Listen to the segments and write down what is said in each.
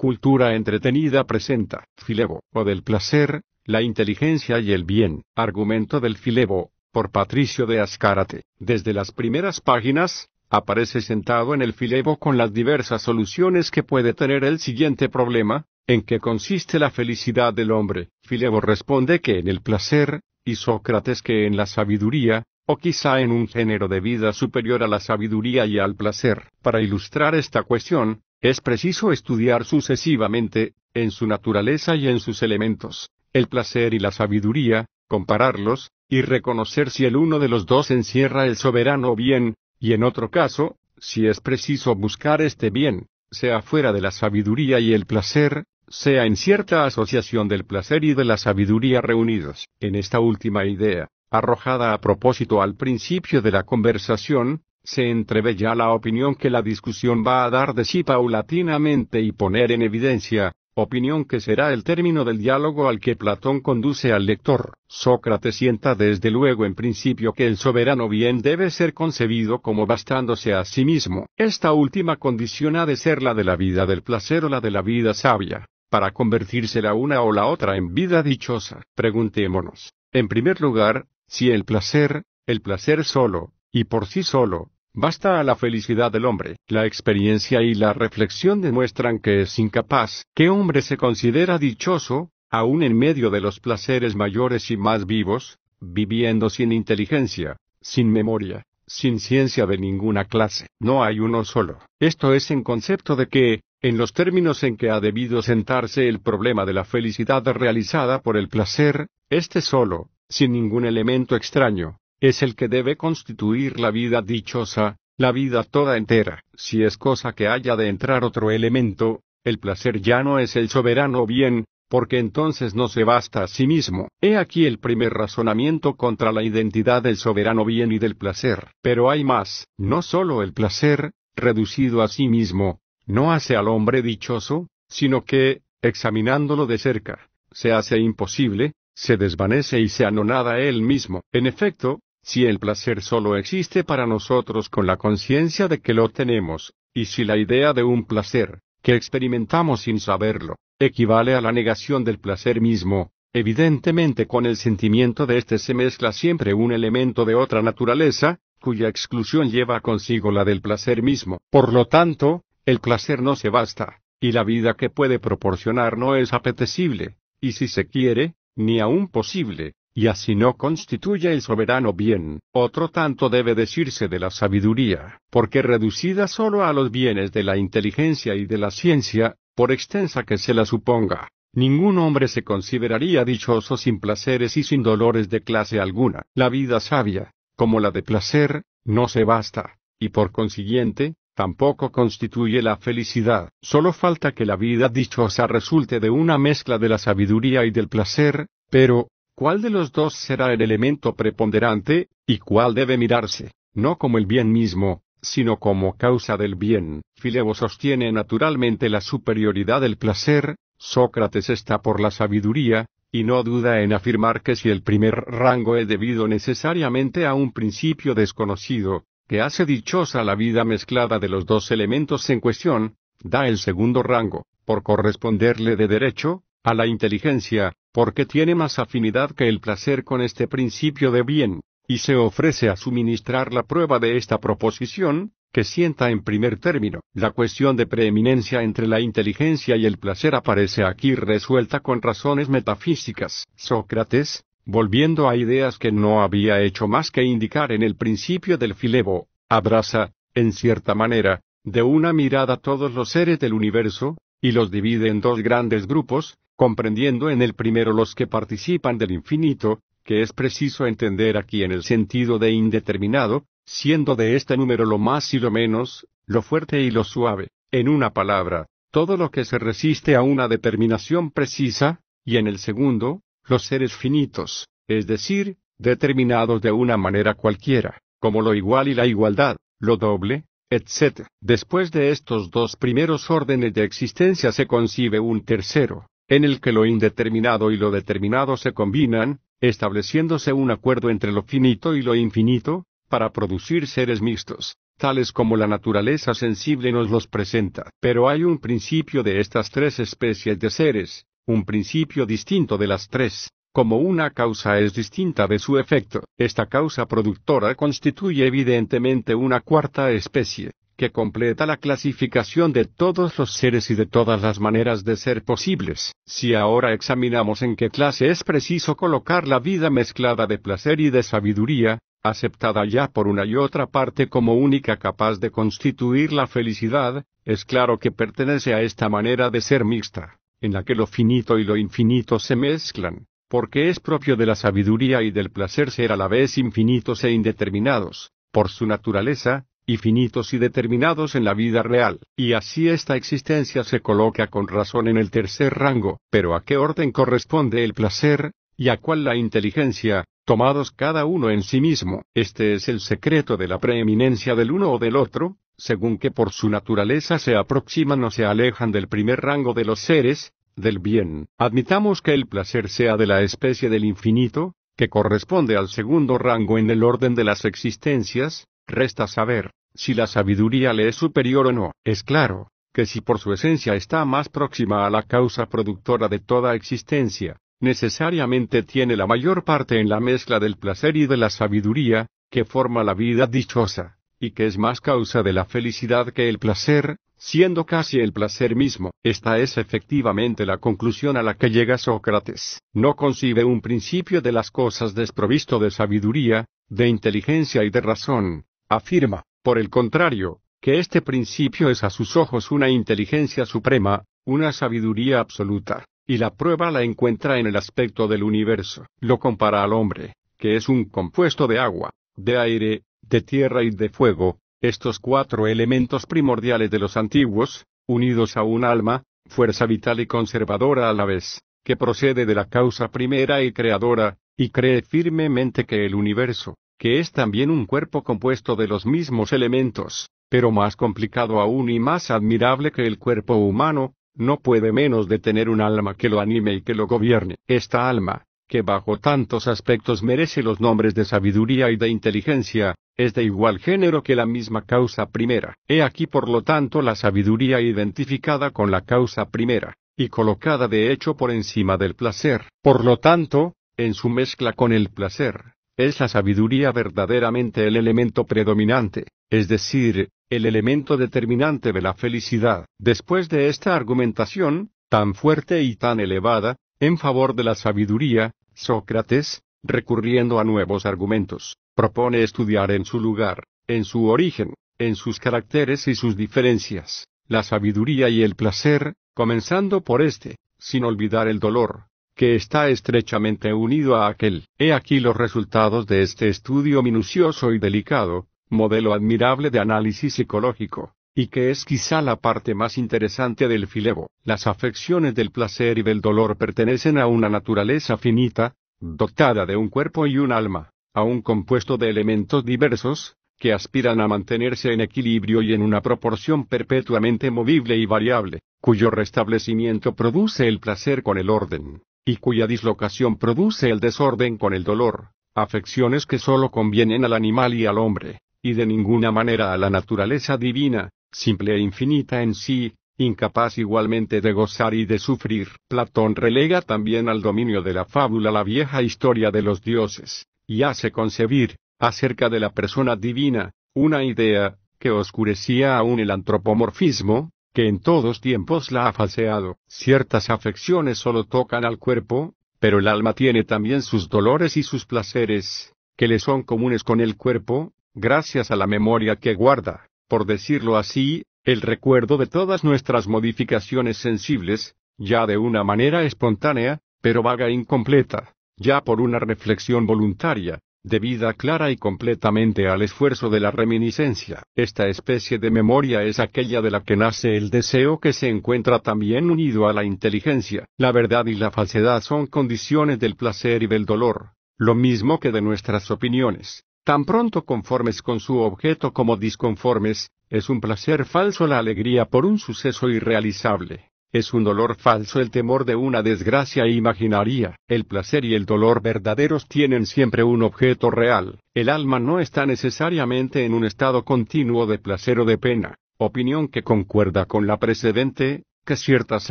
Cultura entretenida presenta, Filebo, o del placer, la inteligencia y el bien, argumento del Filebo, por Patricio de Azcárate. Desde las primeras páginas, aparece sentado en el Filebo con las diversas soluciones que puede tener el siguiente problema, ¿en qué consiste la felicidad del hombre? Filebo responde que en el placer, y Sócrates que en la sabiduría, o quizá en un género de vida superior a la sabiduría y al placer. Para ilustrar esta cuestión, es preciso estudiar sucesivamente, en su naturaleza y en sus elementos, el placer y la sabiduría, compararlos, y reconocer si el uno de los dos encierra el soberano bien, y en otro caso, si es preciso buscar este bien, sea fuera de la sabiduría y el placer, sea en cierta asociación del placer y de la sabiduría reunidos. En esta última idea, arrojada a propósito al principio de la conversación, se entreve ya la opinión que la discusión va a dar de sí paulatinamente y poner en evidencia, opinión que será el término del diálogo al que Platón conduce al lector. Sócrates sienta desde luego en principio que el soberano bien debe ser concebido como bastándose a sí mismo. Esta última condición ha de ser la de la vida del placer o la de la vida sabia, para convertirse la una o la otra en vida dichosa. Preguntémonos, en primer lugar, si el placer, el placer solo, y por sí solo, basta a la felicidad del hombre. La experiencia y la reflexión demuestran que es incapaz. ¿Qué hombre se considera dichoso, aun en medio de los placeres mayores y más vivos, viviendo sin inteligencia, sin memoria, sin ciencia de ninguna clase? No hay uno solo. Esto es en concepto de que, en los términos en que ha debido sentarse el problema de la felicidad realizada por el placer, este solo, sin ningún elemento extraño, es el que debe constituir la vida dichosa, la vida toda entera. Si es cosa que haya de entrar otro elemento, el placer ya no es el soberano bien, porque entonces no se basta a sí mismo. He aquí el primer razonamiento contra la identidad del soberano bien y del placer. Pero hay más, no sólo el placer, reducido a sí mismo, no hace al hombre dichoso, sino que, examinándolo de cerca, se hace imposible, se desvanece y se anonada él mismo. En efecto, si el placer solo existe para nosotros con la conciencia de que lo tenemos, y si la idea de un placer, que experimentamos sin saberlo, equivale a la negación del placer mismo, evidentemente con el sentimiento de éste se mezcla siempre un elemento de otra naturaleza, cuya exclusión lleva consigo la del placer mismo. Por lo tanto, el placer no se basta, y la vida que puede proporcionar no es apetecible, y si se quiere, ni aún posible, y así no constituye el soberano bien, otro tanto debe decirse de la sabiduría, porque reducida sólo a los bienes de la inteligencia y de la ciencia, por extensa que se la suponga, Ningún hombre se consideraría dichoso sin placeres y sin dolores de clase alguna. La vida sabia, como la de placer, no se basta, y por consiguiente, tampoco constituye la felicidad. Solo falta que la vida dichosa resulte de una mezcla de la sabiduría y del placer, pero, cuál de los dos será el elemento preponderante, y cuál debe mirarse, no como el bien mismo, sino como causa del bien. Filebo sostiene naturalmente la superioridad del placer, Sócrates está por la sabiduría, y no duda en afirmar que si el primer rango es debido necesariamente a un principio desconocido, que hace dichosa la vida mezclada de los dos elementos en cuestión, da el segundo rango, por corresponderle de derecho, a la inteligencia, porque tiene más afinidad que el placer con este principio de bien, y se ofrece a suministrar la prueba de esta proposición, que sienta en primer término. La cuestión de preeminencia entre la inteligencia y el placer aparece aquí resuelta con razones metafísicas. Sócrates, volviendo a ideas que no había hecho más que indicar en el principio del Filebo, abraza, en cierta manera, de una mirada todos los seres del universo, y los divide en dos grandes grupos, comprendiendo en el primero los que participan del infinito, que es preciso entender aquí en el sentido de indeterminado, siendo de este número lo más y lo menos, lo fuerte y lo suave, en una palabra, todo lo que se resiste a una determinación precisa, y en el segundo, los seres finitos, es decir, determinados de una manera cualquiera, como lo igual y la igualdad, lo doble, etc. Después de estos dos primeros órdenes de existencia se concibe un tercero, en el que lo indeterminado y lo determinado se combinan, estableciéndose un acuerdo entre lo finito y lo infinito, para producir seres mixtos, tales como la naturaleza sensible nos los presenta. Pero hay un principio de estas tres especies de seres, un principio distinto de las tres, como una causa es distinta de su efecto. Esta causa productora constituye evidentemente una cuarta especie, que completa la clasificación de todos los seres y de todas las maneras de ser posibles. Si ahora examinamos en qué clase es preciso colocar la vida mezclada de placer y de sabiduría, aceptada ya por una y otra parte como única capaz de constituir la felicidad, es claro que pertenece a esta manera de ser mixta, en la que lo finito y lo infinito se mezclan, porque es propio de la sabiduría y del placer ser a la vez infinitos e indeterminados, por su naturaleza, y finitos y determinados en la vida real, y así esta existencia se coloca con razón en el tercer rango, pero ¿a qué orden corresponde el placer? ¿Y a cuál la inteligencia? tomados cada uno en sí mismo. Este es el secreto de la preeminencia del uno o del otro, según que por su naturaleza se aproximan o se alejan del primer rango de los seres, del bien. Admitamos que el placer sea de la especie del infinito, que corresponde al segundo rango en el orden de las existencias, resta saber, si la sabiduría le es superior o no. Es claro, que si por su esencia está más próxima a la causa productora de toda existencia, necesariamente tiene la mayor parte en la mezcla del placer y de la sabiduría, que forma la vida dichosa, y que es más causa de la felicidad que el placer, siendo casi el placer mismo. Esta es efectivamente la conclusión a la que llega Sócrates. No concibe un principio de las cosas desprovisto de sabiduría, de inteligencia y de razón, afirma. Por el contrario, que este principio es a sus ojos una inteligencia suprema, una sabiduría absoluta, y la prueba la encuentra en el aspecto del universo. Lo compara al hombre, que es un compuesto de agua, de aire, de tierra y de fuego, estos cuatro elementos primordiales de los antiguos, unidos a un alma, fuerza vital y conservadora a la vez, que procede de la causa primera y creadora, y cree firmemente que el universo, que es también un cuerpo compuesto de los mismos elementos, pero más complicado aún y más admirable que el cuerpo humano, no puede menos de tener un alma que lo anime y que lo gobierne. Esta alma, que bajo tantos aspectos merece los nombres de sabiduría y de inteligencia, es de igual género que la misma causa primera. He aquí por lo tanto la sabiduría identificada con la causa primera, y colocada de hecho por encima del placer. Por lo tanto, en su mezcla con el placer, es la sabiduría verdaderamente el elemento predominante, es decir, el elemento determinante de la felicidad. Después de esta argumentación, tan fuerte y tan elevada, en favor de la sabiduría, Sócrates, recurriendo a nuevos argumentos, propone estudiar en su lugar, en su origen, en sus caracteres y sus diferencias, la sabiduría y el placer, comenzando por este, sin olvidar el dolor, que está estrechamente unido a aquel. He aquí los resultados de este estudio minucioso y delicado, modelo admirable de análisis psicológico, y que es quizá la parte más interesante del filebo. Las afecciones del placer y del dolor pertenecen a una naturaleza finita, dotada de un cuerpo y un alma, a un compuesto de elementos diversos, que aspiran a mantenerse en equilibrio y en una proporción perpetuamente movible y variable, cuyo restablecimiento produce el placer con el orden, y cuya dislocación produce el desorden con el dolor, afecciones que sólo convienen al animal y al hombre, y de ninguna manera a la naturaleza divina, simple e infinita en sí, incapaz igualmente de gozar y de sufrir. Platón relega también al dominio de la fábula la vieja historia de los dioses, y hace concebir, acerca de la persona divina, una idea, que oscurecía aún el antropomorfismo, que en todos tiempos la ha falseado. Ciertas afecciones solo tocan al cuerpo, pero el alma tiene también sus dolores y sus placeres, que le son comunes con el cuerpo, gracias a la memoria que guarda, por decirlo así, el recuerdo de todas nuestras modificaciones sensibles, ya de una manera espontánea, pero vaga e incompleta, ya por una reflexión voluntaria, Debida clara y completamente al esfuerzo de la reminiscencia, esta especie de memoria es aquella de la que nace el deseo que se encuentra también unido a la inteligencia. La verdad y la falsedad son condiciones del placer y del dolor, lo mismo que de nuestras opiniones. Tan pronto conformes con su objeto como disconformes, es un placer falso la alegría por un suceso irrealizable. Es un dolor falso el temor de una desgracia imaginaria. El placer y el dolor verdaderos tienen siempre un objeto real. El alma no está necesariamente en un estado continuo de placer o de pena. Opinión que concuerda con la precedente, que ciertas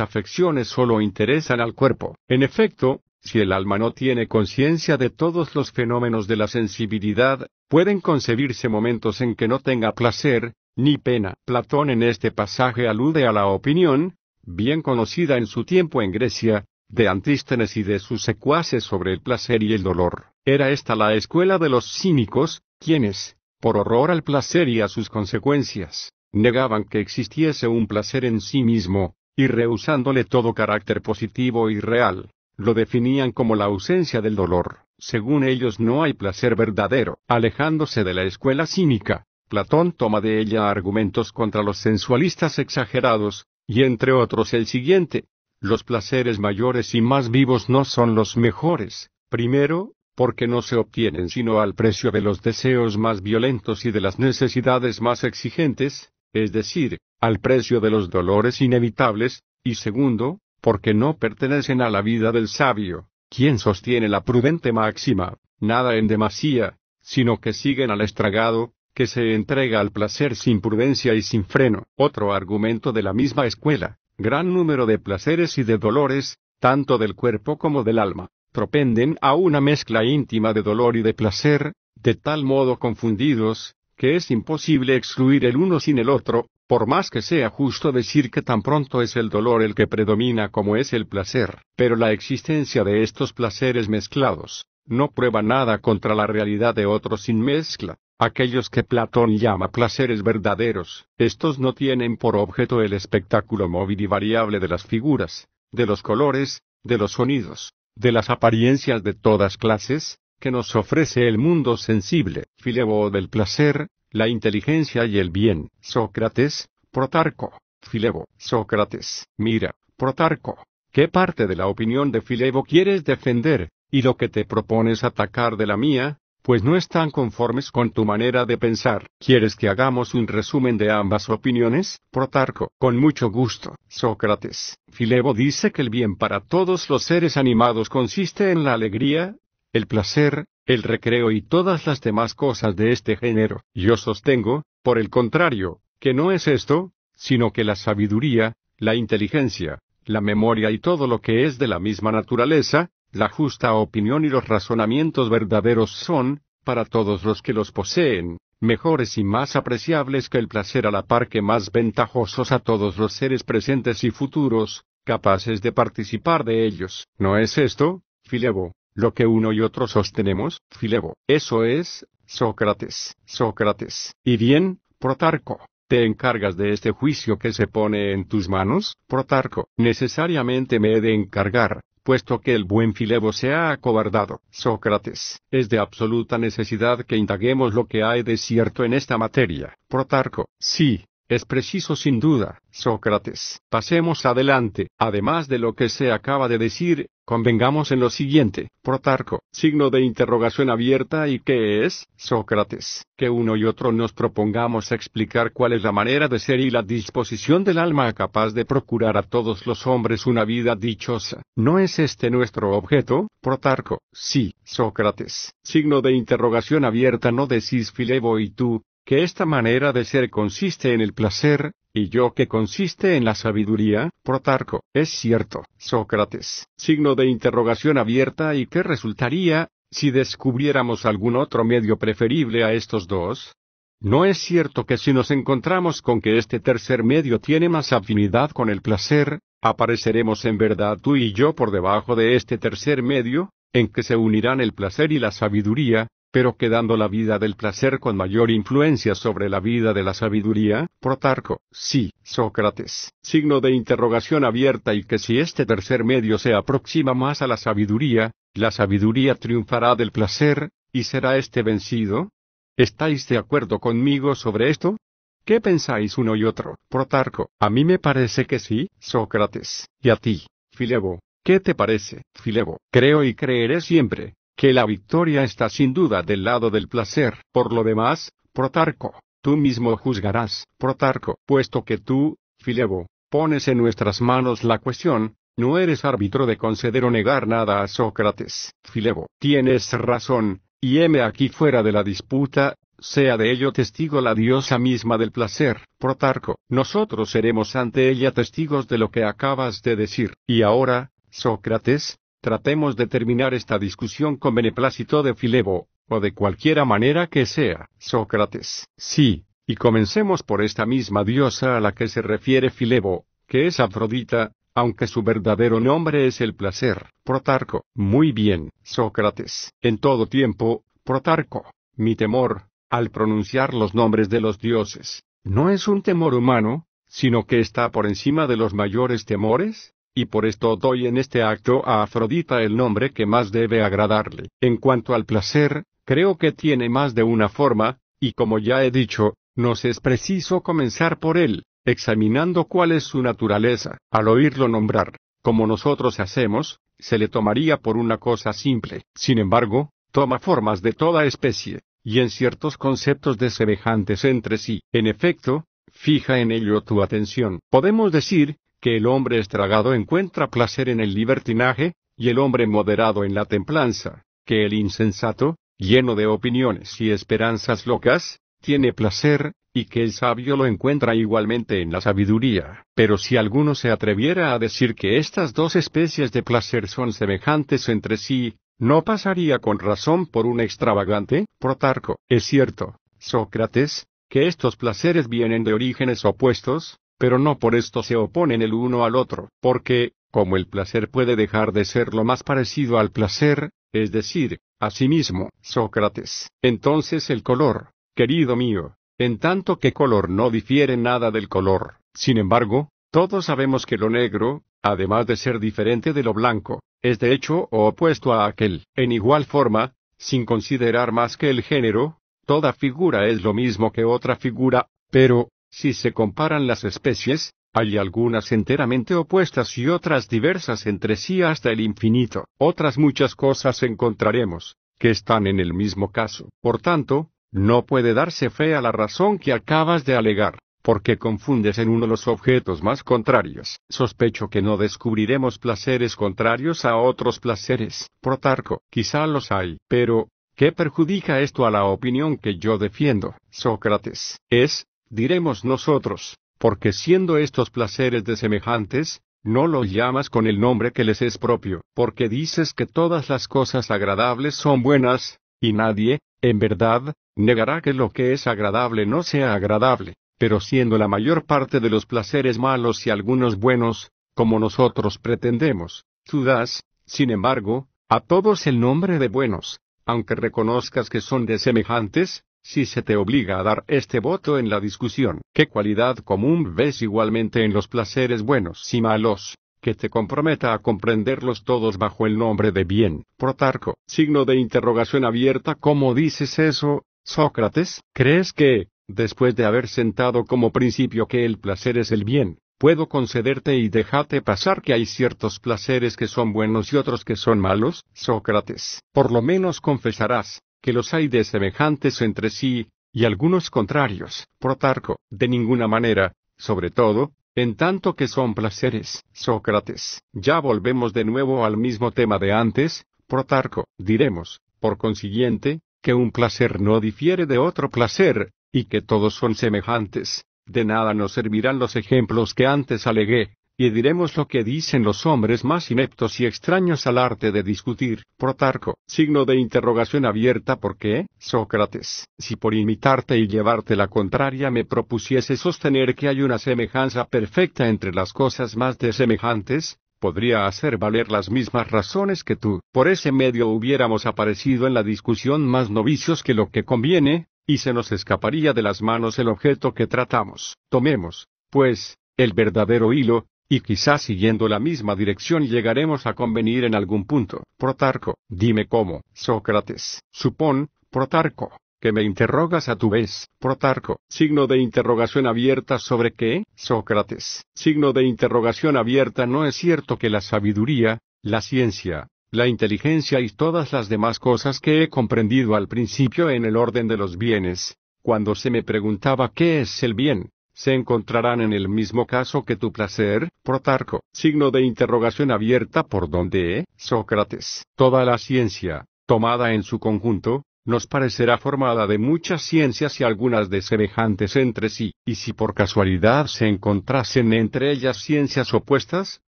afecciones solo interesan al cuerpo. En efecto, si el alma no tiene conciencia de todos los fenómenos de la sensibilidad, pueden concebirse momentos en que no tenga placer, ni pena. Platón en este pasaje alude a la opinión, bien conocida en su tiempo en Grecia, de Antístenes y de sus secuaces sobre el placer y el dolor. Era esta la escuela de los cínicos, quienes, por horror al placer y a sus consecuencias, negaban que existiese un placer en sí mismo, y rehusándole todo carácter positivo y real, lo definían como la ausencia del dolor. Según ellos no hay placer verdadero. Alejándose de la escuela cínica, Platón toma de ella argumentos contra los sensualistas exagerados, y entre otros el siguiente, los placeres mayores y más vivos no son los mejores, primero, porque no se obtienen sino al precio de los deseos más violentos y de las necesidades más exigentes, es decir, al precio de los dolores inevitables, y segundo, porque no pertenecen a la vida del sabio, quien sostiene la prudente máxima, nada en demasía, sino que siguen al estragado, que se entrega al placer sin prudencia y sin freno. Otro argumento de la misma escuela, gran número de placeres y de dolores, tanto del cuerpo como del alma, propenden a una mezcla íntima de dolor y de placer, de tal modo confundidos, que es imposible excluir el uno sin el otro, por más que sea justo decir que tan pronto es el dolor el que predomina como es el placer. Pero la existencia de estos placeres mezclados, no prueba nada contra la realidad de otros sin mezcla, Aquellos que Platón llama placeres verdaderos, estos no tienen por objeto el espectáculo móvil y variable de las figuras, de los colores, de los sonidos, de las apariencias de todas clases, que nos ofrece el mundo sensible, Filebo del placer, la inteligencia y el bien, Sócrates, Protarco, Filebo, Sócrates, mira, Protarco, ¿qué parte de la opinión de Filebo quieres defender, y lo que te propones atacar de la mía? pues no están conformes con tu manera de pensar. ¿Quieres que hagamos un resumen de ambas opiniones? Protarco. Con mucho gusto, Sócrates. Filebo dice que el bien para todos los seres animados consiste en la alegría, el placer, el recreo y todas las demás cosas de este género. Yo sostengo, por el contrario, que no es esto, sino que la sabiduría, la inteligencia, la memoria y todo lo que es de la misma naturaleza, la justa opinión y los razonamientos verdaderos son, para todos los que los poseen, mejores y más apreciables que el placer a la par que más ventajosos a todos los seres presentes y futuros, capaces de participar de ellos. ¿No es esto, Filebo, lo que uno y otro sostenemos, Filebo? Eso es, Sócrates, Sócrates. Y bien, Protarco. ¿Te encargas de este juicio que se pone en tus manos, Protarco? Necesariamente me he de encargar, puesto que el buen Filebo se ha acobardado. Sócrates, es de absoluta necesidad que indaguemos lo que hay de cierto en esta materia. Protarco, sí, es preciso sin duda, Sócrates. Pasemos adelante. Además de lo que se acaba de decir, Convengamos en lo siguiente, Protarco, signo de interrogación abierta y qué es, Sócrates, que uno y otro nos propongamos explicar cuál es la manera de ser y la disposición del alma capaz de procurar a todos los hombres una vida dichosa. ¿No es este nuestro objeto, Protarco? Sí, Sócrates, signo de interrogación abierta no decís Filebo y tú, que esta manera de ser consiste en el placer, y yo que consiste en la sabiduría, Protarco, es cierto, Sócrates, signo de interrogación abierta y qué resultaría, si descubriéramos algún otro medio preferible a estos dos? ¿No es cierto que si nos encontramos con que este tercer medio tiene más afinidad con el placer, apareceremos en verdad tú y yo por debajo de este tercer medio, en que se unirán el placer y la sabiduría, pero quedando la vida del placer con mayor influencia sobre la vida de la sabiduría, Protarco, sí, Sócrates, signo de interrogación abierta y que si este tercer medio se aproxima más a la sabiduría, la sabiduría triunfará del placer, y será este vencido. ¿Estáis de acuerdo conmigo sobre esto? ¿Qué pensáis uno y otro? Protarco, a mí me parece que sí, Sócrates, y a ti, Filebo, ¿qué te parece, Filebo? Creo y creeré siempre, que la victoria está sin duda del lado del placer. Por lo demás, Protarco, tú mismo juzgarás, Protarco, puesto que tú, Filebo, pones en nuestras manos la cuestión, no eres árbitro de conceder o negar nada a Sócrates. Filebo, tienes razón, y heme aquí fuera de la disputa, sea de ello testigo la diosa misma del placer, Protarco, nosotros seremos ante ella testigos de lo que acabas de decir. Y ahora, Sócrates, Tratemos de terminar esta discusión con beneplácito de Filebo, o de cualquiera manera que sea, Sócrates. Sí, y comencemos por esta misma diosa a la que se refiere Filebo, que es Afrodita, aunque su verdadero nombre es el placer. Protarco. Muy bien, Sócrates. En todo tiempo, Protarco. Mi temor, al pronunciar los nombres de los dioses, no es un temor humano, sino que está por encima de los mayores temores? y por esto doy en este acto a Afrodita el nombre que más debe agradarle. En cuanto al placer, creo que tiene más de una forma, y como ya he dicho, nos es preciso comenzar por él, examinando cuál es su naturaleza. Al oírlo nombrar, como nosotros hacemos, se le tomaría por una cosa simple. Sin embargo, toma formas de toda especie, y en ciertos conceptos desemejantes entre sí. En efecto, fija en ello tu atención. Podemos decir, que el hombre estragado encuentra placer en el libertinaje, y el hombre moderado en la templanza, que el insensato, lleno de opiniones y esperanzas locas, tiene placer, y que el sabio lo encuentra igualmente en la sabiduría. Pero si alguno se atreviera a decir que estas dos especies de placer son semejantes entre sí, ¿no pasaría con razón por un extravagante? Protarco. Es cierto, Sócrates, que estos placeres vienen de orígenes opuestos, pero no por esto se oponen el uno al otro, porque, como el placer puede dejar de ser lo más parecido al placer, es decir, a sí mismo, Sócrates, entonces el color, querido mío, en tanto que color no difiere nada del color, sin embargo, todos sabemos que lo negro, además de ser diferente de lo blanco, es de hecho opuesto a aquel. En igual forma, sin considerar más que el género, toda figura es lo mismo que otra figura, pero, si se comparan las especies, hay algunas enteramente opuestas y otras diversas entre sí hasta el infinito. Otras muchas cosas encontraremos, que están en el mismo caso. Por tanto, no puede darse fe a la razón que acabas de alegar, porque confundes en uno los objetos más contrarios. Sospecho que no descubriremos placeres contrarios a otros placeres. Protarco, quizá los hay, pero, ¿qué perjudica esto a la opinión que yo defiendo? Sócrates, es, diremos nosotros, porque siendo estos placeres desemejantes, semejantes, no los llamas con el nombre que les es propio, porque dices que todas las cosas agradables son buenas, y nadie, en verdad, negará que lo que es agradable no sea agradable, pero siendo la mayor parte de los placeres malos y algunos buenos, como nosotros pretendemos, tú das, sin embargo, a todos el nombre de buenos, aunque reconozcas que son de semejantes, si se te obliga a dar este voto en la discusión, ¿qué cualidad común ves igualmente en los placeres buenos y malos? que te comprometa a comprenderlos todos bajo el nombre de bien. Protarco, signo de interrogación abierta, ¿cómo dices eso, Sócrates? ¿Crees que, después de haber sentado como principio que el placer es el bien, puedo concederte y dejarte pasar que hay ciertos placeres que son buenos y otros que son malos? Sócrates, por lo menos confesarás, que los hay de semejantes entre sí, y algunos contrarios, Protarco, de ninguna manera, sobre todo, en tanto que son placeres, Sócrates. Ya volvemos de nuevo al mismo tema de antes, Protarco, diremos, por consiguiente, que un placer no difiere de otro placer, y que todos son semejantes. De nada nos servirán los ejemplos que antes alegué y diremos lo que dicen los hombres más ineptos y extraños al arte de discutir. Protarco, signo de interrogación abierta porque, Sócrates, si por imitarte y llevarte la contraria me propusiese sostener que hay una semejanza perfecta entre las cosas más desemejantes, podría hacer valer las mismas razones que tú. Por ese medio hubiéramos aparecido en la discusión más novicios que lo que conviene, y se nos escaparía de las manos el objeto que tratamos. Tomemos, pues, el verdadero hilo, y quizás siguiendo la misma dirección llegaremos a convenir en algún punto. Protarco, dime cómo, Sócrates, supón, Protarco, que me interrogas a tu vez, Protarco, signo de interrogación abierta sobre qué, Sócrates, signo de interrogación abierta no es cierto que la sabiduría, la ciencia, la inteligencia y todas las demás cosas que he comprendido al principio en el orden de los bienes, cuando se me preguntaba qué es el bien, se encontrarán en el mismo caso que tu placer, Protarco, signo de interrogación abierta por donde, eh, Sócrates, toda la ciencia, tomada en su conjunto, nos parecerá formada de muchas ciencias y algunas de semejantes entre sí, y si por casualidad se encontrasen entre ellas ciencias opuestas,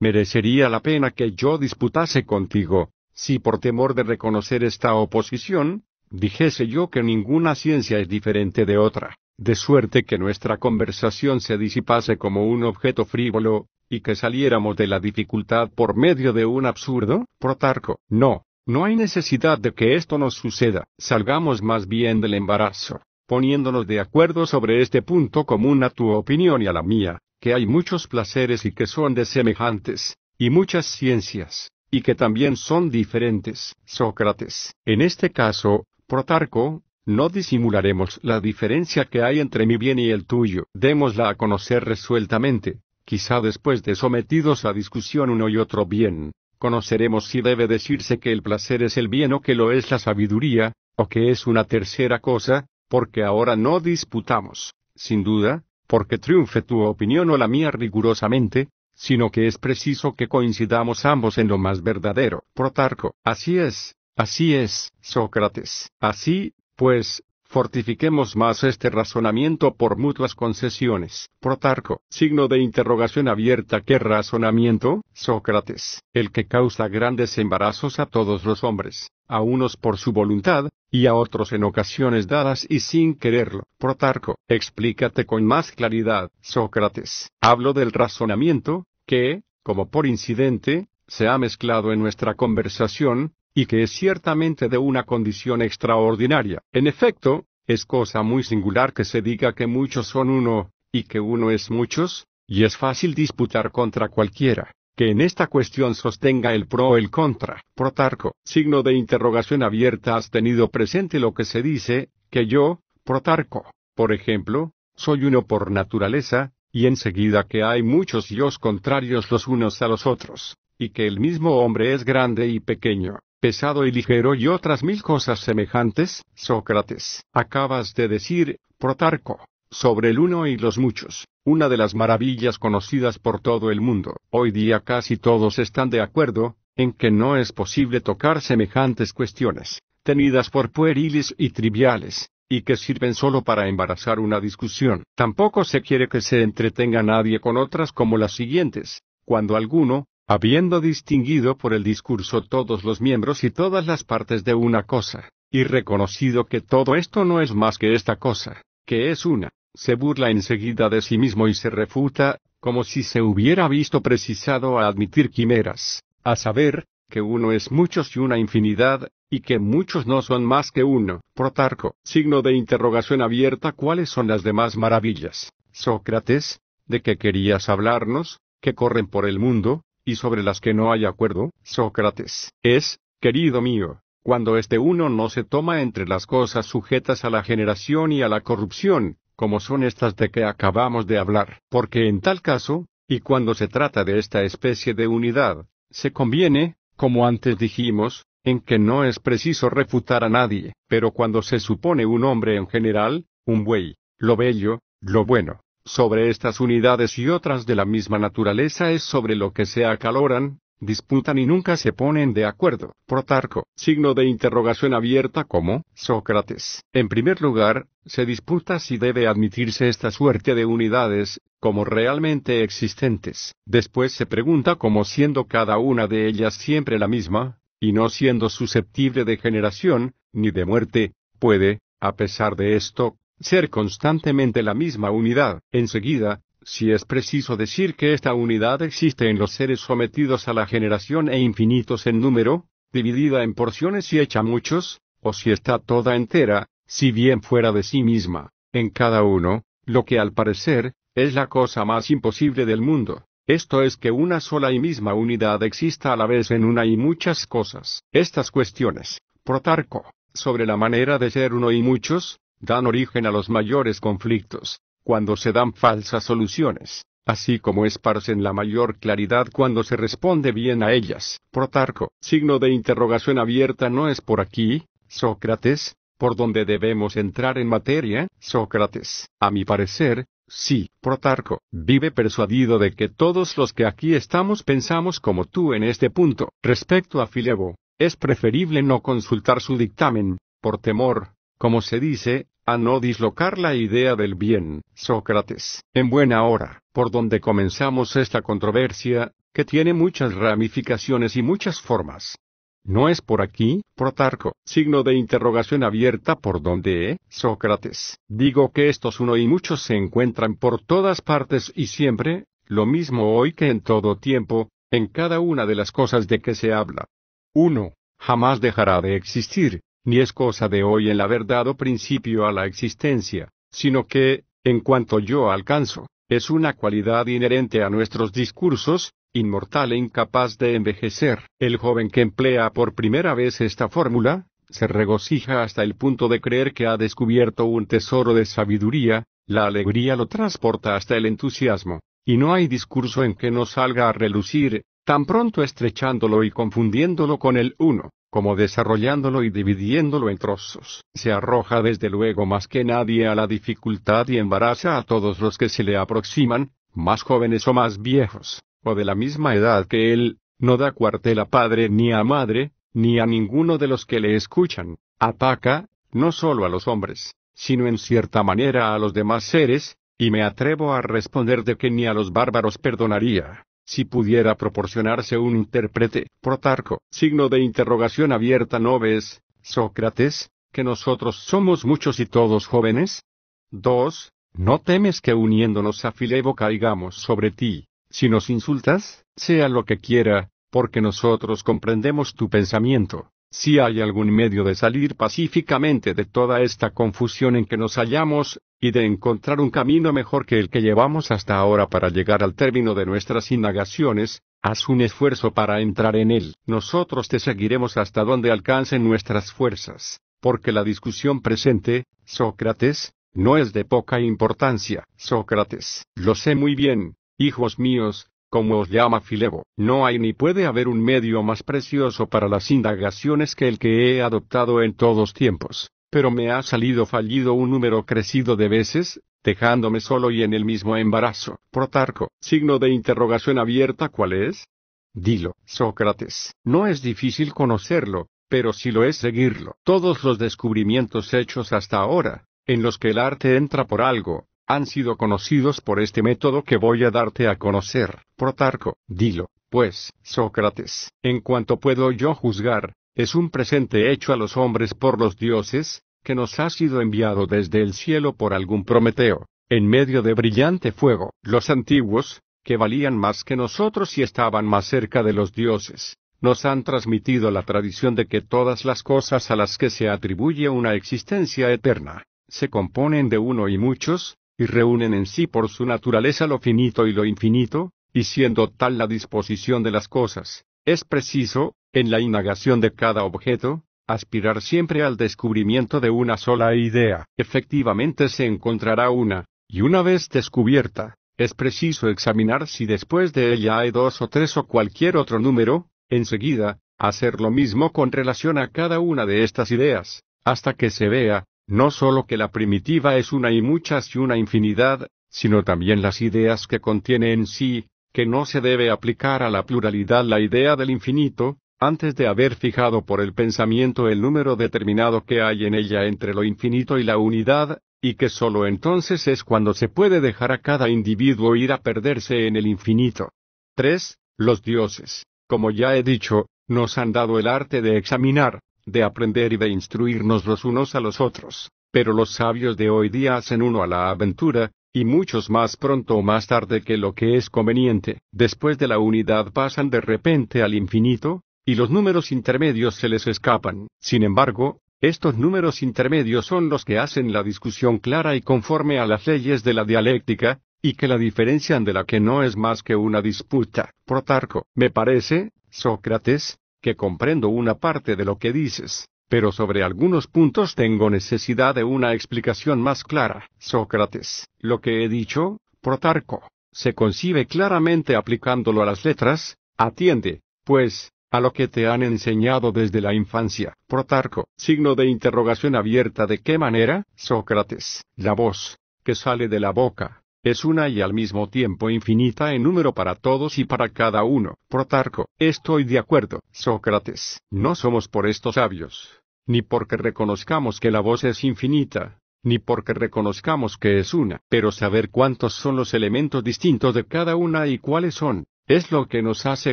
merecería la pena que yo disputase contigo, si por temor de reconocer esta oposición, dijese yo que ninguna ciencia es diferente de otra de suerte que nuestra conversación se disipase como un objeto frívolo, y que saliéramos de la dificultad por medio de un absurdo, Protarco. No, no hay necesidad de que esto nos suceda, salgamos más bien del embarazo, poniéndonos de acuerdo sobre este punto común a tu opinión y a la mía, que hay muchos placeres y que son semejantes, y muchas ciencias, y que también son diferentes. Sócrates. En este caso, Protarco, no disimularemos la diferencia que hay entre mi bien y el tuyo, démosla a conocer resueltamente, quizá después de sometidos a discusión uno y otro bien, conoceremos si debe decirse que el placer es el bien o que lo es la sabiduría, o que es una tercera cosa, porque ahora no disputamos, sin duda, porque triunfe tu opinión o la mía rigurosamente, sino que es preciso que coincidamos ambos en lo más verdadero. Protarco. Así es, así es, Sócrates. Así, pues, fortifiquemos más este razonamiento por mutuas concesiones. Protarco, signo de interrogación abierta. ¿Qué razonamiento, Sócrates? El que causa grandes embarazos a todos los hombres, a unos por su voluntad, y a otros en ocasiones dadas y sin quererlo. Protarco, explícate con más claridad. Sócrates, hablo del razonamiento, que, como por incidente, se ha mezclado en nuestra conversación, y que es ciertamente de una condición extraordinaria. En efecto, es cosa muy singular que se diga que muchos son uno, y que uno es muchos, y es fácil disputar contra cualquiera, que en esta cuestión sostenga el pro o el contra. Protarco, signo de interrogación abierta, has tenido presente lo que se dice, que yo, Protarco, por ejemplo, soy uno por naturaleza, y enseguida que hay muchos dios contrarios los unos a los otros, y que el mismo hombre es grande y pequeño, pesado y ligero y otras mil cosas semejantes, Sócrates, acabas de decir, Protarco, sobre el uno y los muchos, una de las maravillas conocidas por todo el mundo. Hoy día casi todos están de acuerdo, en que no es posible tocar semejantes cuestiones, tenidas por pueriles y triviales, y que sirven solo para embarazar una discusión. Tampoco se quiere que se entretenga nadie con otras como las siguientes. Cuando alguno, habiendo distinguido por el discurso todos los miembros y todas las partes de una cosa, y reconocido que todo esto no es más que esta cosa, que es una, se burla enseguida de sí mismo y se refuta, como si se hubiera visto precisado a admitir quimeras, a saber, que uno es muchos y una infinidad, y que muchos no son más que uno. Protarco, signo de interrogación abierta, ¿cuáles son las demás maravillas, Sócrates, de qué querías hablarnos, que corren por el mundo, sobre las que no hay acuerdo, Sócrates, es, querido mío, cuando este uno no se toma entre las cosas sujetas a la generación y a la corrupción, como son estas de que acabamos de hablar, porque en tal caso, y cuando se trata de esta especie de unidad, se conviene, como antes dijimos, en que no es preciso refutar a nadie, pero cuando se supone un hombre en general, un buey, lo bello, lo bueno, sobre estas unidades y otras de la misma naturaleza es sobre lo que se acaloran, disputan y nunca se ponen de acuerdo. Protarco, signo de interrogación abierta como Sócrates. En primer lugar, se disputa si debe admitirse esta suerte de unidades, como realmente existentes. Después se pregunta cómo siendo cada una de ellas siempre la misma, y no siendo susceptible de generación, ni de muerte, puede, a pesar de esto, ser constantemente la misma unidad. Enseguida, si es preciso decir que esta unidad existe en los seres sometidos a la generación e infinitos en número, dividida en porciones y hecha muchos, o si está toda entera, si bien fuera de sí misma, en cada uno, lo que al parecer, es la cosa más imposible del mundo. Esto es que una sola y misma unidad exista a la vez en una y muchas cosas. Estas cuestiones, Protarco, sobre la manera de ser uno y muchos, dan origen a los mayores conflictos, cuando se dan falsas soluciones, así como esparcen la mayor claridad cuando se responde bien a ellas. Protarco, signo de interrogación abierta no es por aquí, Sócrates, por donde debemos entrar en materia, Sócrates. A mi parecer, sí, Protarco, vive persuadido de que todos los que aquí estamos pensamos como tú en este punto. Respecto a Filebo, es preferible no consultar su dictamen, por temor, como se dice, no dislocar la idea del bien, Sócrates. En buena hora, por donde comenzamos esta controversia, que tiene muchas ramificaciones y muchas formas. ¿No es por aquí, Protarco? Signo de interrogación abierta por donde, eh, Sócrates. Digo que estos uno y muchos se encuentran por todas partes y siempre, lo mismo hoy que en todo tiempo, en cada una de las cosas de que se habla. Uno, Jamás dejará de existir, ni es cosa de hoy el haber dado principio a la existencia, sino que, en cuanto yo alcanzo, es una cualidad inherente a nuestros discursos, inmortal e incapaz de envejecer. El joven que emplea por primera vez esta fórmula, se regocija hasta el punto de creer que ha descubierto un tesoro de sabiduría, la alegría lo transporta hasta el entusiasmo, y no hay discurso en que no salga a relucir, tan pronto estrechándolo y confundiéndolo con el uno como desarrollándolo y dividiéndolo en trozos. Se arroja desde luego más que nadie a la dificultad y embaraza a todos los que se le aproximan, más jóvenes o más viejos, o de la misma edad que él, no da cuartel a padre ni a madre, ni a ninguno de los que le escuchan, ataca, no solo a los hombres, sino en cierta manera a los demás seres, y me atrevo a responder de que ni a los bárbaros perdonaría. Si pudiera proporcionarse un intérprete, Protarco, signo de interrogación abierta no ves, Sócrates, que nosotros somos muchos y todos jóvenes? 2. ¿No temes que uniéndonos a Filebo caigamos sobre ti, si nos insultas, sea lo que quiera, porque nosotros comprendemos tu pensamiento? Si hay algún medio de salir pacíficamente de toda esta confusión en que nos hallamos, y de encontrar un camino mejor que el que llevamos hasta ahora para llegar al término de nuestras indagaciones, haz un esfuerzo para entrar en él. Nosotros te seguiremos hasta donde alcancen nuestras fuerzas, porque la discusión presente, Sócrates, no es de poca importancia. Sócrates, lo sé muy bien, hijos míos, como os llama Filebo. No hay ni puede haber un medio más precioso para las indagaciones que el que he adoptado en todos tiempos. Pero me ha salido fallido un número crecido de veces, dejándome solo y en el mismo embarazo. Protarco, signo de interrogación abierta, ¿cuál es? Dilo, Sócrates. No es difícil conocerlo, pero si lo es seguirlo. Todos los descubrimientos hechos hasta ahora, en los que el arte entra por algo, han sido conocidos por este método que voy a darte a conocer. Protarco, dilo, pues, Sócrates, en cuanto puedo yo juzgar, es un presente hecho a los hombres por los dioses, que nos ha sido enviado desde el cielo por algún Prometeo, en medio de brillante fuego. Los antiguos, que valían más que nosotros y estaban más cerca de los dioses, nos han transmitido la tradición de que todas las cosas a las que se atribuye una existencia eterna, se componen de uno y muchos, y reúnen en sí por su naturaleza lo finito y lo infinito, y siendo tal la disposición de las cosas, es preciso, en la inagación de cada objeto, aspirar siempre al descubrimiento de una sola idea. Efectivamente se encontrará una, y una vez descubierta, es preciso examinar si después de ella hay dos o tres o cualquier otro número, enseguida, hacer lo mismo con relación a cada una de estas ideas, hasta que se vea, no solo que la primitiva es una y muchas y una infinidad, sino también las ideas que contiene en sí, que no se debe aplicar a la pluralidad la idea del infinito, antes de haber fijado por el pensamiento el número determinado que hay en ella entre lo infinito y la unidad, y que sólo entonces es cuando se puede dejar a cada individuo ir a perderse en el infinito. 3. Los dioses, como ya he dicho, nos han dado el arte de examinar, de aprender y de instruirnos los unos a los otros, pero los sabios de hoy día hacen uno a la aventura, y muchos más pronto o más tarde que lo que es conveniente, después de la unidad pasan de repente al infinito, y los números intermedios se les escapan. Sin embargo, estos números intermedios son los que hacen la discusión clara y conforme a las leyes de la dialéctica, y que la diferencian de la que no es más que una disputa. Protarco, me parece, Sócrates, que comprendo una parte de lo que dices, pero sobre algunos puntos tengo necesidad de una explicación más clara. Sócrates, lo que he dicho, Protarco, se concibe claramente aplicándolo a las letras, atiende, pues, a lo que te han enseñado desde la infancia. Protarco, signo de interrogación abierta de qué manera, Sócrates, la voz, que sale de la boca, es una y al mismo tiempo infinita en número para todos y para cada uno. Protarco, estoy de acuerdo, Sócrates, no somos por esto sabios. Ni porque reconozcamos que la voz es infinita, ni porque reconozcamos que es una, pero saber cuántos son los elementos distintos de cada una y cuáles son, es lo que nos hace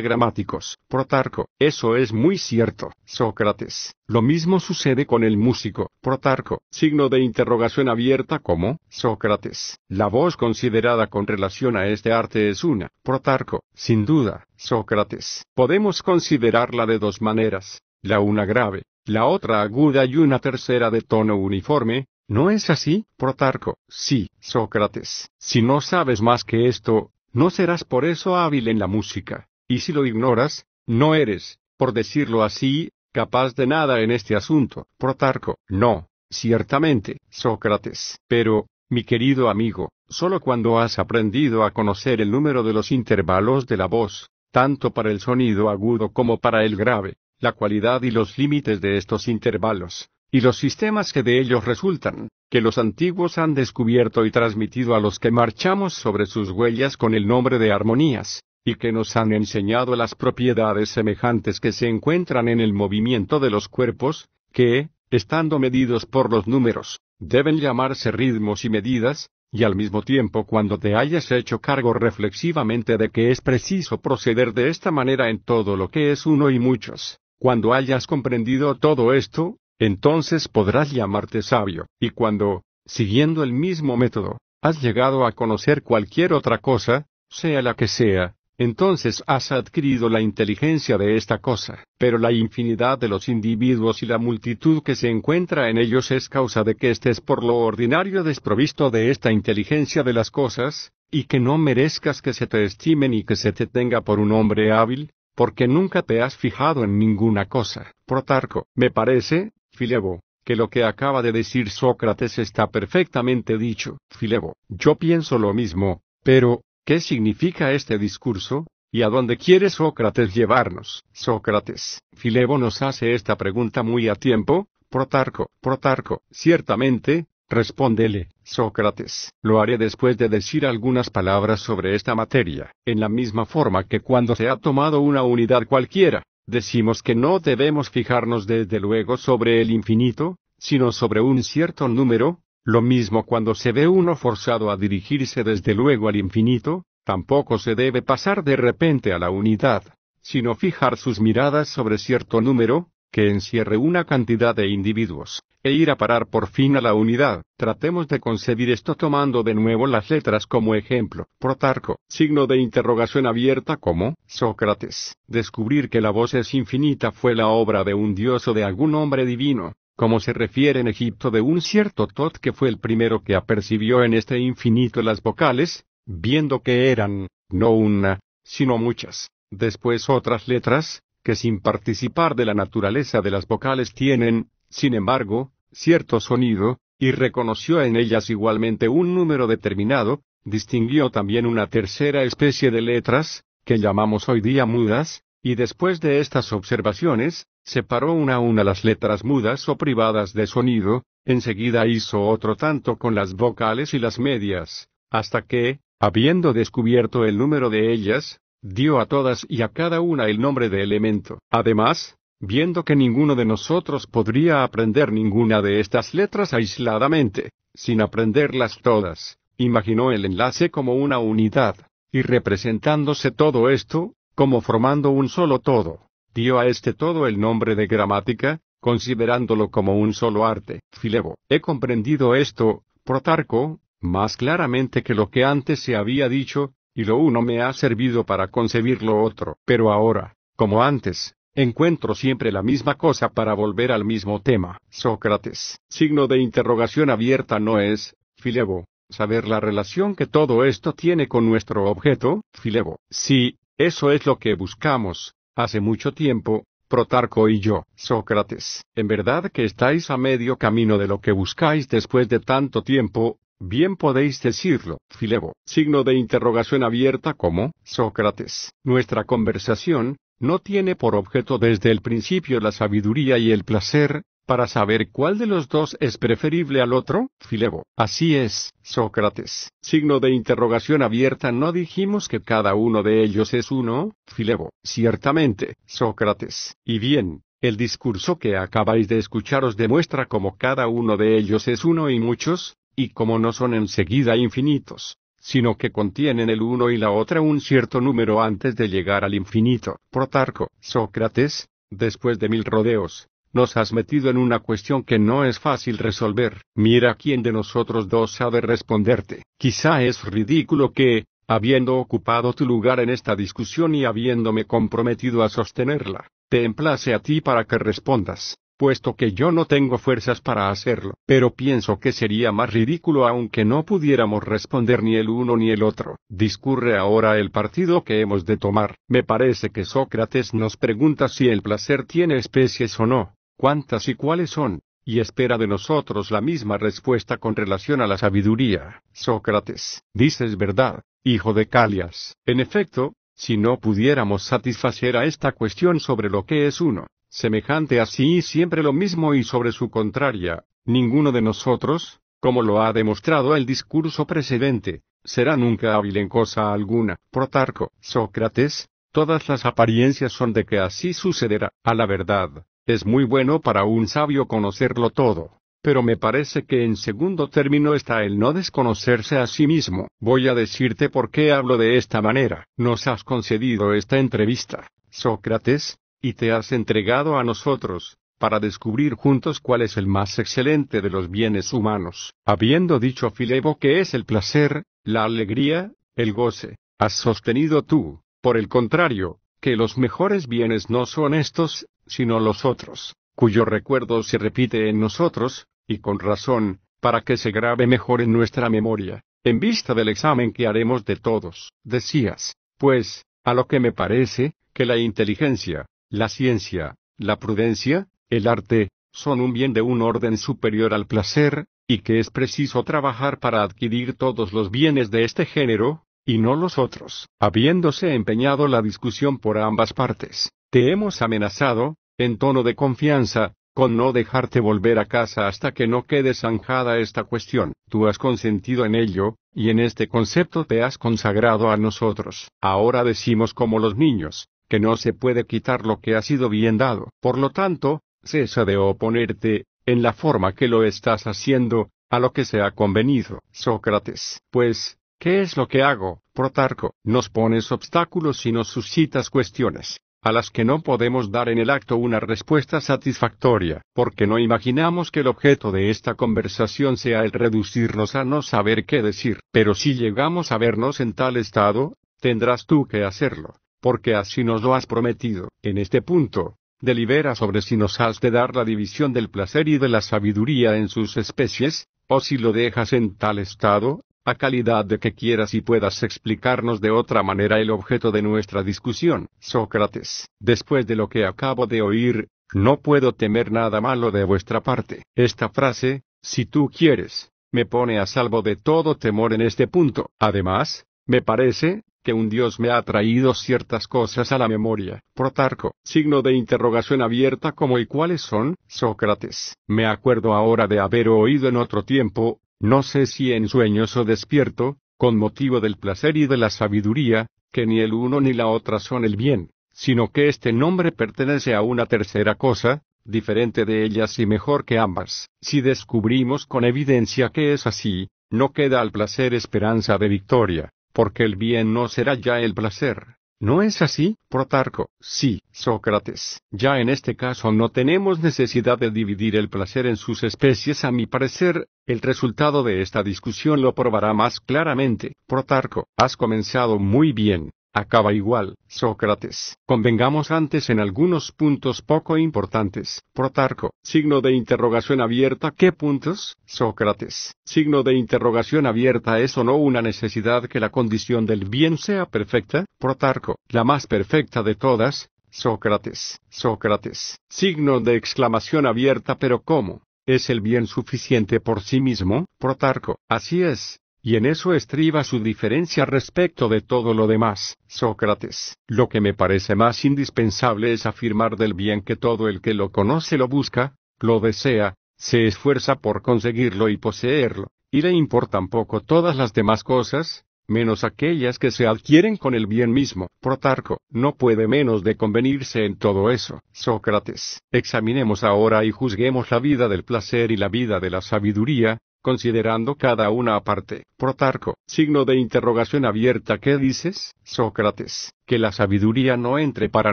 gramáticos, Protarco, eso es muy cierto, Sócrates. Lo mismo sucede con el músico, Protarco, signo de interrogación abierta como, Sócrates. La voz considerada con relación a este arte es una, Protarco, sin duda, Sócrates. Podemos considerarla de dos maneras, la una grave, la otra aguda y una tercera de tono uniforme, ¿No es así, Protarco? Sí, Sócrates. Si no sabes más que esto, no serás por eso hábil en la música, y si lo ignoras, no eres, por decirlo así, capaz de nada en este asunto. Protarco, no, ciertamente, Sócrates. Pero, mi querido amigo, solo cuando has aprendido a conocer el número de los intervalos de la voz, tanto para el sonido agudo como para el grave, la cualidad y los límites de estos intervalos, y los sistemas que de ellos resultan, que los antiguos han descubierto y transmitido a los que marchamos sobre sus huellas con el nombre de armonías, y que nos han enseñado las propiedades semejantes que se encuentran en el movimiento de los cuerpos, que, estando medidos por los números, deben llamarse ritmos y medidas, y al mismo tiempo cuando te hayas hecho cargo reflexivamente de que es preciso proceder de esta manera en todo lo que es uno y muchos, cuando hayas comprendido todo esto, entonces podrás llamarte sabio, y cuando, siguiendo el mismo método, has llegado a conocer cualquier otra cosa, sea la que sea, entonces has adquirido la inteligencia de esta cosa, pero la infinidad de los individuos y la multitud que se encuentra en ellos es causa de que estés por lo ordinario desprovisto de esta inteligencia de las cosas, y que no merezcas que se te estimen y que se te tenga por un hombre hábil, porque nunca te has fijado en ninguna cosa. Protarco, me parece, Filebo, que lo que acaba de decir Sócrates está perfectamente dicho. Filebo, yo pienso lo mismo, pero, ¿qué significa este discurso? ¿Y a dónde quiere Sócrates llevarnos? Sócrates, Filebo nos hace esta pregunta muy a tiempo, Protarco, Protarco, ciertamente, Respóndele, Sócrates, lo haré después de decir algunas palabras sobre esta materia, en la misma forma que cuando se ha tomado una unidad cualquiera, Decimos que no debemos fijarnos desde luego sobre el infinito, sino sobre un cierto número, lo mismo cuando se ve uno forzado a dirigirse desde luego al infinito, tampoco se debe pasar de repente a la unidad, sino fijar sus miradas sobre cierto número, que encierre una cantidad de individuos ir a parar por fin a la unidad. Tratemos de concebir esto tomando de nuevo las letras como ejemplo. Protarco, signo de interrogación abierta como Sócrates. Descubrir que la voz es infinita fue la obra de un dios o de algún hombre divino como se refiere en Egipto de un cierto Tot que fue el primero que apercibió en este infinito las vocales, viendo que eran, no una, sino muchas, después otras letras, que sin participar de la naturaleza de las vocales tienen, sin embargo, cierto sonido, y reconoció en ellas igualmente un número determinado, distinguió también una tercera especie de letras, que llamamos hoy día mudas, y después de estas observaciones, separó una a una las letras mudas o privadas de sonido, enseguida hizo otro tanto con las vocales y las medias, hasta que, habiendo descubierto el número de ellas, dio a todas y a cada una el nombre de elemento. Además, viendo que ninguno de nosotros podría aprender ninguna de estas letras aisladamente, sin aprenderlas todas, imaginó el enlace como una unidad, y representándose todo esto, como formando un solo todo, dio a este todo el nombre de gramática, considerándolo como un solo arte. Filebo, he comprendido esto, Protarco, más claramente que lo que antes se había dicho, y lo uno me ha servido para concebir lo otro. Pero ahora, como antes, Encuentro siempre la misma cosa para volver al mismo tema. Sócrates. Signo de interrogación abierta no es, Filebo, saber la relación que todo esto tiene con nuestro objeto, Filebo. Sí, eso es lo que buscamos, hace mucho tiempo, Protarco y yo, Sócrates. En verdad que estáis a medio camino de lo que buscáis después de tanto tiempo, bien podéis decirlo, Filebo. Signo de interrogación abierta como, Sócrates. Nuestra conversación, no tiene por objeto desde el principio la sabiduría y el placer, para saber cuál de los dos es preferible al otro? Filebo. Así es, Sócrates. Signo de interrogación abierta. ¿No dijimos que cada uno de ellos es uno? Filebo. Ciertamente, Sócrates. Y bien, el discurso que acabáis de escucharos demuestra cómo cada uno de ellos es uno y muchos, y cómo no son enseguida infinitos sino que contienen el uno y la otra un cierto número antes de llegar al infinito. Protarco, Sócrates, después de mil rodeos, nos has metido en una cuestión que no es fácil resolver. Mira quién de nosotros dos sabe responderte. Quizá es ridículo que, habiendo ocupado tu lugar en esta discusión y habiéndome comprometido a sostenerla, te emplace a ti para que respondas puesto que yo no tengo fuerzas para hacerlo. Pero pienso que sería más ridículo aunque no pudiéramos responder ni el uno ni el otro. Discurre ahora el partido que hemos de tomar. Me parece que Sócrates nos pregunta si el placer tiene especies o no, cuántas y cuáles son, y espera de nosotros la misma respuesta con relación a la sabiduría. Sócrates, dices verdad, hijo de Calias. En efecto, si no pudiéramos satisfacer a esta cuestión sobre lo que es uno, semejante así y siempre lo mismo y sobre su contraria, ninguno de nosotros, como lo ha demostrado el discurso precedente, será nunca hábil en cosa alguna. Protarco, Sócrates, todas las apariencias son de que así sucederá. A la verdad, es muy bueno para un sabio conocerlo todo. Pero me parece que en segundo término está el no desconocerse a sí mismo. Voy a decirte por qué hablo de esta manera. Nos has concedido esta entrevista, Sócrates, y te has entregado a nosotros, para descubrir juntos cuál es el más excelente de los bienes humanos. Habiendo dicho Filebo que es el placer, la alegría, el goce, has sostenido tú, por el contrario, que los mejores bienes no son estos, sino los otros, cuyo recuerdo se repite en nosotros, y con razón, para que se grabe mejor en nuestra memoria, en vista del examen que haremos de todos. Decías, pues, a lo que me parece, que la inteligencia, la ciencia, la prudencia, el arte, son un bien de un orden superior al placer, y que es preciso trabajar para adquirir todos los bienes de este género, y no los otros. Habiéndose empeñado la discusión por ambas partes, te hemos amenazado, en tono de confianza, con no dejarte volver a casa hasta que no quede zanjada esta cuestión. Tú has consentido en ello, y en este concepto te has consagrado a nosotros. Ahora decimos como los niños, que no se puede quitar lo que ha sido bien dado. Por lo tanto, cesa de oponerte, en la forma que lo estás haciendo, a lo que se ha convenido. Sócrates, pues, ¿qué es lo que hago? Protarco, nos pones obstáculos y nos suscitas cuestiones, a las que no podemos dar en el acto una respuesta satisfactoria, porque no imaginamos que el objeto de esta conversación sea el reducirnos a no saber qué decir. Pero si llegamos a vernos en tal estado, tendrás tú que hacerlo porque así nos lo has prometido. En este punto, delibera sobre si nos has de dar la división del placer y de la sabiduría en sus especies, o si lo dejas en tal estado, a calidad de que quieras y puedas explicarnos de otra manera el objeto de nuestra discusión. Sócrates, después de lo que acabo de oír, no puedo temer nada malo de vuestra parte. Esta frase, si tú quieres, me pone a salvo de todo temor en este punto. Además, me parece, que un Dios me ha traído ciertas cosas a la memoria. Protarco, signo de interrogación abierta como y cuáles son, Sócrates. Me acuerdo ahora de haber oído en otro tiempo, no sé si en sueños o despierto, con motivo del placer y de la sabiduría, que ni el uno ni la otra son el bien, sino que este nombre pertenece a una tercera cosa, diferente de ellas y mejor que ambas. Si descubrimos con evidencia que es así, no queda al placer esperanza de victoria porque el bien no será ya el placer. ¿No es así, Protarco? Sí, Sócrates. Ya en este caso no tenemos necesidad de dividir el placer en sus especies. A mi parecer, el resultado de esta discusión lo probará más claramente. Protarco, has comenzado muy bien acaba igual, Sócrates. Convengamos antes en algunos puntos poco importantes. Protarco, signo de interrogación abierta. ¿Qué puntos? Sócrates, signo de interrogación abierta. ¿Es o no una necesidad que la condición del bien sea perfecta? Protarco, la más perfecta de todas. Sócrates, Sócrates, signo de exclamación abierta. ¿Pero cómo? ¿Es el bien suficiente por sí mismo? Protarco, así es, y en eso estriba su diferencia respecto de todo lo demás, Sócrates. Lo que me parece más indispensable es afirmar del bien que todo el que lo conoce lo busca, lo desea, se esfuerza por conseguirlo y poseerlo, y le importan poco todas las demás cosas, menos aquellas que se adquieren con el bien mismo. Protarco, no puede menos de convenirse en todo eso. Sócrates, examinemos ahora y juzguemos la vida del placer y la vida de la sabiduría, considerando cada una aparte. Protarco, signo de interrogación abierta, ¿qué dices, Sócrates? Que la sabiduría no entre para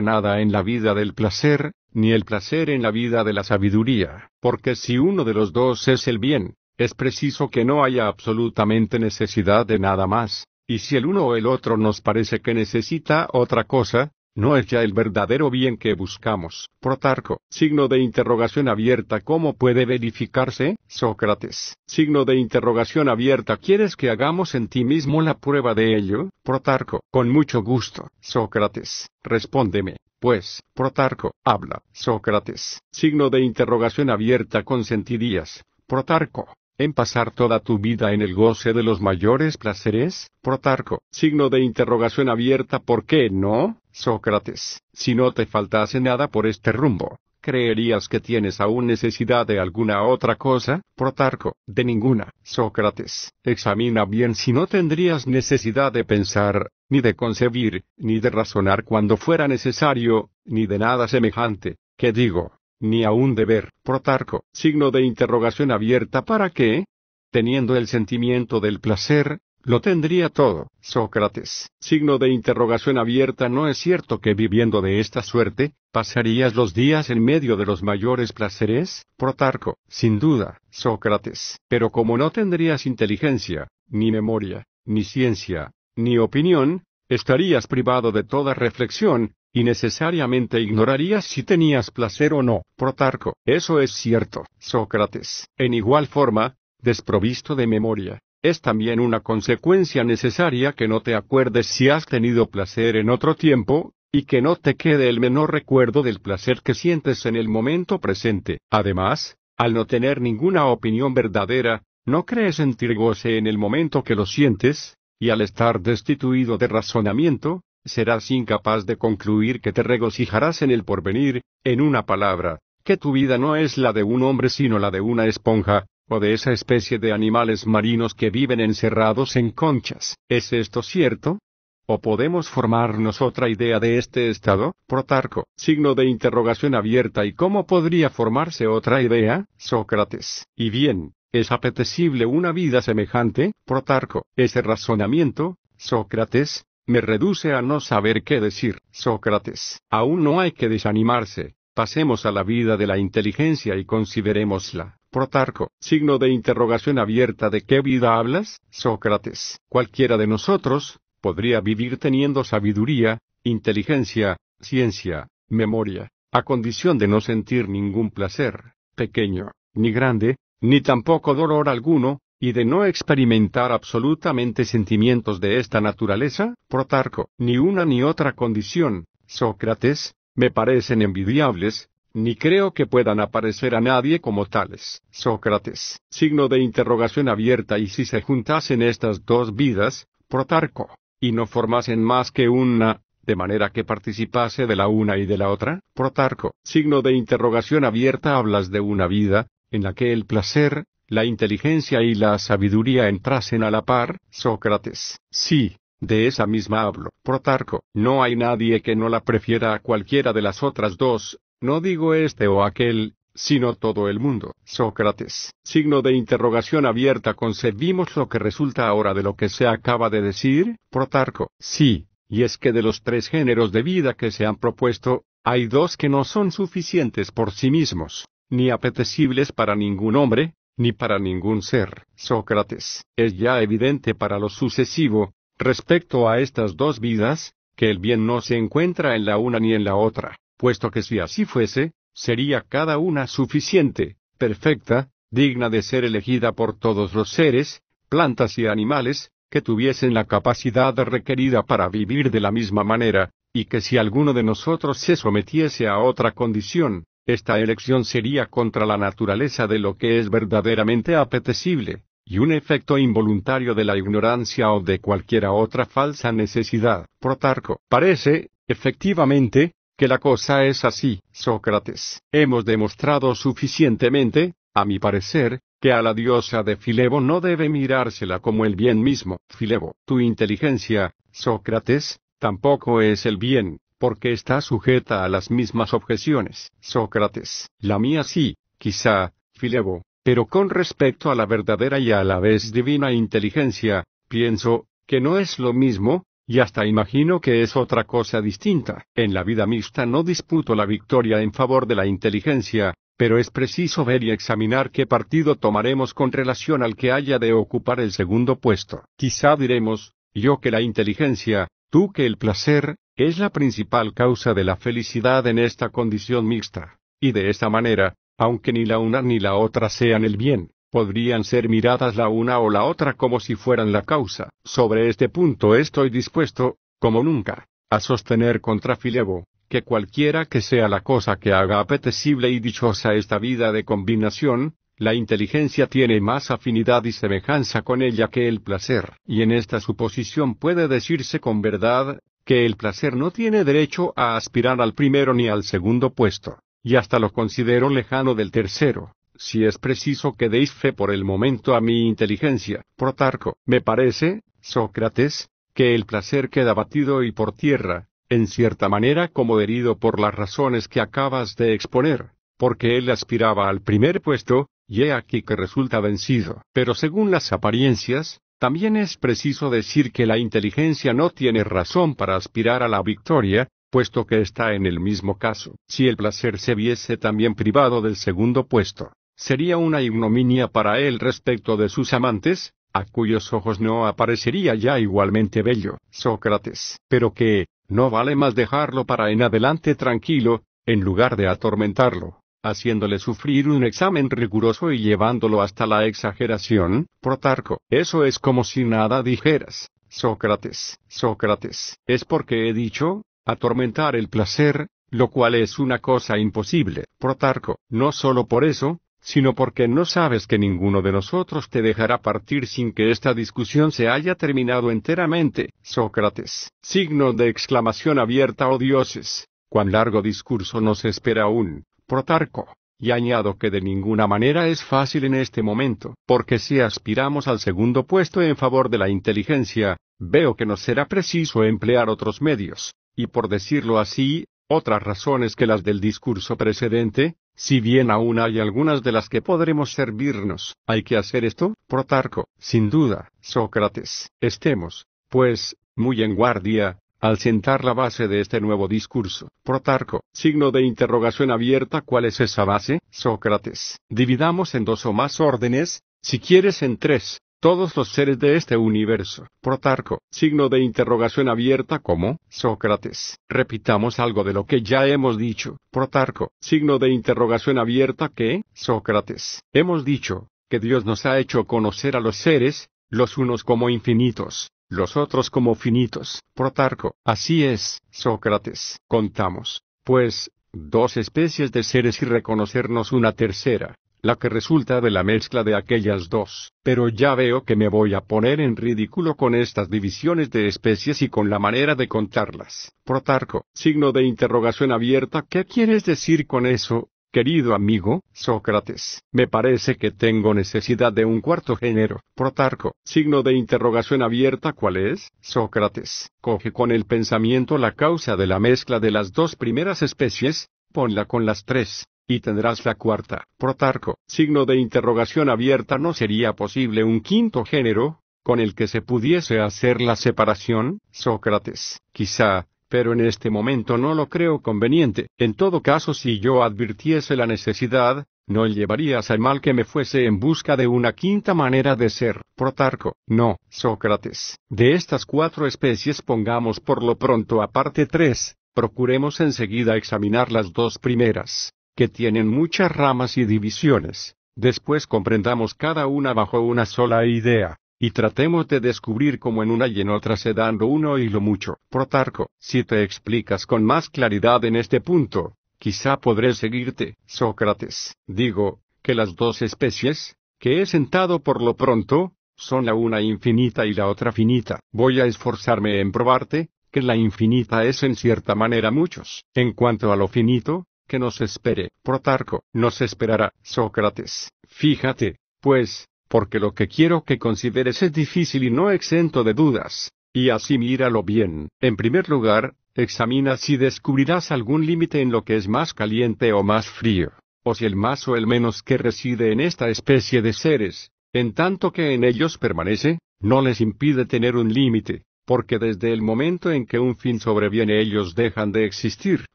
nada en la vida del placer, ni el placer en la vida de la sabiduría, porque si uno de los dos es el bien, es preciso que no haya absolutamente necesidad de nada más, y si el uno o el otro nos parece que necesita otra cosa, ¿No es ya el verdadero bien que buscamos? Protarco, signo de interrogación abierta, ¿cómo puede verificarse? Sócrates, signo de interrogación abierta, ¿quieres que hagamos en ti mismo la prueba de ello? Protarco, con mucho gusto. Sócrates, respóndeme. Pues, Protarco, habla. Sócrates, signo de interrogación abierta, ¿consentirías? Protarco, en pasar toda tu vida en el goce de los mayores placeres? Protarco, signo de interrogación abierta, ¿por qué no? Sócrates, si no te faltase nada por este rumbo, ¿creerías que tienes aún necesidad de alguna otra cosa? Protarco, de ninguna. Sócrates, examina bien si no tendrías necesidad de pensar, ni de concebir, ni de razonar cuando fuera necesario, ni de nada semejante, ¿qué digo, ni aún de ver. Protarco, signo de interrogación abierta para qué? Teniendo el sentimiento del placer, lo tendría todo, Sócrates. Signo de interrogación abierta, ¿no es cierto que viviendo de esta suerte, pasarías los días en medio de los mayores placeres? Protarco, sin duda, Sócrates. Pero como no tendrías inteligencia, ni memoria, ni ciencia, ni opinión, estarías privado de toda reflexión, y necesariamente ignorarías si tenías placer o no. Protarco, eso es cierto, Sócrates. En igual forma, desprovisto de memoria, es también una consecuencia necesaria que no te acuerdes si has tenido placer en otro tiempo, y que no te quede el menor recuerdo del placer que sientes en el momento presente. Además, al no tener ninguna opinión verdadera, no crees sentir goce en el momento que lo sientes, y al estar destituido de razonamiento, serás incapaz de concluir que te regocijarás en el porvenir, en una palabra, que tu vida no es la de un hombre sino la de una esponja, o de esa especie de animales marinos que viven encerrados en conchas. ¿Es esto cierto? ¿O podemos formarnos otra idea de este estado? Protarco, signo de interrogación abierta. ¿Y cómo podría formarse otra idea? Sócrates. Y bien, ¿es apetecible una vida semejante? Protarco, ese razonamiento, Sócrates, me reduce a no saber qué decir. Sócrates, aún no hay que desanimarse. Pasemos a la vida de la inteligencia y considerémosla. Protarco, signo de interrogación abierta de qué vida hablas, Sócrates. Cualquiera de nosotros, podría vivir teniendo sabiduría, inteligencia, ciencia, memoria, a condición de no sentir ningún placer, pequeño, ni grande, ni tampoco dolor alguno, y de no experimentar absolutamente sentimientos de esta naturaleza, Protarco, ni una ni otra condición, Sócrates, me parecen envidiables, ni creo que puedan aparecer a nadie como tales. Sócrates, signo de interrogación abierta y si se juntasen estas dos vidas, Protarco, y no formasen más que una, de manera que participase de la una y de la otra, Protarco, signo de interrogación abierta hablas de una vida, en la que el placer, la inteligencia y la sabiduría entrasen a la par, Sócrates, sí, de esa misma hablo. Protarco, no hay nadie que no la prefiera a cualquiera de las otras dos, no digo este o aquel, sino todo el mundo. Sócrates, signo de interrogación abierta, concebimos lo que resulta ahora de lo que se acaba de decir, Protarco. Sí, y es que de los tres géneros de vida que se han propuesto, hay dos que no son suficientes por sí mismos, ni apetecibles para ningún hombre, ni para ningún ser. Sócrates, es ya evidente para lo sucesivo, respecto a estas dos vidas, que el bien no se encuentra en la una ni en la otra puesto que si así fuese, sería cada una suficiente, perfecta, digna de ser elegida por todos los seres, plantas y animales, que tuviesen la capacidad requerida para vivir de la misma manera, y que si alguno de nosotros se sometiese a otra condición, esta elección sería contra la naturaleza de lo que es verdaderamente apetecible, y un efecto involuntario de la ignorancia o de cualquiera otra falsa necesidad. Protarco. Parece, efectivamente, que la cosa es así, Sócrates. Hemos demostrado suficientemente, a mi parecer, que a la diosa de Filebo no debe mirársela como el bien mismo. Filebo, tu inteligencia, Sócrates, tampoco es el bien, porque está sujeta a las mismas objeciones. Sócrates, la mía sí, quizá, Filebo, pero con respecto a la verdadera y a la vez divina inteligencia, pienso, que no es lo mismo, y hasta imagino que es otra cosa distinta. En la vida mixta no disputo la victoria en favor de la inteligencia, pero es preciso ver y examinar qué partido tomaremos con relación al que haya de ocupar el segundo puesto. Quizá diremos, yo que la inteligencia, tú que el placer, es la principal causa de la felicidad en esta condición mixta. Y de esta manera, aunque ni la una ni la otra sean el bien, podrían ser miradas la una o la otra como si fueran la causa. Sobre este punto estoy dispuesto, como nunca, a sostener contra Filebo, que cualquiera que sea la cosa que haga apetecible y dichosa esta vida de combinación, la inteligencia tiene más afinidad y semejanza con ella que el placer. Y en esta suposición puede decirse con verdad, que el placer no tiene derecho a aspirar al primero ni al segundo puesto, y hasta lo considero lejano del tercero si es preciso que deis fe por el momento a mi inteligencia. Protarco, me parece, Sócrates, que el placer queda batido y por tierra, en cierta manera como herido por las razones que acabas de exponer, porque él aspiraba al primer puesto, y he aquí que resulta vencido. Pero según las apariencias, también es preciso decir que la inteligencia no tiene razón para aspirar a la victoria, puesto que está en el mismo caso, si el placer se viese también privado del segundo puesto. Sería una ignominia para él respecto de sus amantes, a cuyos ojos no aparecería ya igualmente bello, Sócrates, pero que, no vale más dejarlo para en adelante tranquilo, en lugar de atormentarlo, haciéndole sufrir un examen riguroso y llevándolo hasta la exageración, Protarco, eso es como si nada dijeras, Sócrates, Sócrates, es porque he dicho, atormentar el placer, lo cual es una cosa imposible, Protarco, no solo por eso, sino porque no sabes que ninguno de nosotros te dejará partir sin que esta discusión se haya terminado enteramente, Sócrates. Signo de exclamación abierta, oh dioses, cuán largo discurso nos espera aún, Protarco. Y añado que de ninguna manera es fácil en este momento, porque si aspiramos al segundo puesto en favor de la inteligencia, veo que nos será preciso emplear otros medios, y por decirlo así, otras razones que las del discurso precedente, si bien aún hay algunas de las que podremos servirnos, hay que hacer esto, Protarco, sin duda, Sócrates, estemos, pues, muy en guardia, al sentar la base de este nuevo discurso. Protarco, signo de interrogación abierta, ¿cuál es esa base? Sócrates, dividamos en dos o más órdenes, si quieres en tres, todos los seres de este universo. Protarco, signo de interrogación abierta como Sócrates. Repitamos algo de lo que ya hemos dicho. Protarco, signo de interrogación abierta que Sócrates. Hemos dicho que Dios nos ha hecho conocer a los seres, los unos como infinitos, los otros como finitos. Protarco, así es, Sócrates. Contamos, pues, dos especies de seres y reconocernos una tercera la que resulta de la mezcla de aquellas dos, pero ya veo que me voy a poner en ridículo con estas divisiones de especies y con la manera de contarlas. Protarco, signo de interrogación abierta, ¿qué quieres decir con eso? Querido amigo, Sócrates, me parece que tengo necesidad de un cuarto género. Protarco, signo de interrogación abierta, ¿cuál es? Sócrates, coge con el pensamiento la causa de la mezcla de las dos primeras especies, ponla con las tres, y tendrás la cuarta, Protarco, signo de interrogación abierta, ¿no sería posible un quinto género, con el que se pudiese hacer la separación, Sócrates? Quizá, pero en este momento no lo creo conveniente. En todo caso, si yo advirtiese la necesidad, no llevarías al mal que me fuese en busca de una quinta manera de ser, Protarco. No, Sócrates. De estas cuatro especies pongamos por lo pronto aparte tres, procuremos enseguida examinar las dos primeras que tienen muchas ramas y divisiones. Después comprendamos cada una bajo una sola idea, y tratemos de descubrir cómo en una y en otra se dan lo uno y lo mucho. Protarco, si te explicas con más claridad en este punto, quizá podré seguirte. Sócrates, digo, que las dos especies, que he sentado por lo pronto, son la una infinita y la otra finita. Voy a esforzarme en probarte, que la infinita es en cierta manera muchos. En cuanto a lo finito, que nos espere, Protarco, nos esperará, Sócrates, fíjate, pues, porque lo que quiero que consideres es difícil y no exento de dudas, y así míralo bien. En primer lugar, examina si descubrirás algún límite en lo que es más caliente o más frío, o si el más o el menos que reside en esta especie de seres, en tanto que en ellos permanece, no les impide tener un límite, porque desde el momento en que un fin sobreviene ellos dejan de existir.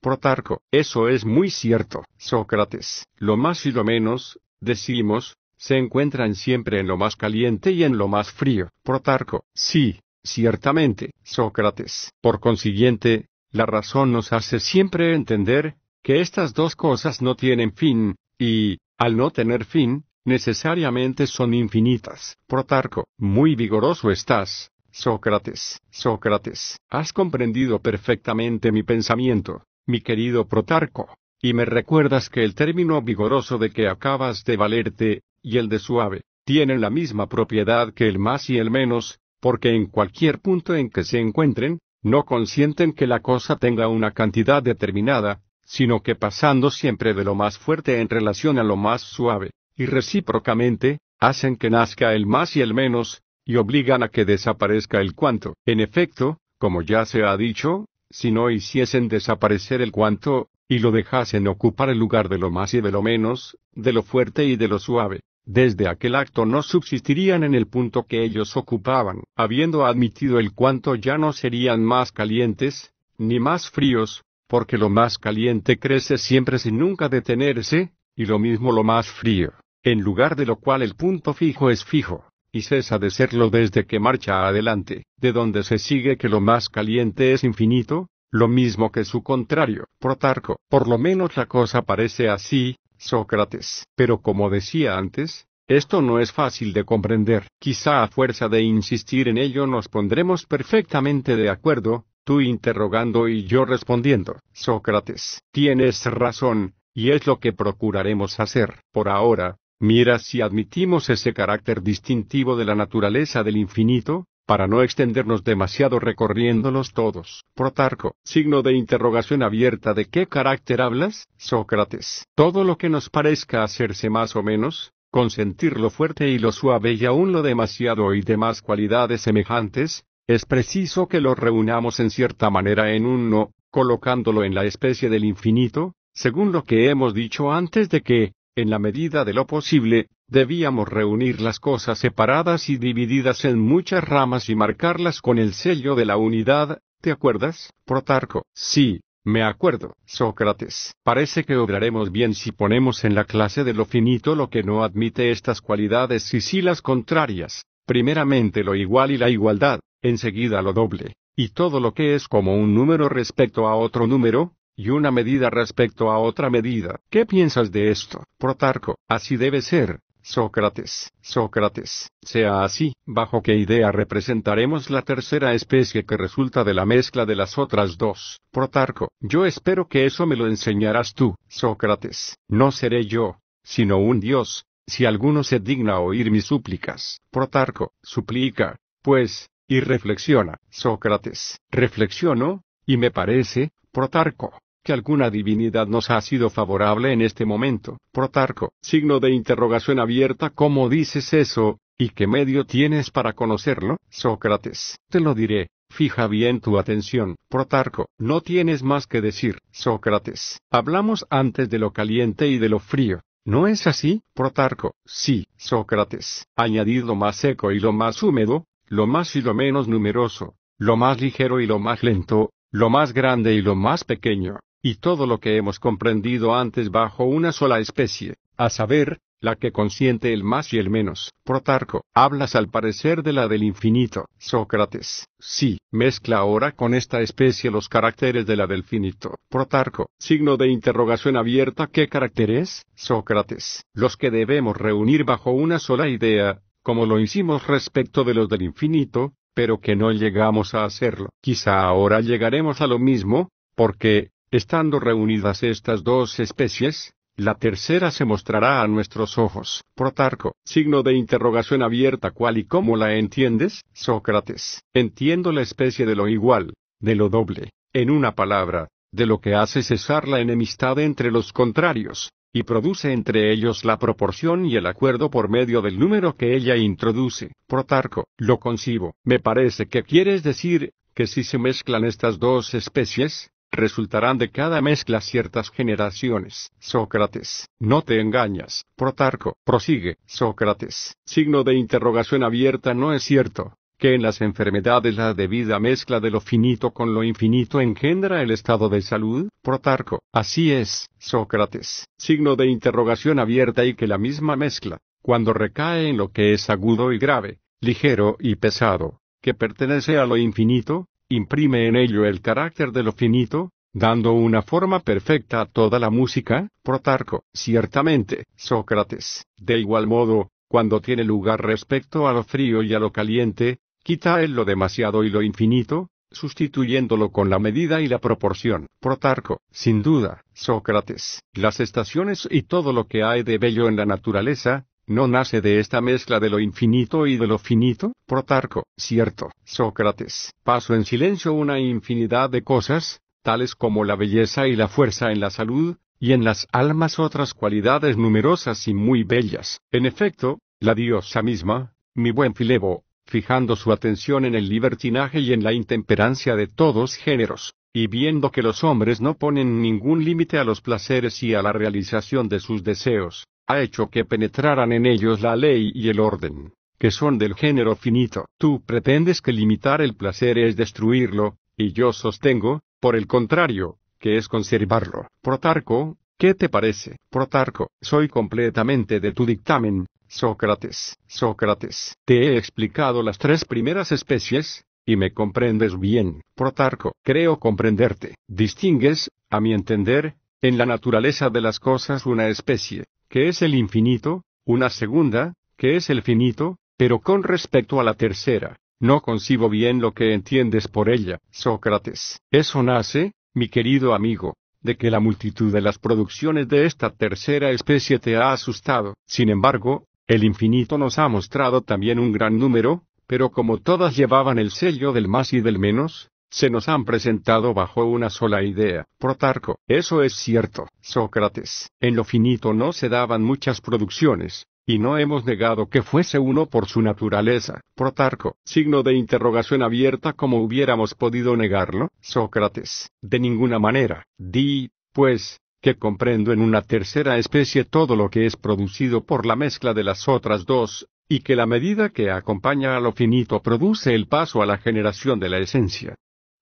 Protarco, eso es muy cierto. Sócrates, lo más y lo menos, decimos, se encuentran siempre en lo más caliente y en lo más frío. Protarco, sí, ciertamente, Sócrates. Por consiguiente, la razón nos hace siempre entender, que estas dos cosas no tienen fin, y, al no tener fin, necesariamente son infinitas. Protarco, muy vigoroso estás, Sócrates, Sócrates, has comprendido perfectamente mi pensamiento, mi querido Protarco, y me recuerdas que el término vigoroso de que acabas de valerte, y el de suave, tienen la misma propiedad que el más y el menos, porque en cualquier punto en que se encuentren, no consienten que la cosa tenga una cantidad determinada, sino que pasando siempre de lo más fuerte en relación a lo más suave, y recíprocamente, hacen que nazca el más y el menos, y obligan a que desaparezca el cuanto. En efecto, como ya se ha dicho, si no hiciesen desaparecer el cuanto, y lo dejasen ocupar el lugar de lo más y de lo menos, de lo fuerte y de lo suave, desde aquel acto no subsistirían en el punto que ellos ocupaban. Habiendo admitido el cuanto ya no serían más calientes, ni más fríos, porque lo más caliente crece siempre sin nunca detenerse, y lo mismo lo más frío, en lugar de lo cual el punto fijo es fijo y cesa de serlo desde que marcha adelante, de donde se sigue que lo más caliente es infinito, lo mismo que su contrario, Protarco. Por lo menos la cosa parece así, Sócrates. Pero como decía antes, esto no es fácil de comprender. Quizá a fuerza de insistir en ello nos pondremos perfectamente de acuerdo, tú interrogando y yo respondiendo. Sócrates, tienes razón, y es lo que procuraremos hacer. Por ahora, Mira si admitimos ese carácter distintivo de la naturaleza del infinito, para no extendernos demasiado recorriéndolos todos. Protarco, signo de interrogación abierta de qué carácter hablas, Sócrates. Todo lo que nos parezca hacerse más o menos, consentir lo fuerte y lo suave y aún lo demasiado y demás cualidades semejantes, es preciso que lo reunamos en cierta manera en uno, colocándolo en la especie del infinito, según lo que hemos dicho antes de que, en la medida de lo posible, debíamos reunir las cosas separadas y divididas en muchas ramas y marcarlas con el sello de la unidad, ¿te acuerdas, Protarco? Sí, me acuerdo, Sócrates. Parece que obraremos bien si ponemos en la clase de lo finito lo que no admite estas cualidades y si las contrarias, primeramente lo igual y la igualdad, enseguida lo doble, y todo lo que es como un número respecto a otro número, y una medida respecto a otra medida. ¿Qué piensas de esto, Protarco? Así debe ser, Sócrates, Sócrates, sea así, bajo qué idea representaremos la tercera especie que resulta de la mezcla de las otras dos. Protarco, yo espero que eso me lo enseñarás tú, Sócrates, no seré yo, sino un dios, si alguno se digna oír mis súplicas. Protarco, suplica, pues, y reflexiona. Sócrates, reflexiono, y me parece, Protarco, que alguna divinidad nos ha sido favorable en este momento. Protarco, signo de interrogación abierta, ¿cómo dices eso? ¿Y qué medio tienes para conocerlo? Sócrates, te lo diré. Fija bien tu atención, Protarco, no tienes más que decir, Sócrates. Hablamos antes de lo caliente y de lo frío. ¿No es así, Protarco? Sí, Sócrates. Añadid lo más seco y lo más húmedo, lo más y lo menos numeroso, lo más ligero y lo más lento, lo más grande y lo más pequeño, y todo lo que hemos comprendido antes bajo una sola especie, a saber, la que consiente el más y el menos. Protarco, hablas al parecer de la del infinito. Sócrates, sí, mezcla ahora con esta especie los caracteres de la del finito. Protarco, signo de interrogación abierta, ¿qué caracteres? Sócrates, los que debemos reunir bajo una sola idea, como lo hicimos respecto de los del infinito, pero que no llegamos a hacerlo. Quizá ahora llegaremos a lo mismo, porque, Estando reunidas estas dos especies, la tercera se mostrará a nuestros ojos. Protarco, signo de interrogación abierta cuál y cómo la entiendes, Sócrates. Entiendo la especie de lo igual, de lo doble, en una palabra, de lo que hace cesar la enemistad entre los contrarios, y produce entre ellos la proporción y el acuerdo por medio del número que ella introduce. Protarco, lo concibo. Me parece que quieres decir, que si se mezclan estas dos especies, resultarán de cada mezcla ciertas generaciones. Sócrates, no te engañas, Protarco, prosigue, Sócrates, signo de interrogación abierta no es cierto, que en las enfermedades la debida mezcla de lo finito con lo infinito engendra el estado de salud? Protarco, así es, Sócrates, signo de interrogación abierta y que la misma mezcla, cuando recae en lo que es agudo y grave, ligero y pesado, que pertenece a lo infinito, imprime en ello el carácter de lo finito, dando una forma perfecta a toda la música, Protarco, ciertamente, Sócrates, de igual modo, cuando tiene lugar respecto a lo frío y a lo caliente, quita él lo demasiado y lo infinito, sustituyéndolo con la medida y la proporción. Protarco, sin duda, Sócrates, las estaciones y todo lo que hay de bello en la naturaleza, ¿No nace de esta mezcla de lo infinito y de lo finito? Protarco, cierto, Sócrates. Paso en silencio una infinidad de cosas, tales como la belleza y la fuerza en la salud, y en las almas otras cualidades numerosas y muy bellas. En efecto, la diosa misma, mi buen Filebo, fijando su atención en el libertinaje y en la intemperancia de todos géneros, y viendo que los hombres no ponen ningún límite a los placeres y a la realización de sus deseos, ha hecho que penetraran en ellos la ley y el orden, que son del género finito. Tú pretendes que limitar el placer es destruirlo, y yo sostengo, por el contrario, que es conservarlo. Protarco, ¿qué te parece? Protarco, soy completamente de tu dictamen. Sócrates, Sócrates, te he explicado las tres primeras especies, y me comprendes bien. Protarco, creo comprenderte. Distingues, a mi entender, en la naturaleza de las cosas una especie, que es el infinito, una segunda, que es el finito, pero con respecto a la tercera, no concibo bien lo que entiendes por ella, Sócrates. Eso nace, mi querido amigo, de que la multitud de las producciones de esta tercera especie te ha asustado. Sin embargo, el infinito nos ha mostrado también un gran número, pero como todas llevaban el sello del más y del menos, se nos han presentado bajo una sola idea. Protarco. Eso es cierto, Sócrates. En lo finito no se daban muchas producciones, y no hemos negado que fuese uno por su naturaleza. Protarco. Signo de interrogación abierta como hubiéramos podido negarlo, Sócrates. De ninguna manera. Di, pues, que comprendo en una tercera especie todo lo que es producido por la mezcla de las otras dos, y que la medida que acompaña a lo finito produce el paso a la generación de la esencia.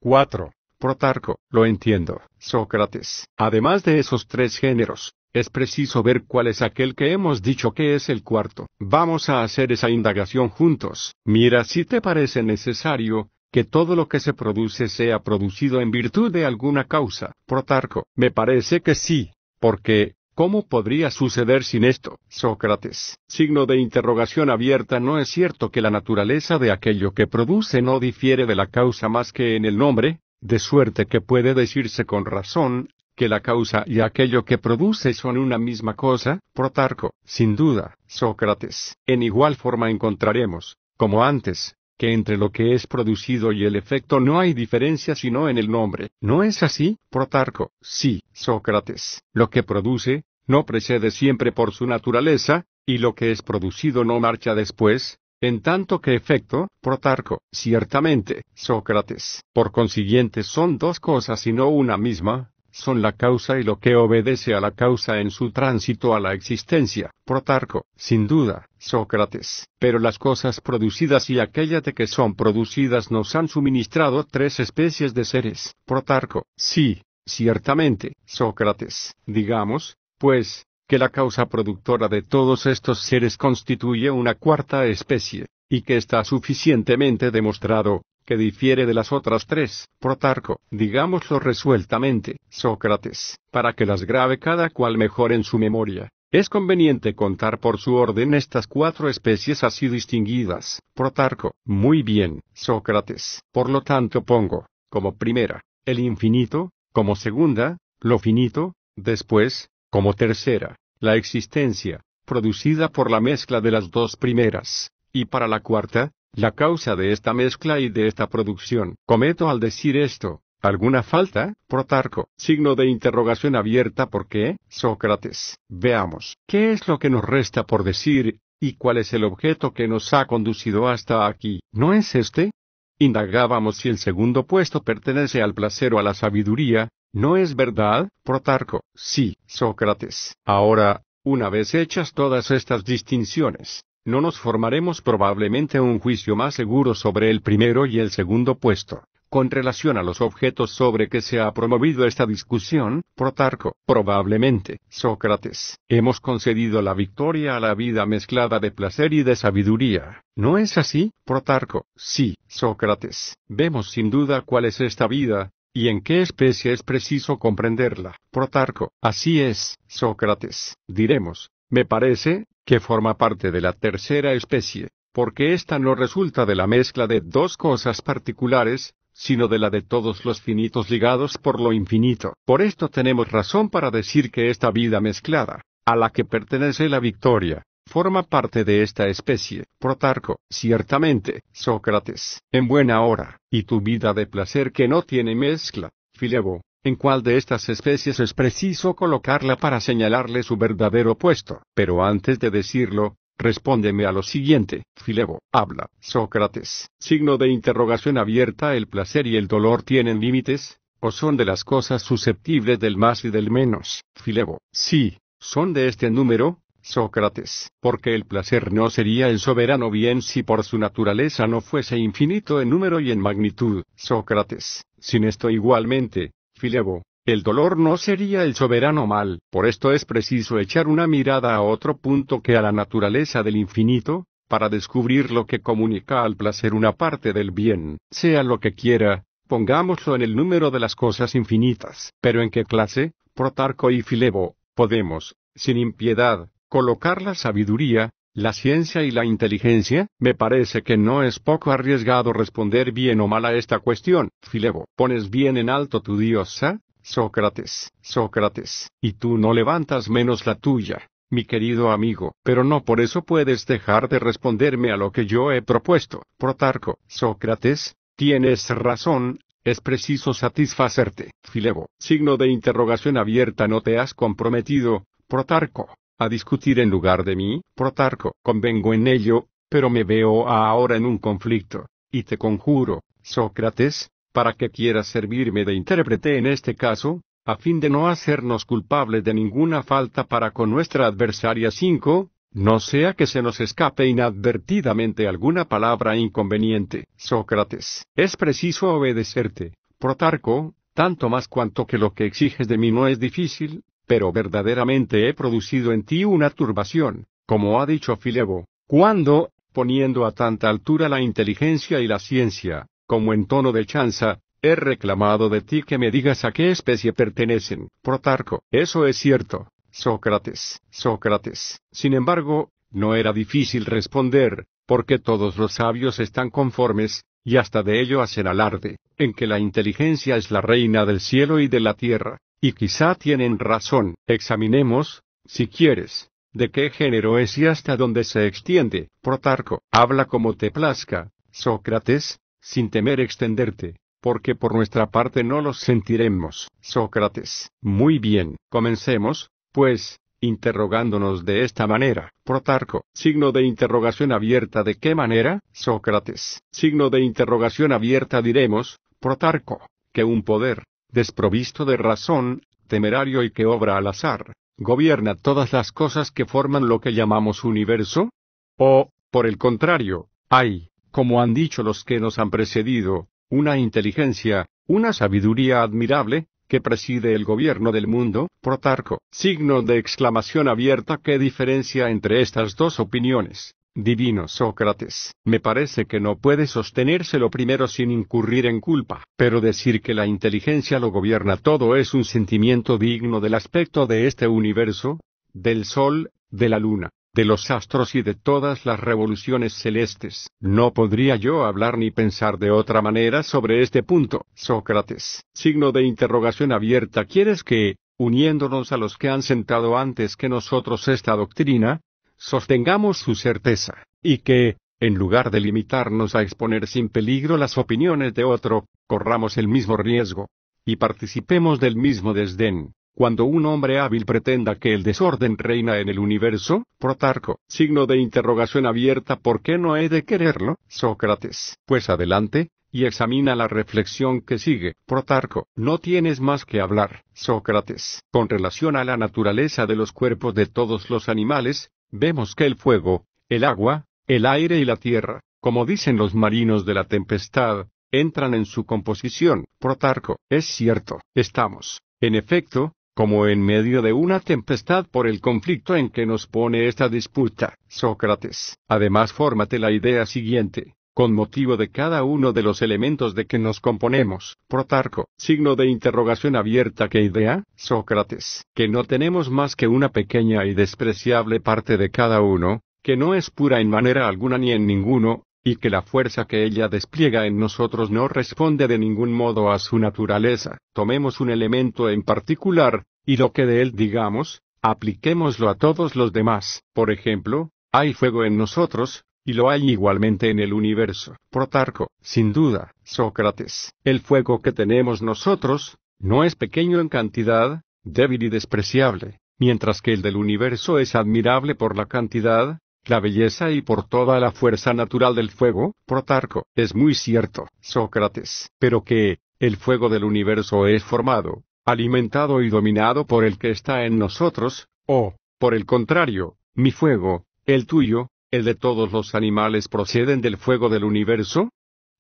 4. Protarco, lo entiendo, Sócrates. Además de esos tres géneros, es preciso ver cuál es aquel que hemos dicho que es el cuarto. Vamos a hacer esa indagación juntos. Mira si te parece necesario, que todo lo que se produce sea producido en virtud de alguna causa. Protarco, me parece que sí, porque, ¿Cómo podría suceder sin esto, Sócrates? Signo de interrogación abierta ¿No es cierto que la naturaleza de aquello que produce no difiere de la causa más que en el nombre? De suerte que puede decirse con razón, que la causa y aquello que produce son una misma cosa, Protarco, sin duda, Sócrates. En igual forma encontraremos, como antes, que entre lo que es producido y el efecto no hay diferencia sino en el nombre. ¿No es así, Protarco? Sí, Sócrates. Lo que produce, no precede siempre por su naturaleza, y lo que es producido no marcha después, en tanto que efecto, Protarco, ciertamente, Sócrates. Por consiguiente son dos cosas y no una misma, son la causa y lo que obedece a la causa en su tránsito a la existencia. Protarco, sin duda, Sócrates. Pero las cosas producidas y aquellas de que son producidas nos han suministrado tres especies de seres. Protarco, sí, ciertamente, Sócrates. Digamos, pues, que la causa productora de todos estos seres constituye una cuarta especie, y que está suficientemente demostrado, que difiere de las otras tres. Protarco, digámoslo resueltamente, Sócrates, para que las grabe cada cual mejor en su memoria. Es conveniente contar por su orden estas cuatro especies así distinguidas. Protarco, muy bien, Sócrates. Por lo tanto pongo, como primera, el infinito, como segunda, lo finito, después, como tercera, la existencia, producida por la mezcla de las dos primeras, y para la cuarta, la causa de esta mezcla y de esta producción. Cometo al decir esto, ¿Alguna falta? Protarco. Signo de interrogación abierta ¿por qué? Sócrates. Veamos. ¿Qué es lo que nos resta por decir, y cuál es el objeto que nos ha conducido hasta aquí? ¿No es este? Indagábamos si el segundo puesto pertenece al placer o a la sabiduría, ¿no es verdad? Protarco. Sí, Sócrates. Ahora, una vez hechas todas estas distinciones, no nos formaremos probablemente un juicio más seguro sobre el primero y el segundo puesto. Con relación a los objetos sobre que se ha promovido esta discusión, Protarco, probablemente, Sócrates, hemos concedido la victoria a la vida mezclada de placer y de sabiduría. ¿No es así, Protarco? Sí, Sócrates. Vemos sin duda cuál es esta vida, y en qué especie es preciso comprenderla. Protarco. Así es, Sócrates. Diremos, me parece que forma parte de la tercera especie, porque ésta no resulta de la mezcla de dos cosas particulares, sino de la de todos los finitos ligados por lo infinito. Por esto tenemos razón para decir que esta vida mezclada, a la que pertenece la victoria, forma parte de esta especie. Protarco, ciertamente, Sócrates, en buena hora, y tu vida de placer que no tiene mezcla, Filebo, en cuál de estas especies es preciso colocarla para señalarle su verdadero puesto. Pero antes de decirlo, Respóndeme a lo siguiente, Filebo, habla, Sócrates. Signo de interrogación abierta, ¿el placer y el dolor tienen límites? ¿O son de las cosas susceptibles del más y del menos? Filebo, sí, son de este número, Sócrates, porque el placer no sería el soberano bien si por su naturaleza no fuese infinito en número y en magnitud, Sócrates. Sin esto igualmente, Filebo, el dolor no sería el soberano mal, por esto es preciso echar una mirada a otro punto que a la naturaleza del infinito, para descubrir lo que comunica al placer una parte del bien, sea lo que quiera, pongámoslo en el número de las cosas infinitas. Pero ¿en qué clase, Protarco y Filebo, podemos, sin impiedad, colocar la sabiduría, la ciencia y la inteligencia, me parece que no es poco arriesgado responder bien o mal a esta cuestión. Filebo, pones bien en alto tu diosa, Sócrates, Sócrates, y tú no levantas menos la tuya, mi querido amigo, pero no por eso puedes dejar de responderme a lo que yo he propuesto. Protarco, Sócrates, tienes razón, es preciso satisfacerte. Filebo, signo de interrogación abierta, no te has comprometido, Protarco, a discutir en lugar de mí, Protarco, convengo en ello, pero me veo ahora en un conflicto, y te conjuro, Sócrates, para que quieras servirme de intérprete en este caso, a fin de no hacernos culpables de ninguna falta para con nuestra adversaria 5, no sea que se nos escape inadvertidamente alguna palabra inconveniente. Sócrates, es preciso obedecerte, Protarco, tanto más cuanto que lo que exiges de mí no es difícil, pero verdaderamente he producido en ti una turbación, como ha dicho Filebo, cuando, poniendo a tanta altura la inteligencia y la ciencia, como en tono de chanza, he reclamado de ti que me digas a qué especie pertenecen. Protarco, eso es cierto. Sócrates, Sócrates. Sin embargo, no era difícil responder, porque todos los sabios están conformes, y hasta de ello hacen alarde, en que la inteligencia es la reina del cielo y de la tierra, y quizá tienen razón, examinemos, si quieres, de qué género es y hasta dónde se extiende. Protarco, habla como te plazca, Sócrates, sin temer extenderte, porque por nuestra parte no los sentiremos. Sócrates, muy bien, comencemos, pues, interrogándonos de esta manera. Protarco, signo de interrogación abierta de qué manera? Sócrates, signo de interrogación abierta diremos, Protarco, que un poder, desprovisto de razón, temerario y que obra al azar, gobierna todas las cosas que forman lo que llamamos universo? ¿O, por el contrario, hay, como han dicho los que nos han precedido, una inteligencia, una sabiduría admirable, que preside el gobierno del mundo, Protarco, signo de exclamación abierta ¿Qué diferencia entre estas dos opiniones. Divino Sócrates, me parece que no puede sostenerse lo primero sin incurrir en culpa, pero decir que la inteligencia lo gobierna todo es un sentimiento digno del aspecto de este universo, del Sol, de la Luna, de los astros y de todas las revoluciones celestes. No podría yo hablar ni pensar de otra manera sobre este punto. Sócrates, signo de interrogación abierta, ¿quieres que, uniéndonos a los que han sentado antes que nosotros esta doctrina, sostengamos su certeza, y que, en lugar de limitarnos a exponer sin peligro las opiniones de otro, corramos el mismo riesgo, y participemos del mismo desdén. Cuando un hombre hábil pretenda que el desorden reina en el universo, Protarco, signo de interrogación abierta, ¿por qué no he de quererlo? Sócrates, pues adelante, y examina la reflexión que sigue. Protarco, no tienes más que hablar, Sócrates, con relación a la naturaleza de los cuerpos de todos los animales, Vemos que el fuego, el agua, el aire y la tierra, como dicen los marinos de la tempestad, entran en su composición. Protarco, es cierto, estamos, en efecto, como en medio de una tempestad por el conflicto en que nos pone esta disputa. Sócrates, además fórmate la idea siguiente, con motivo de cada uno de los elementos de que nos componemos, Protarco, signo de interrogación abierta que idea, Sócrates, que no tenemos más que una pequeña y despreciable parte de cada uno, que no es pura en manera alguna ni en ninguno, y que la fuerza que ella despliega en nosotros no responde de ningún modo a su naturaleza. Tomemos un elemento en particular, y lo que de él digamos, apliquémoslo a todos los demás. Por ejemplo, hay fuego en nosotros, y lo hay igualmente en el universo. Protarco, sin duda, Sócrates, el fuego que tenemos nosotros, no es pequeño en cantidad, débil y despreciable, mientras que el del universo es admirable por la cantidad, la belleza y por toda la fuerza natural del fuego. Protarco, es muy cierto, Sócrates, pero que, el fuego del universo es formado, alimentado y dominado por el que está en nosotros, o, por el contrario, mi fuego, el tuyo, ¿El de todos los animales proceden del fuego del universo?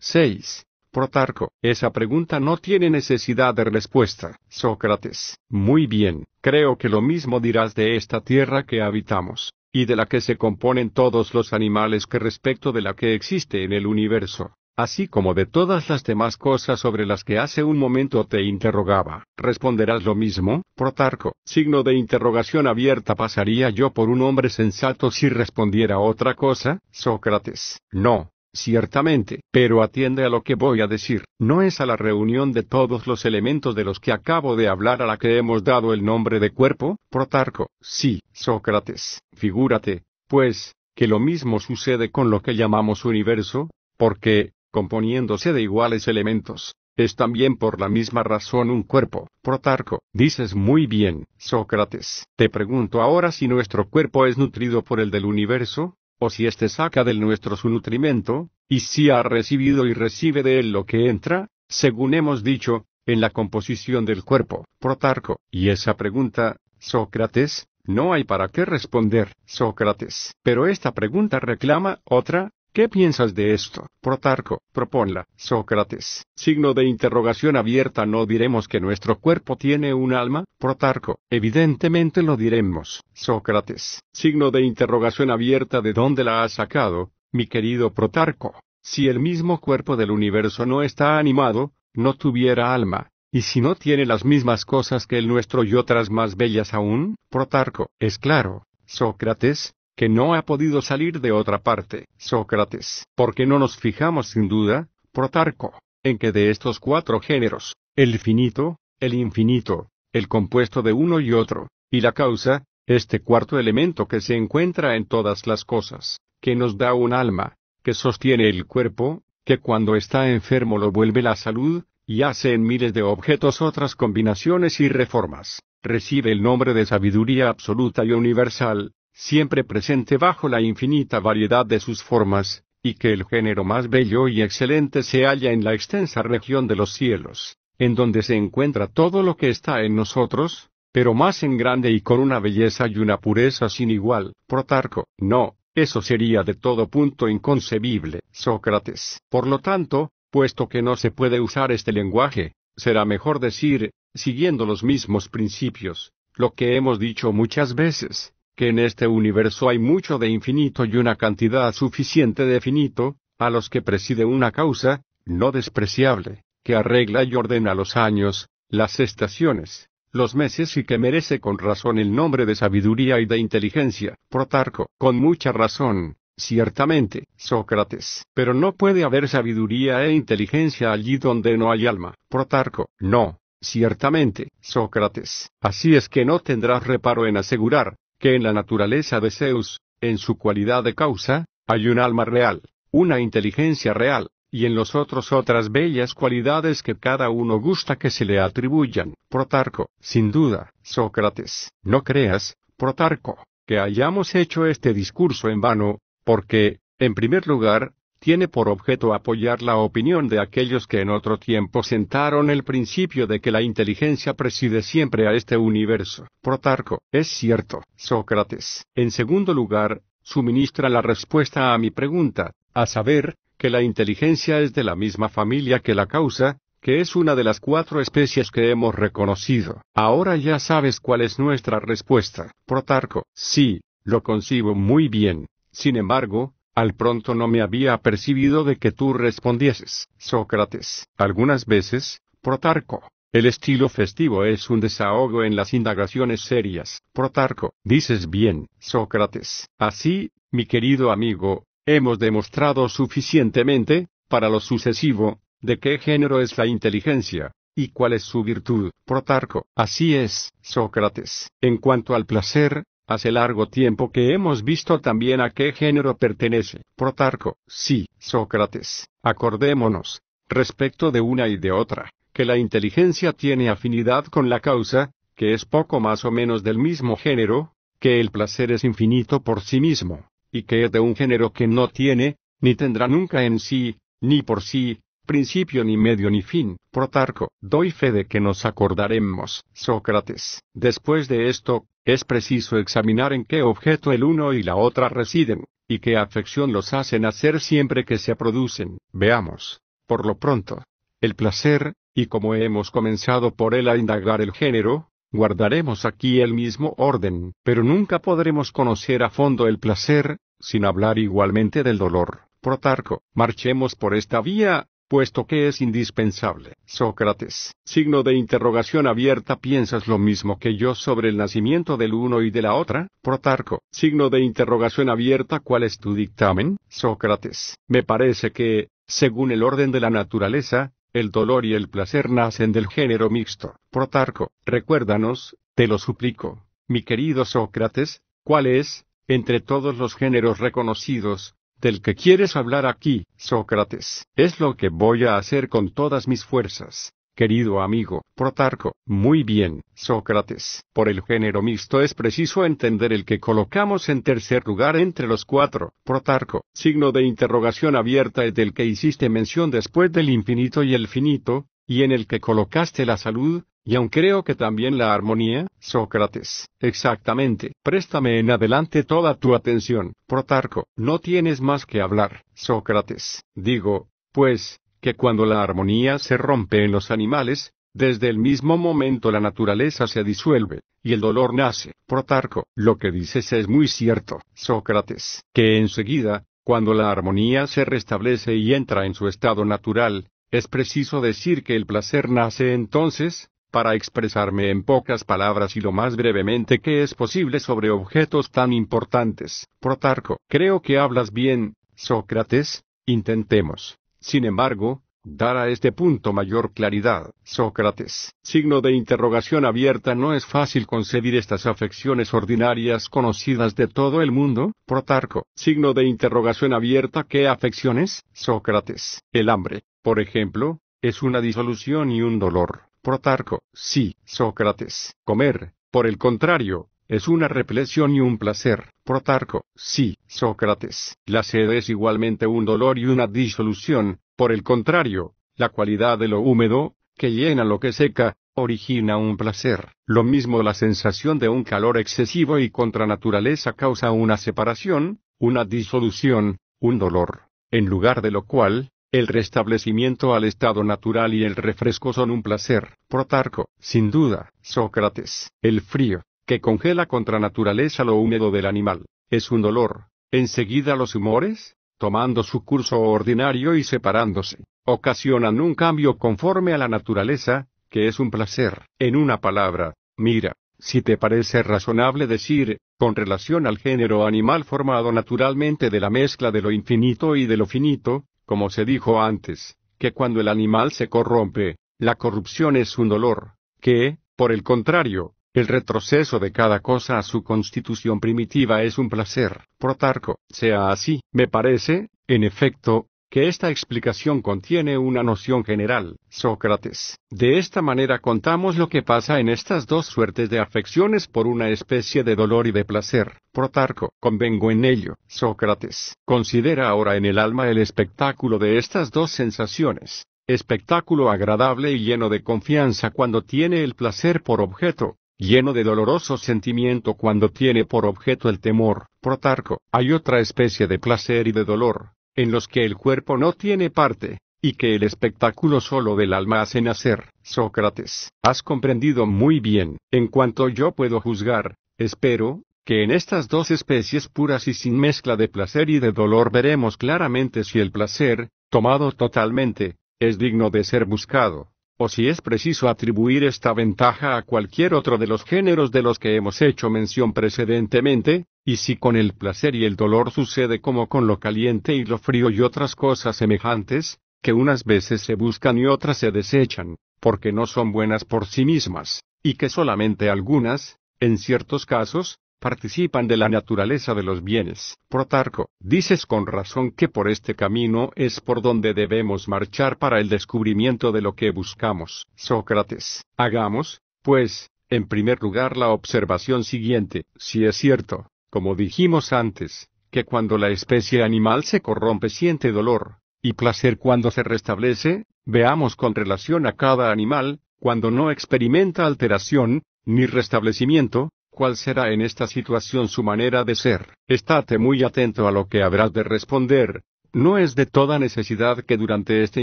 6. Protarco, esa pregunta no tiene necesidad de respuesta. Sócrates, muy bien, creo que lo mismo dirás de esta tierra que habitamos, y de la que se componen todos los animales que respecto de la que existe en el universo así como de todas las demás cosas sobre las que hace un momento te interrogaba. ¿Responderás lo mismo, Protarco? Signo de interrogación abierta pasaría yo por un hombre sensato si respondiera otra cosa, Sócrates. No, ciertamente, pero atiende a lo que voy a decir, no es a la reunión de todos los elementos de los que acabo de hablar a la que hemos dado el nombre de cuerpo, Protarco. Sí, Sócrates, figúrate, pues, que lo mismo sucede con lo que llamamos universo, porque, componiéndose de iguales elementos, es también por la misma razón un cuerpo. Protarco, dices muy bien, Sócrates. Te pregunto ahora si nuestro cuerpo es nutrido por el del universo, o si éste saca del nuestro su nutrimento, y si ha recibido y recibe de él lo que entra, según hemos dicho, en la composición del cuerpo. Protarco, y esa pregunta, Sócrates, no hay para qué responder, Sócrates. Pero esta pregunta reclama otra, ¿Qué piensas de esto, Protarco? Proponla, Sócrates. Signo de interrogación abierta no diremos que nuestro cuerpo tiene un alma, Protarco. Evidentemente lo diremos, Sócrates. Signo de interrogación abierta de dónde la has sacado, mi querido Protarco. Si el mismo cuerpo del universo no está animado, no tuviera alma, y si no tiene las mismas cosas que el nuestro y otras más bellas aún, Protarco, es claro, Sócrates, que no ha podido salir de otra parte, Sócrates, porque no nos fijamos sin duda, Protarco, en que de estos cuatro géneros, el finito, el infinito, el compuesto de uno y otro, y la causa, este cuarto elemento que se encuentra en todas las cosas, que nos da un alma, que sostiene el cuerpo, que cuando está enfermo lo vuelve la salud, y hace en miles de objetos otras combinaciones y reformas, recibe el nombre de sabiduría absoluta y universal, siempre presente bajo la infinita variedad de sus formas, y que el género más bello y excelente se halla en la extensa región de los cielos, en donde se encuentra todo lo que está en nosotros, pero más en grande y con una belleza y una pureza sin igual. Protarco, no, eso sería de todo punto inconcebible, Sócrates. Por lo tanto, puesto que no se puede usar este lenguaje, será mejor decir, siguiendo los mismos principios, lo que hemos dicho muchas veces, que en este universo hay mucho de infinito y una cantidad suficiente de finito, a los que preside una causa, no despreciable, que arregla y ordena los años, las estaciones, los meses y que merece con razón el nombre de sabiduría y de inteligencia. Protarco, con mucha razón, ciertamente, Sócrates. Pero no puede haber sabiduría e inteligencia allí donde no hay alma. Protarco, no, ciertamente, Sócrates. Así es que no tendrás reparo en asegurar, que en la naturaleza de Zeus, en su cualidad de causa, hay un alma real, una inteligencia real, y en los otros otras bellas cualidades que cada uno gusta que se le atribuyan. Protarco, sin duda, Sócrates, no creas, Protarco, que hayamos hecho este discurso en vano, porque, en primer lugar, tiene por objeto apoyar la opinión de aquellos que en otro tiempo sentaron el principio de que la inteligencia preside siempre a este universo. Protarco, es cierto, Sócrates. En segundo lugar, suministra la respuesta a mi pregunta, a saber, que la inteligencia es de la misma familia que la causa, que es una de las cuatro especies que hemos reconocido. Ahora ya sabes cuál es nuestra respuesta. Protarco, sí, lo concibo muy bien. Sin embargo, al pronto no me había apercibido de que tú respondieses, Sócrates. Algunas veces, Protarco. El estilo festivo es un desahogo en las indagaciones serias. Protarco, dices bien, Sócrates. Así, mi querido amigo, hemos demostrado suficientemente, para lo sucesivo, de qué género es la inteligencia, y cuál es su virtud. Protarco, así es, Sócrates. En cuanto al placer, Hace largo tiempo que hemos visto también a qué género pertenece. Protarco, sí, Sócrates, acordémonos, respecto de una y de otra, que la inteligencia tiene afinidad con la causa, que es poco más o menos del mismo género, que el placer es infinito por sí mismo, y que es de un género que no tiene, ni tendrá nunca en sí, ni por sí, principio ni medio ni fin. Protarco, doy fe de que nos acordaremos, Sócrates. Después de esto, es preciso examinar en qué objeto el uno y la otra residen, y qué afección los hacen hacer siempre que se producen. Veamos, por lo pronto, el placer, y como hemos comenzado por él a indagar el género, guardaremos aquí el mismo orden, pero nunca podremos conocer a fondo el placer, sin hablar igualmente del dolor. Protarco, marchemos por esta vía, puesto que es indispensable. Sócrates, signo de interrogación abierta, ¿piensas lo mismo que yo sobre el nacimiento del uno y de la otra? Protarco, signo de interrogación abierta, ¿cuál es tu dictamen? Sócrates, me parece que, según el orden de la naturaleza, el dolor y el placer nacen del género mixto. Protarco, recuérdanos, te lo suplico, mi querido Sócrates, ¿cuál es, entre todos los géneros reconocidos, del que quieres hablar aquí, Sócrates, es lo que voy a hacer con todas mis fuerzas. Querido amigo, Protarco, muy bien, Sócrates, por el género mixto es preciso entender el que colocamos en tercer lugar entre los cuatro, Protarco, signo de interrogación abierta es del que hiciste mención después del infinito y el finito, y en el que colocaste la salud, y aun creo que también la armonía, Sócrates. Exactamente. Préstame en adelante toda tu atención, Protarco. No tienes más que hablar, Sócrates. Digo, pues, que cuando la armonía se rompe en los animales, desde el mismo momento la naturaleza se disuelve, y el dolor nace. Protarco, lo que dices es muy cierto, Sócrates, que enseguida, cuando la armonía se restablece y entra en su estado natural, es preciso decir que el placer nace entonces, para expresarme en pocas palabras y lo más brevemente que es posible sobre objetos tan importantes. Protarco, creo que hablas bien, Sócrates, intentemos, sin embargo, dar a este punto mayor claridad. Sócrates, signo de interrogación abierta, no es fácil concebir estas afecciones ordinarias conocidas de todo el mundo. Protarco, signo de interrogación abierta, ¿qué afecciones? Sócrates, el hambre, por ejemplo, es una disolución y un dolor Protarco, sí, Sócrates, comer, por el contrario, es una represión y un placer. Protarco, sí, Sócrates, la sed es igualmente un dolor y una disolución, por el contrario, la cualidad de lo húmedo, que llena lo que seca, origina un placer. Lo mismo la sensación de un calor excesivo y contra naturaleza causa una separación, una disolución, un dolor. En lugar de lo cual, el restablecimiento al estado natural y el refresco son un placer. Protarco, sin duda, Sócrates, el frío, que congela contra naturaleza lo húmedo del animal, es un dolor. Enseguida los humores, tomando su curso ordinario y separándose, ocasionan un cambio conforme a la naturaleza, que es un placer. En una palabra, mira, si te parece razonable decir, con relación al género animal formado naturalmente de la mezcla de lo infinito y de lo finito, como se dijo antes, que cuando el animal se corrompe, la corrupción es un dolor, que, por el contrario, el retroceso de cada cosa a su constitución primitiva es un placer. Protarco, sea así, me parece, en efecto, que esta explicación contiene una noción general, Sócrates. De esta manera contamos lo que pasa en estas dos suertes de afecciones por una especie de dolor y de placer. Protarco, convengo en ello, Sócrates. Considera ahora en el alma el espectáculo de estas dos sensaciones. Espectáculo agradable y lleno de confianza cuando tiene el placer por objeto, lleno de doloroso sentimiento cuando tiene por objeto el temor. Protarco, hay otra especie de placer y de dolor, en los que el cuerpo no tiene parte, y que el espectáculo solo del alma hace nacer. Sócrates, has comprendido muy bien, en cuanto yo puedo juzgar, espero, que en estas dos especies puras y sin mezcla de placer y de dolor veremos claramente si el placer, tomado totalmente, es digno de ser buscado, o si es preciso atribuir esta ventaja a cualquier otro de los géneros de los que hemos hecho mención precedentemente, y si con el placer y el dolor sucede como con lo caliente y lo frío y otras cosas semejantes, que unas veces se buscan y otras se desechan, porque no son buenas por sí mismas, y que solamente algunas, en ciertos casos, participan de la naturaleza de los bienes. Protarco, dices con razón que por este camino es por donde debemos marchar para el descubrimiento de lo que buscamos. Sócrates, hagamos, pues, en primer lugar la observación siguiente, si es cierto, como dijimos antes, que cuando la especie animal se corrompe siente dolor, y placer cuando se restablece, veamos con relación a cada animal, cuando no experimenta alteración, ni restablecimiento, cuál será en esta situación su manera de ser. Estate muy atento a lo que habrás de responder. No es de toda necesidad que durante este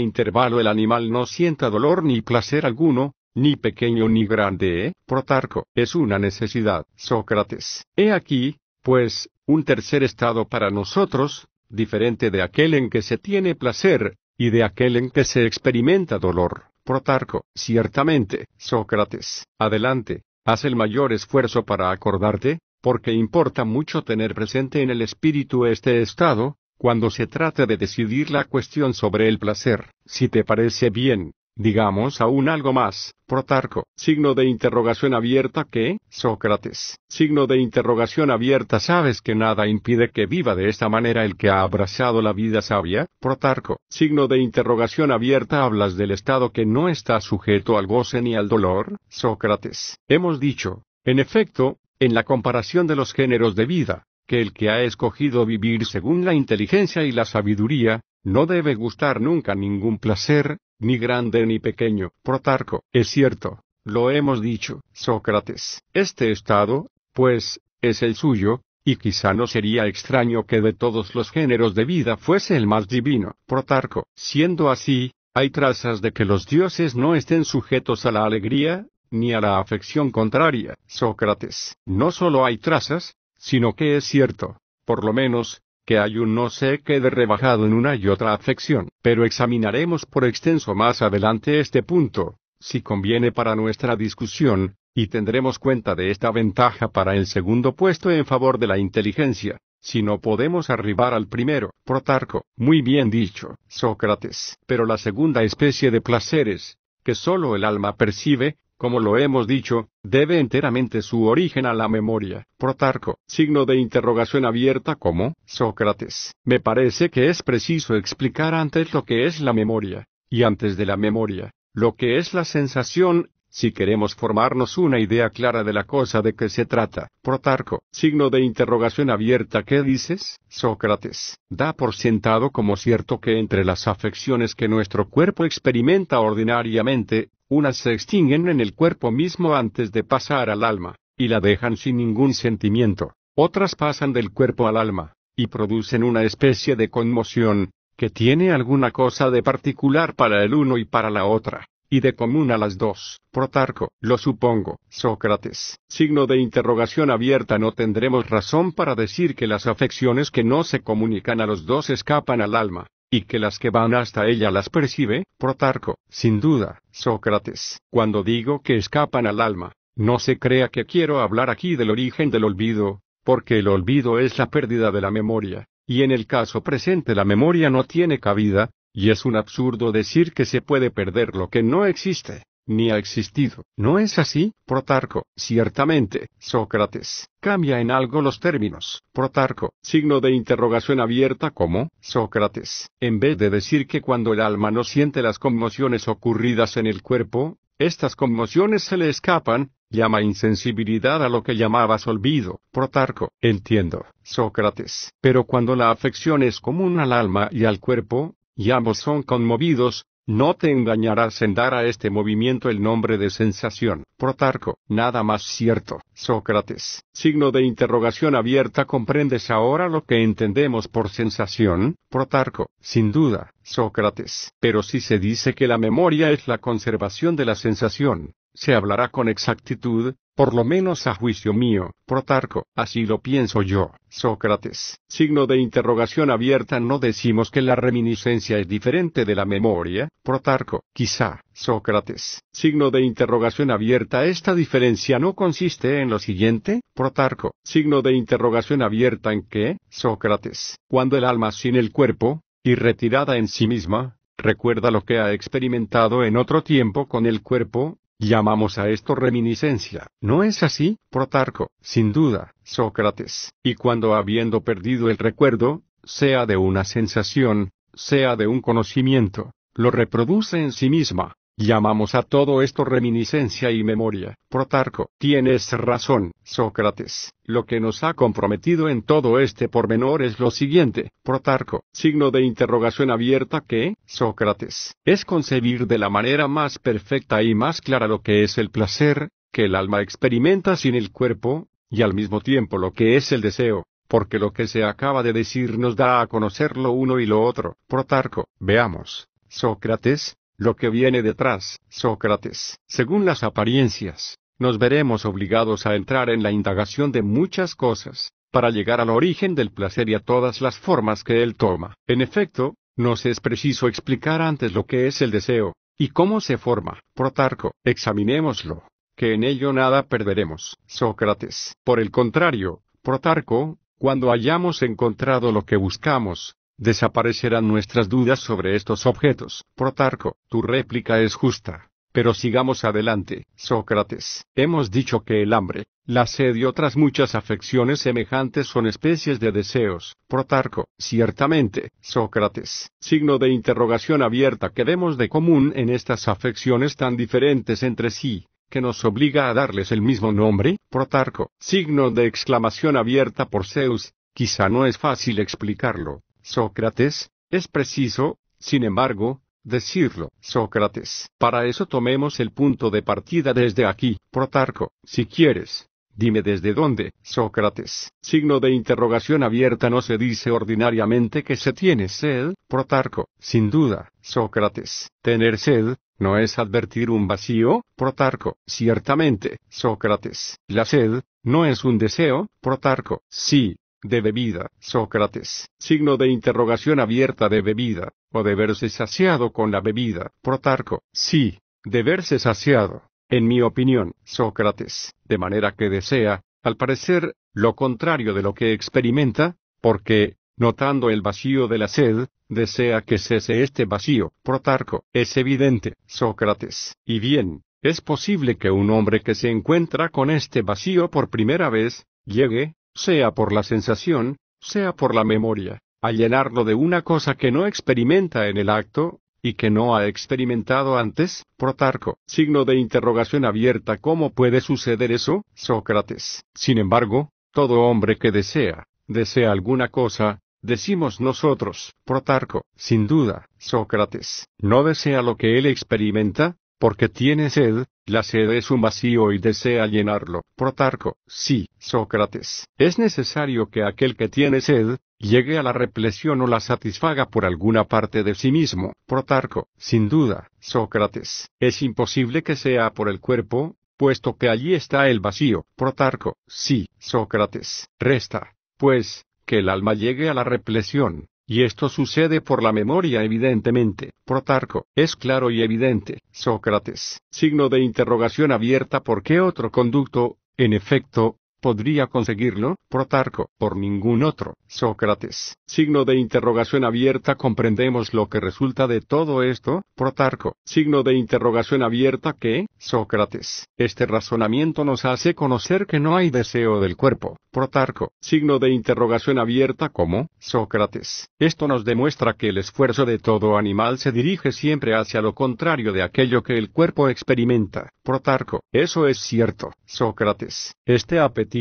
intervalo el animal no sienta dolor ni placer alguno, ni pequeño ni grande, ¿eh? Protarco, es una necesidad. Sócrates, he aquí, pues, un tercer estado para nosotros, diferente de aquel en que se tiene placer, y de aquel en que se experimenta dolor. Protarco, ciertamente, Sócrates, adelante, haz el mayor esfuerzo para acordarte, porque importa mucho tener presente en el espíritu este estado, cuando se trata de decidir la cuestión sobre el placer. Si te parece bien, digamos aún algo más, Protarco, signo de interrogación abierta que, Sócrates, signo de interrogación abierta, sabes que nada impide que viva de esta manera el que ha abrazado la vida sabia, Protarco, signo de interrogación abierta, hablas del estado que no está sujeto al goce ni al dolor, Sócrates, hemos dicho, en efecto, en la comparación de los géneros de vida, que el que ha escogido vivir según la inteligencia y la sabiduría, no debe gustar nunca ningún placer, ni grande ni pequeño. Protarco, es cierto, lo hemos dicho, Sócrates, este estado, pues, es el suyo, y quizá no sería extraño que de todos los géneros de vida fuese el más divino. Protarco, siendo así, hay trazas de que los dioses no estén sujetos a la alegría, ni a la afección contraria. Sócrates, no solo hay trazas, sino que es cierto, por lo menos, que hay un no sé qué de rebajado en una y otra afección. Pero examinaremos por extenso más adelante este punto, si conviene para nuestra discusión, y tendremos cuenta de esta ventaja para el segundo puesto en favor de la inteligencia, si no podemos arribar al primero. Protarco, muy bien dicho, Sócrates. Pero la segunda especie de placeres, que sólo el alma percibe, como lo hemos dicho, debe enteramente su origen a la memoria. Protarco, signo de interrogación abierta como Sócrates. Me parece que es preciso explicar antes lo que es la memoria, y antes de la memoria, lo que es la sensación, si queremos formarnos una idea clara de la cosa de que se trata, Protarco, signo de interrogación abierta, ¿qué dices? Sócrates, da por sentado como cierto que entre las afecciones que nuestro cuerpo experimenta ordinariamente, unas se extinguen en el cuerpo mismo antes de pasar al alma, y la dejan sin ningún sentimiento, otras pasan del cuerpo al alma, y producen una especie de conmoción, que tiene alguna cosa de particular para el uno y para la otra y de común a las dos. Protarco, lo supongo, Sócrates, signo de interrogación abierta no tendremos razón para decir que las afecciones que no se comunican a los dos escapan al alma, y que las que van hasta ella las percibe, Protarco, sin duda, Sócrates, cuando digo que escapan al alma, no se crea que quiero hablar aquí del origen del olvido, porque el olvido es la pérdida de la memoria, y en el caso presente la memoria no tiene cabida, y es un absurdo decir que se puede perder lo que no existe, ni ha existido. ¿No es así, Protarco? Ciertamente, Sócrates, cambia en algo los términos. Protarco, signo de interrogación abierta como, Sócrates, en vez de decir que cuando el alma no siente las conmociones ocurridas en el cuerpo, estas conmociones se le escapan, llama insensibilidad a lo que llamabas olvido. Protarco, entiendo, Sócrates. Pero cuando la afección es común al alma y al cuerpo, y ambos son conmovidos, no te engañarás en dar a este movimiento el nombre de sensación. Protarco, nada más cierto. Sócrates, signo de interrogación abierta, ¿comprendes ahora lo que entendemos por sensación? Protarco, sin duda, Sócrates, pero si se dice que la memoria es la conservación de la sensación, se hablará con exactitud, por lo menos a juicio mío, Protarco, así lo pienso yo. Sócrates, signo de interrogación abierta, no decimos que la reminiscencia es diferente de la memoria, Protarco, quizá, Sócrates, signo de interrogación abierta, esta diferencia no consiste en lo siguiente, Protarco, signo de interrogación abierta en que, Sócrates, cuando el alma sin el cuerpo, y retirada en sí misma, recuerda lo que ha experimentado en otro tiempo con el cuerpo, Llamamos a esto reminiscencia, ¿no es así, Protarco? Sin duda, Sócrates. Y cuando habiendo perdido el recuerdo, sea de una sensación, sea de un conocimiento, lo reproduce en sí misma, Llamamos a todo esto reminiscencia y memoria. Protarco, tienes razón, Sócrates. Lo que nos ha comprometido en todo este pormenor es lo siguiente. Protarco, signo de interrogación abierta que, Sócrates, es concebir de la manera más perfecta y más clara lo que es el placer, que el alma experimenta sin el cuerpo, y al mismo tiempo lo que es el deseo, porque lo que se acaba de decir nos da a conocer lo uno y lo otro. Protarco, veamos. Sócrates, lo que viene detrás, Sócrates. Según las apariencias, nos veremos obligados a entrar en la indagación de muchas cosas, para llegar al origen del placer y a todas las formas que él toma. En efecto, nos es preciso explicar antes lo que es el deseo, y cómo se forma. Protarco, examinémoslo, que en ello nada perderemos. Sócrates. Por el contrario, Protarco, cuando hayamos encontrado lo que buscamos, desaparecerán nuestras dudas sobre estos objetos. Protarco, tu réplica es justa. Pero sigamos adelante, Sócrates. Hemos dicho que el hambre, la sed y otras muchas afecciones semejantes son especies de deseos. Protarco, ciertamente, Sócrates, signo de interrogación abierta que vemos de común en estas afecciones tan diferentes entre sí, que nos obliga a darles el mismo nombre. Protarco, signo de exclamación abierta por Zeus, quizá no es fácil explicarlo, Sócrates, es preciso, sin embargo, decirlo, Sócrates. Para eso tomemos el punto de partida desde aquí, Protarco, si quieres. Dime desde dónde, Sócrates. Signo de interrogación abierta no se dice ordinariamente que se tiene sed, Protarco. Sin duda, Sócrates. Tener sed, ¿no es advertir un vacío, Protarco? Ciertamente, Sócrates. La sed, ¿no es un deseo, Protarco? Sí, de bebida, Sócrates, signo de interrogación abierta de bebida, o de verse saciado con la bebida, Protarco, sí, de verse saciado, en mi opinión, Sócrates, de manera que desea, al parecer, lo contrario de lo que experimenta, porque, notando el vacío de la sed, desea que cese este vacío, Protarco, es evidente, Sócrates, y bien, es posible que un hombre que se encuentra con este vacío por primera vez, llegue, sea por la sensación, sea por la memoria, a llenarlo de una cosa que no experimenta en el acto, y que no ha experimentado antes, Protarco. Signo de interrogación abierta ¿Cómo puede suceder eso, Sócrates? Sin embargo, todo hombre que desea, desea alguna cosa, decimos nosotros, Protarco. Sin duda, Sócrates, ¿no desea lo que él experimenta? porque tiene sed, la sed es un vacío y desea llenarlo. Protarco, sí, Sócrates, es necesario que aquel que tiene sed, llegue a la replesión o la satisfaga por alguna parte de sí mismo. Protarco, sin duda, Sócrates, es imposible que sea por el cuerpo, puesto que allí está el vacío. Protarco, sí, Sócrates, resta, pues, que el alma llegue a la represión. Y esto sucede por la memoria evidentemente. Protarco, es claro y evidente. Sócrates, signo de interrogación abierta por qué otro conducto, en efecto, ¿Podría conseguirlo, Protarco, por ningún otro? Sócrates, signo de interrogación abierta comprendemos lo que resulta de todo esto, Protarco, signo de interrogación abierta que, Sócrates, este razonamiento nos hace conocer que no hay deseo del cuerpo, Protarco, signo de interrogación abierta como, Sócrates, esto nos demuestra que el esfuerzo de todo animal se dirige siempre hacia lo contrario de aquello que el cuerpo experimenta, Protarco, eso es cierto, Sócrates, este apetito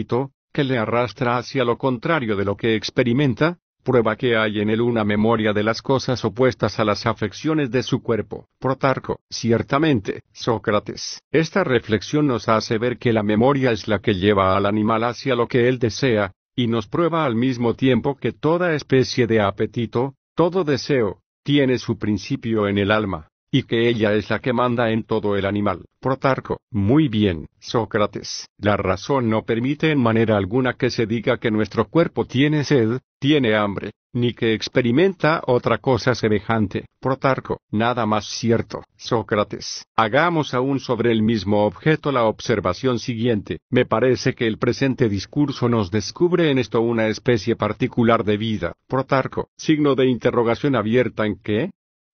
que le arrastra hacia lo contrario de lo que experimenta, prueba que hay en él una memoria de las cosas opuestas a las afecciones de su cuerpo. Protarco, ciertamente, Sócrates, esta reflexión nos hace ver que la memoria es la que lleva al animal hacia lo que él desea, y nos prueba al mismo tiempo que toda especie de apetito, todo deseo, tiene su principio en el alma y que ella es la que manda en todo el animal. Protarco. Muy bien, Sócrates. La razón no permite en manera alguna que se diga que nuestro cuerpo tiene sed, tiene hambre, ni que experimenta otra cosa semejante. Protarco. Nada más cierto. Sócrates. Hagamos aún sobre el mismo objeto la observación siguiente. Me parece que el presente discurso nos descubre en esto una especie particular de vida. Protarco. Signo de interrogación abierta en que,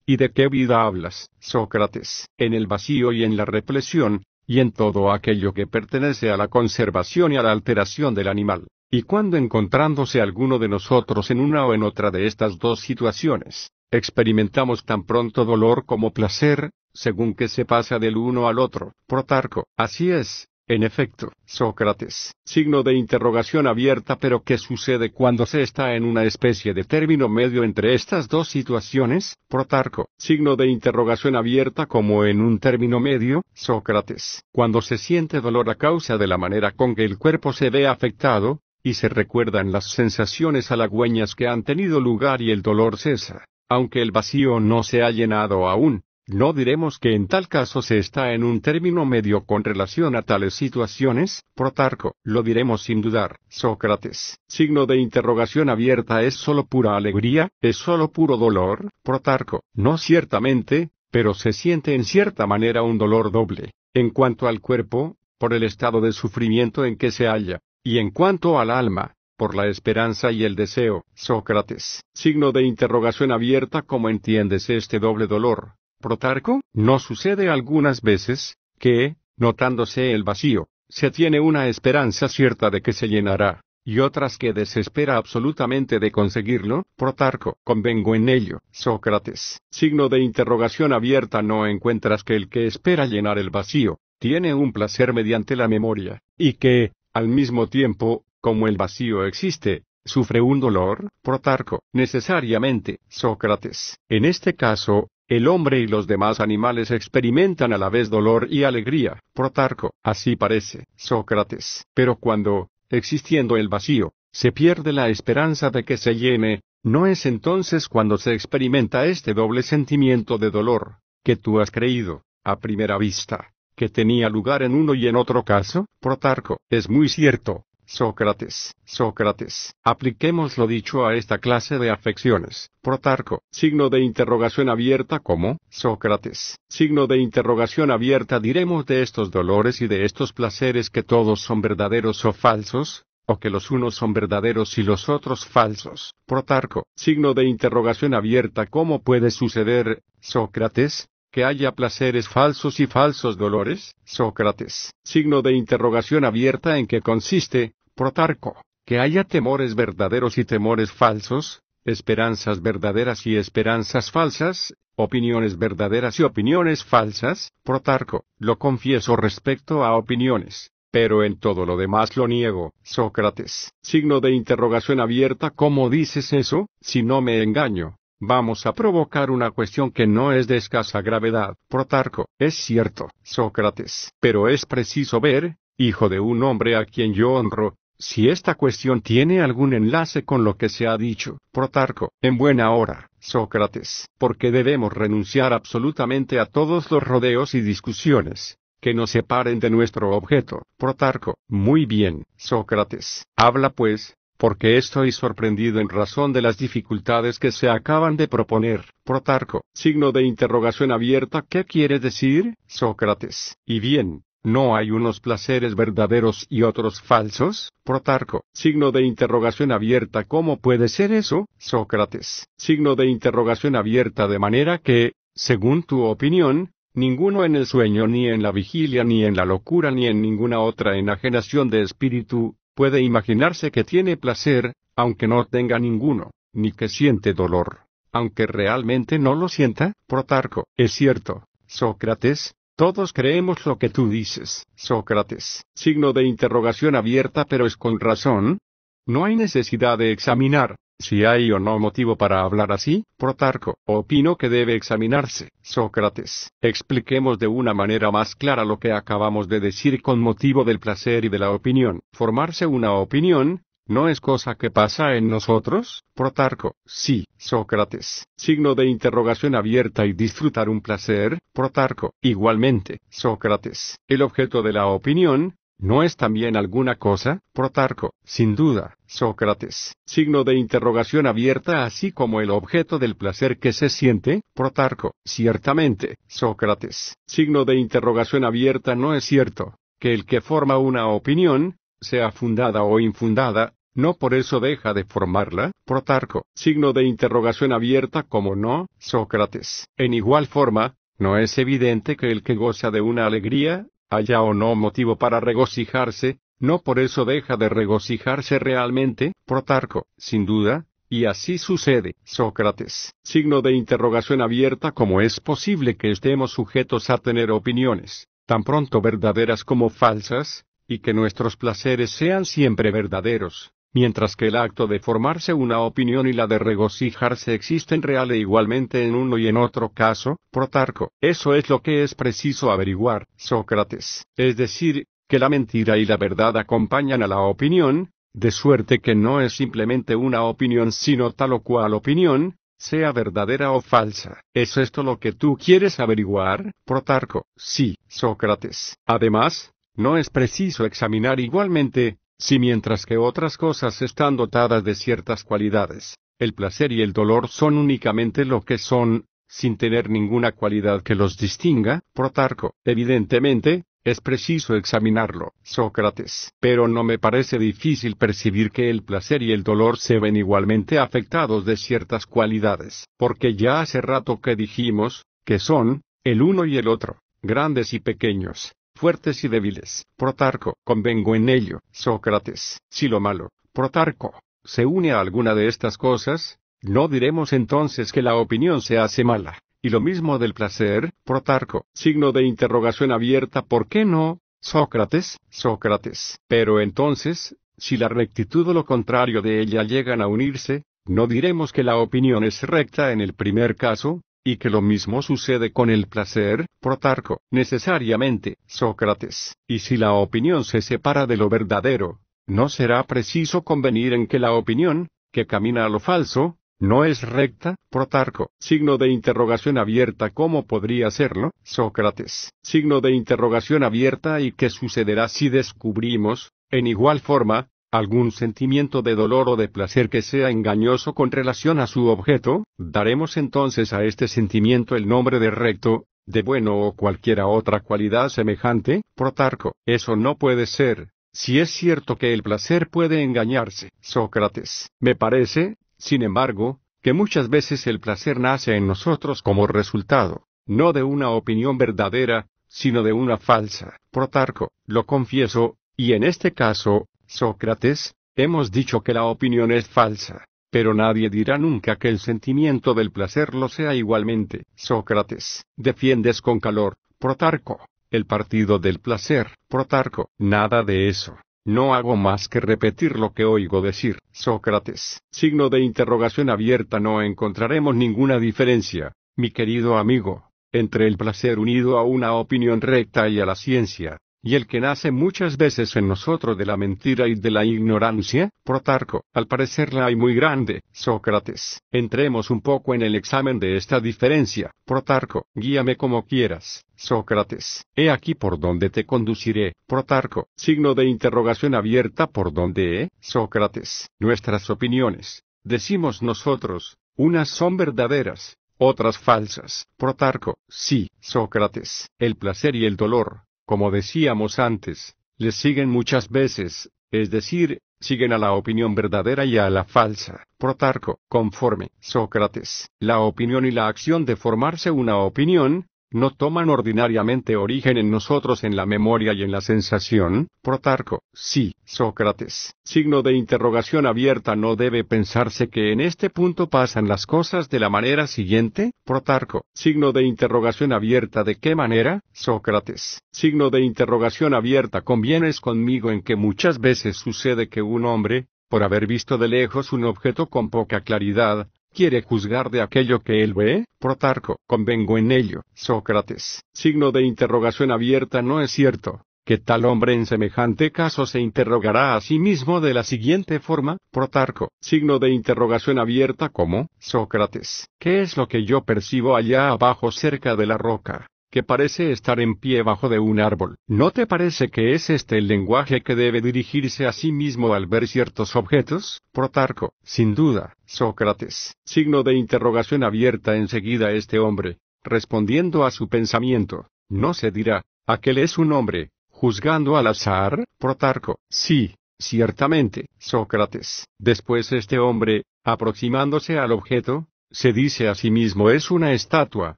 ¿Y de qué vida hablas, Sócrates? En el vacío y en la represión, y en todo aquello que pertenece a la conservación y a la alteración del animal. Y cuando encontrándose alguno de nosotros en una o en otra de estas dos situaciones, experimentamos tan pronto dolor como placer, según que se pasa del uno al otro. Protarco. Así es, en efecto, Sócrates, signo de interrogación abierta pero ¿qué sucede cuando se está en una especie de término medio entre estas dos situaciones? Protarco, signo de interrogación abierta como en un término medio, Sócrates, cuando se siente dolor a causa de la manera con que el cuerpo se ve afectado, y se recuerdan las sensaciones halagüeñas que han tenido lugar y el dolor cesa, aunque el vacío no se ha llenado aún, ¿No diremos que en tal caso se está en un término medio con relación a tales situaciones? Protarco, lo diremos sin dudar. Sócrates, signo de interrogación abierta es solo pura alegría, es solo puro dolor. Protarco, no ciertamente, pero se siente en cierta manera un dolor doble. En cuanto al cuerpo, por el estado de sufrimiento en que se halla, y en cuanto al alma, por la esperanza y el deseo. Sócrates, signo de interrogación abierta, ¿cómo entiendes este doble dolor? Protarco, no sucede algunas veces, que, notándose el vacío, se tiene una esperanza cierta de que se llenará, y otras que desespera absolutamente de conseguirlo, Protarco, convengo en ello, Sócrates, signo de interrogación abierta no encuentras que el que espera llenar el vacío, tiene un placer mediante la memoria, y que, al mismo tiempo, como el vacío existe, sufre un dolor, Protarco, necesariamente, Sócrates. En este caso, el hombre y los demás animales experimentan a la vez dolor y alegría, Protarco, así parece, Sócrates, pero cuando, existiendo el vacío, se pierde la esperanza de que se llene, no es entonces cuando se experimenta este doble sentimiento de dolor, que tú has creído, a primera vista, que tenía lugar en uno y en otro caso, Protarco, es muy cierto, Sócrates, Sócrates, apliquemos lo dicho a esta clase de afecciones. Protarco, signo de interrogación abierta como, Sócrates, signo de interrogación abierta diremos de estos dolores y de estos placeres que todos son verdaderos o falsos, o que los unos son verdaderos y los otros falsos. Protarco, signo de interrogación abierta ¿Cómo puede suceder, Sócrates, que haya placeres falsos y falsos dolores? Sócrates, signo de interrogación abierta en qué consiste, Protarco, que haya temores verdaderos y temores falsos, esperanzas verdaderas y esperanzas falsas, opiniones verdaderas y opiniones falsas, Protarco, lo confieso respecto a opiniones, pero en todo lo demás lo niego, Sócrates, signo de interrogación abierta, ¿cómo dices eso, si no me engaño? Vamos a provocar una cuestión que no es de escasa gravedad, Protarco, es cierto, Sócrates, pero es preciso ver, hijo de un hombre a quien yo honro, si esta cuestión tiene algún enlace con lo que se ha dicho, Protarco, en buena hora, Sócrates, porque debemos renunciar absolutamente a todos los rodeos y discusiones que nos separen de nuestro objeto. Protarco, muy bien, Sócrates, habla pues, porque estoy sorprendido en razón de las dificultades que se acaban de proponer. Protarco, signo de interrogación abierta, ¿qué quiere decir, Sócrates? Y bien, ¿No hay unos placeres verdaderos y otros falsos? Protarco. Signo de interrogación abierta. ¿Cómo puede ser eso, Sócrates? Signo de interrogación abierta de manera que, según tu opinión, ninguno en el sueño ni en la vigilia ni en la locura ni en ninguna otra enajenación de espíritu, puede imaginarse que tiene placer, aunque no tenga ninguno, ni que siente dolor, aunque realmente no lo sienta, Protarco. Es cierto, Sócrates, todos creemos lo que tú dices, Sócrates, signo de interrogación abierta pero es con razón. No hay necesidad de examinar, si hay o no motivo para hablar así, Protarco, opino que debe examinarse. Sócrates, expliquemos de una manera más clara lo que acabamos de decir con motivo del placer y de la opinión. Formarse una opinión, ¿No es cosa que pasa en nosotros, Protarco? Sí, Sócrates. Signo de interrogación abierta y disfrutar un placer, Protarco. Igualmente, Sócrates. El objeto de la opinión, ¿No es también alguna cosa? Protarco, sin duda, Sócrates, signo de interrogación abierta así como el objeto del placer que se siente, Protarco, ciertamente, Sócrates, signo de interrogación abierta no es cierto, que el que forma una opinión, sea fundada o infundada, no por eso deja de formarla, Protarco, signo de interrogación abierta como no, Sócrates. En igual forma, no es evidente que el que goza de una alegría, haya o no motivo para regocijarse, no por eso deja de regocijarse realmente, Protarco, sin duda, y así sucede, Sócrates. Signo de interrogación abierta como es posible que estemos sujetos a tener opiniones, tan pronto verdaderas como falsas, y que nuestros placeres sean siempre verdaderos, mientras que el acto de formarse una opinión y la de regocijarse existen real e igualmente en uno y en otro caso, Protarco. Eso es lo que es preciso averiguar, Sócrates. Es decir, que la mentira y la verdad acompañan a la opinión, de suerte que no es simplemente una opinión sino tal o cual opinión, sea verdadera o falsa. ¿Es esto lo que tú quieres averiguar, Protarco? Sí, Sócrates. Además, no es preciso examinar igualmente, si mientras que otras cosas están dotadas de ciertas cualidades, el placer y el dolor son únicamente lo que son, sin tener ninguna cualidad que los distinga, Protarco, evidentemente, es preciso examinarlo, Sócrates. Pero no me parece difícil percibir que el placer y el dolor se ven igualmente afectados de ciertas cualidades, porque ya hace rato que dijimos, que son, el uno y el otro, grandes y pequeños, fuertes y débiles. Protarco, convengo en ello, Sócrates, si lo malo, Protarco, se une a alguna de estas cosas, no diremos entonces que la opinión se hace mala. Y lo mismo del placer, Protarco, signo de interrogación abierta, ¿por qué no? Sócrates, Sócrates. Pero entonces, si la rectitud o lo contrario de ella llegan a unirse, no diremos que la opinión es recta en el primer caso, y que lo mismo sucede con el placer, Protarco, necesariamente, Sócrates, y si la opinión se separa de lo verdadero, no será preciso convenir en que la opinión, que camina a lo falso, no es recta, Protarco, signo de interrogación abierta ¿cómo podría serlo, Sócrates, signo de interrogación abierta y qué sucederá si descubrimos, en igual forma, algún sentimiento de dolor o de placer que sea engañoso con relación a su objeto, daremos entonces a este sentimiento el nombre de recto, de bueno o cualquiera otra cualidad semejante, Protarco. Eso no puede ser, si es cierto que el placer puede engañarse. Sócrates. Me parece, sin embargo, que muchas veces el placer nace en nosotros como resultado, no de una opinión verdadera, sino de una falsa. Protarco. Lo confieso, y en este caso, Sócrates, hemos dicho que la opinión es falsa, pero nadie dirá nunca que el sentimiento del placer lo sea igualmente. Sócrates, defiendes con calor, Protarco, el partido del placer, Protarco, nada de eso. No hago más que repetir lo que oigo decir, Sócrates. Signo de interrogación abierta no encontraremos ninguna diferencia, mi querido amigo, entre el placer unido a una opinión recta y a la ciencia, y el que nace muchas veces en nosotros de la mentira y de la ignorancia, Protarco, al parecer la hay muy grande, Sócrates, entremos un poco en el examen de esta diferencia, Protarco, guíame como quieras, Sócrates, he aquí por donde te conduciré, Protarco, signo de interrogación abierta por donde, he, eh? Sócrates, nuestras opiniones, decimos nosotros, unas son verdaderas, otras falsas. Protarco, sí, Sócrates, el placer y el dolor, como decíamos antes, les siguen muchas veces, es decir, siguen a la opinión verdadera y a la falsa. Protarco, conforme Sócrates, la opinión y la acción de formarse una opinión, no toman ordinariamente origen en nosotros en la memoria y en la sensación, Protarco, sí, Sócrates, signo de interrogación abierta no debe pensarse que en este punto pasan las cosas de la manera siguiente, Protarco, signo de interrogación abierta de qué manera, Sócrates, signo de interrogación abierta convienes conmigo en que muchas veces sucede que un hombre, por haber visto de lejos un objeto con poca claridad, quiere juzgar de aquello que él ve? Protarco, convengo en ello. Sócrates, signo de interrogación abierta no es cierto que tal hombre en semejante caso se interrogará a sí mismo de la siguiente forma, Protarco, signo de interrogación abierta como, Sócrates, ¿qué es lo que yo percibo allá abajo cerca de la roca? que parece estar en pie bajo de un árbol. ¿No te parece que es este el lenguaje que debe dirigirse a sí mismo al ver ciertos objetos? Protarco, sin duda, Sócrates, signo de interrogación abierta enseguida este hombre, respondiendo a su pensamiento, no se dirá, aquel es un hombre, juzgando al azar, Protarco, sí, ciertamente, Sócrates, después este hombre, aproximándose al objeto, se dice a sí mismo es una estatua,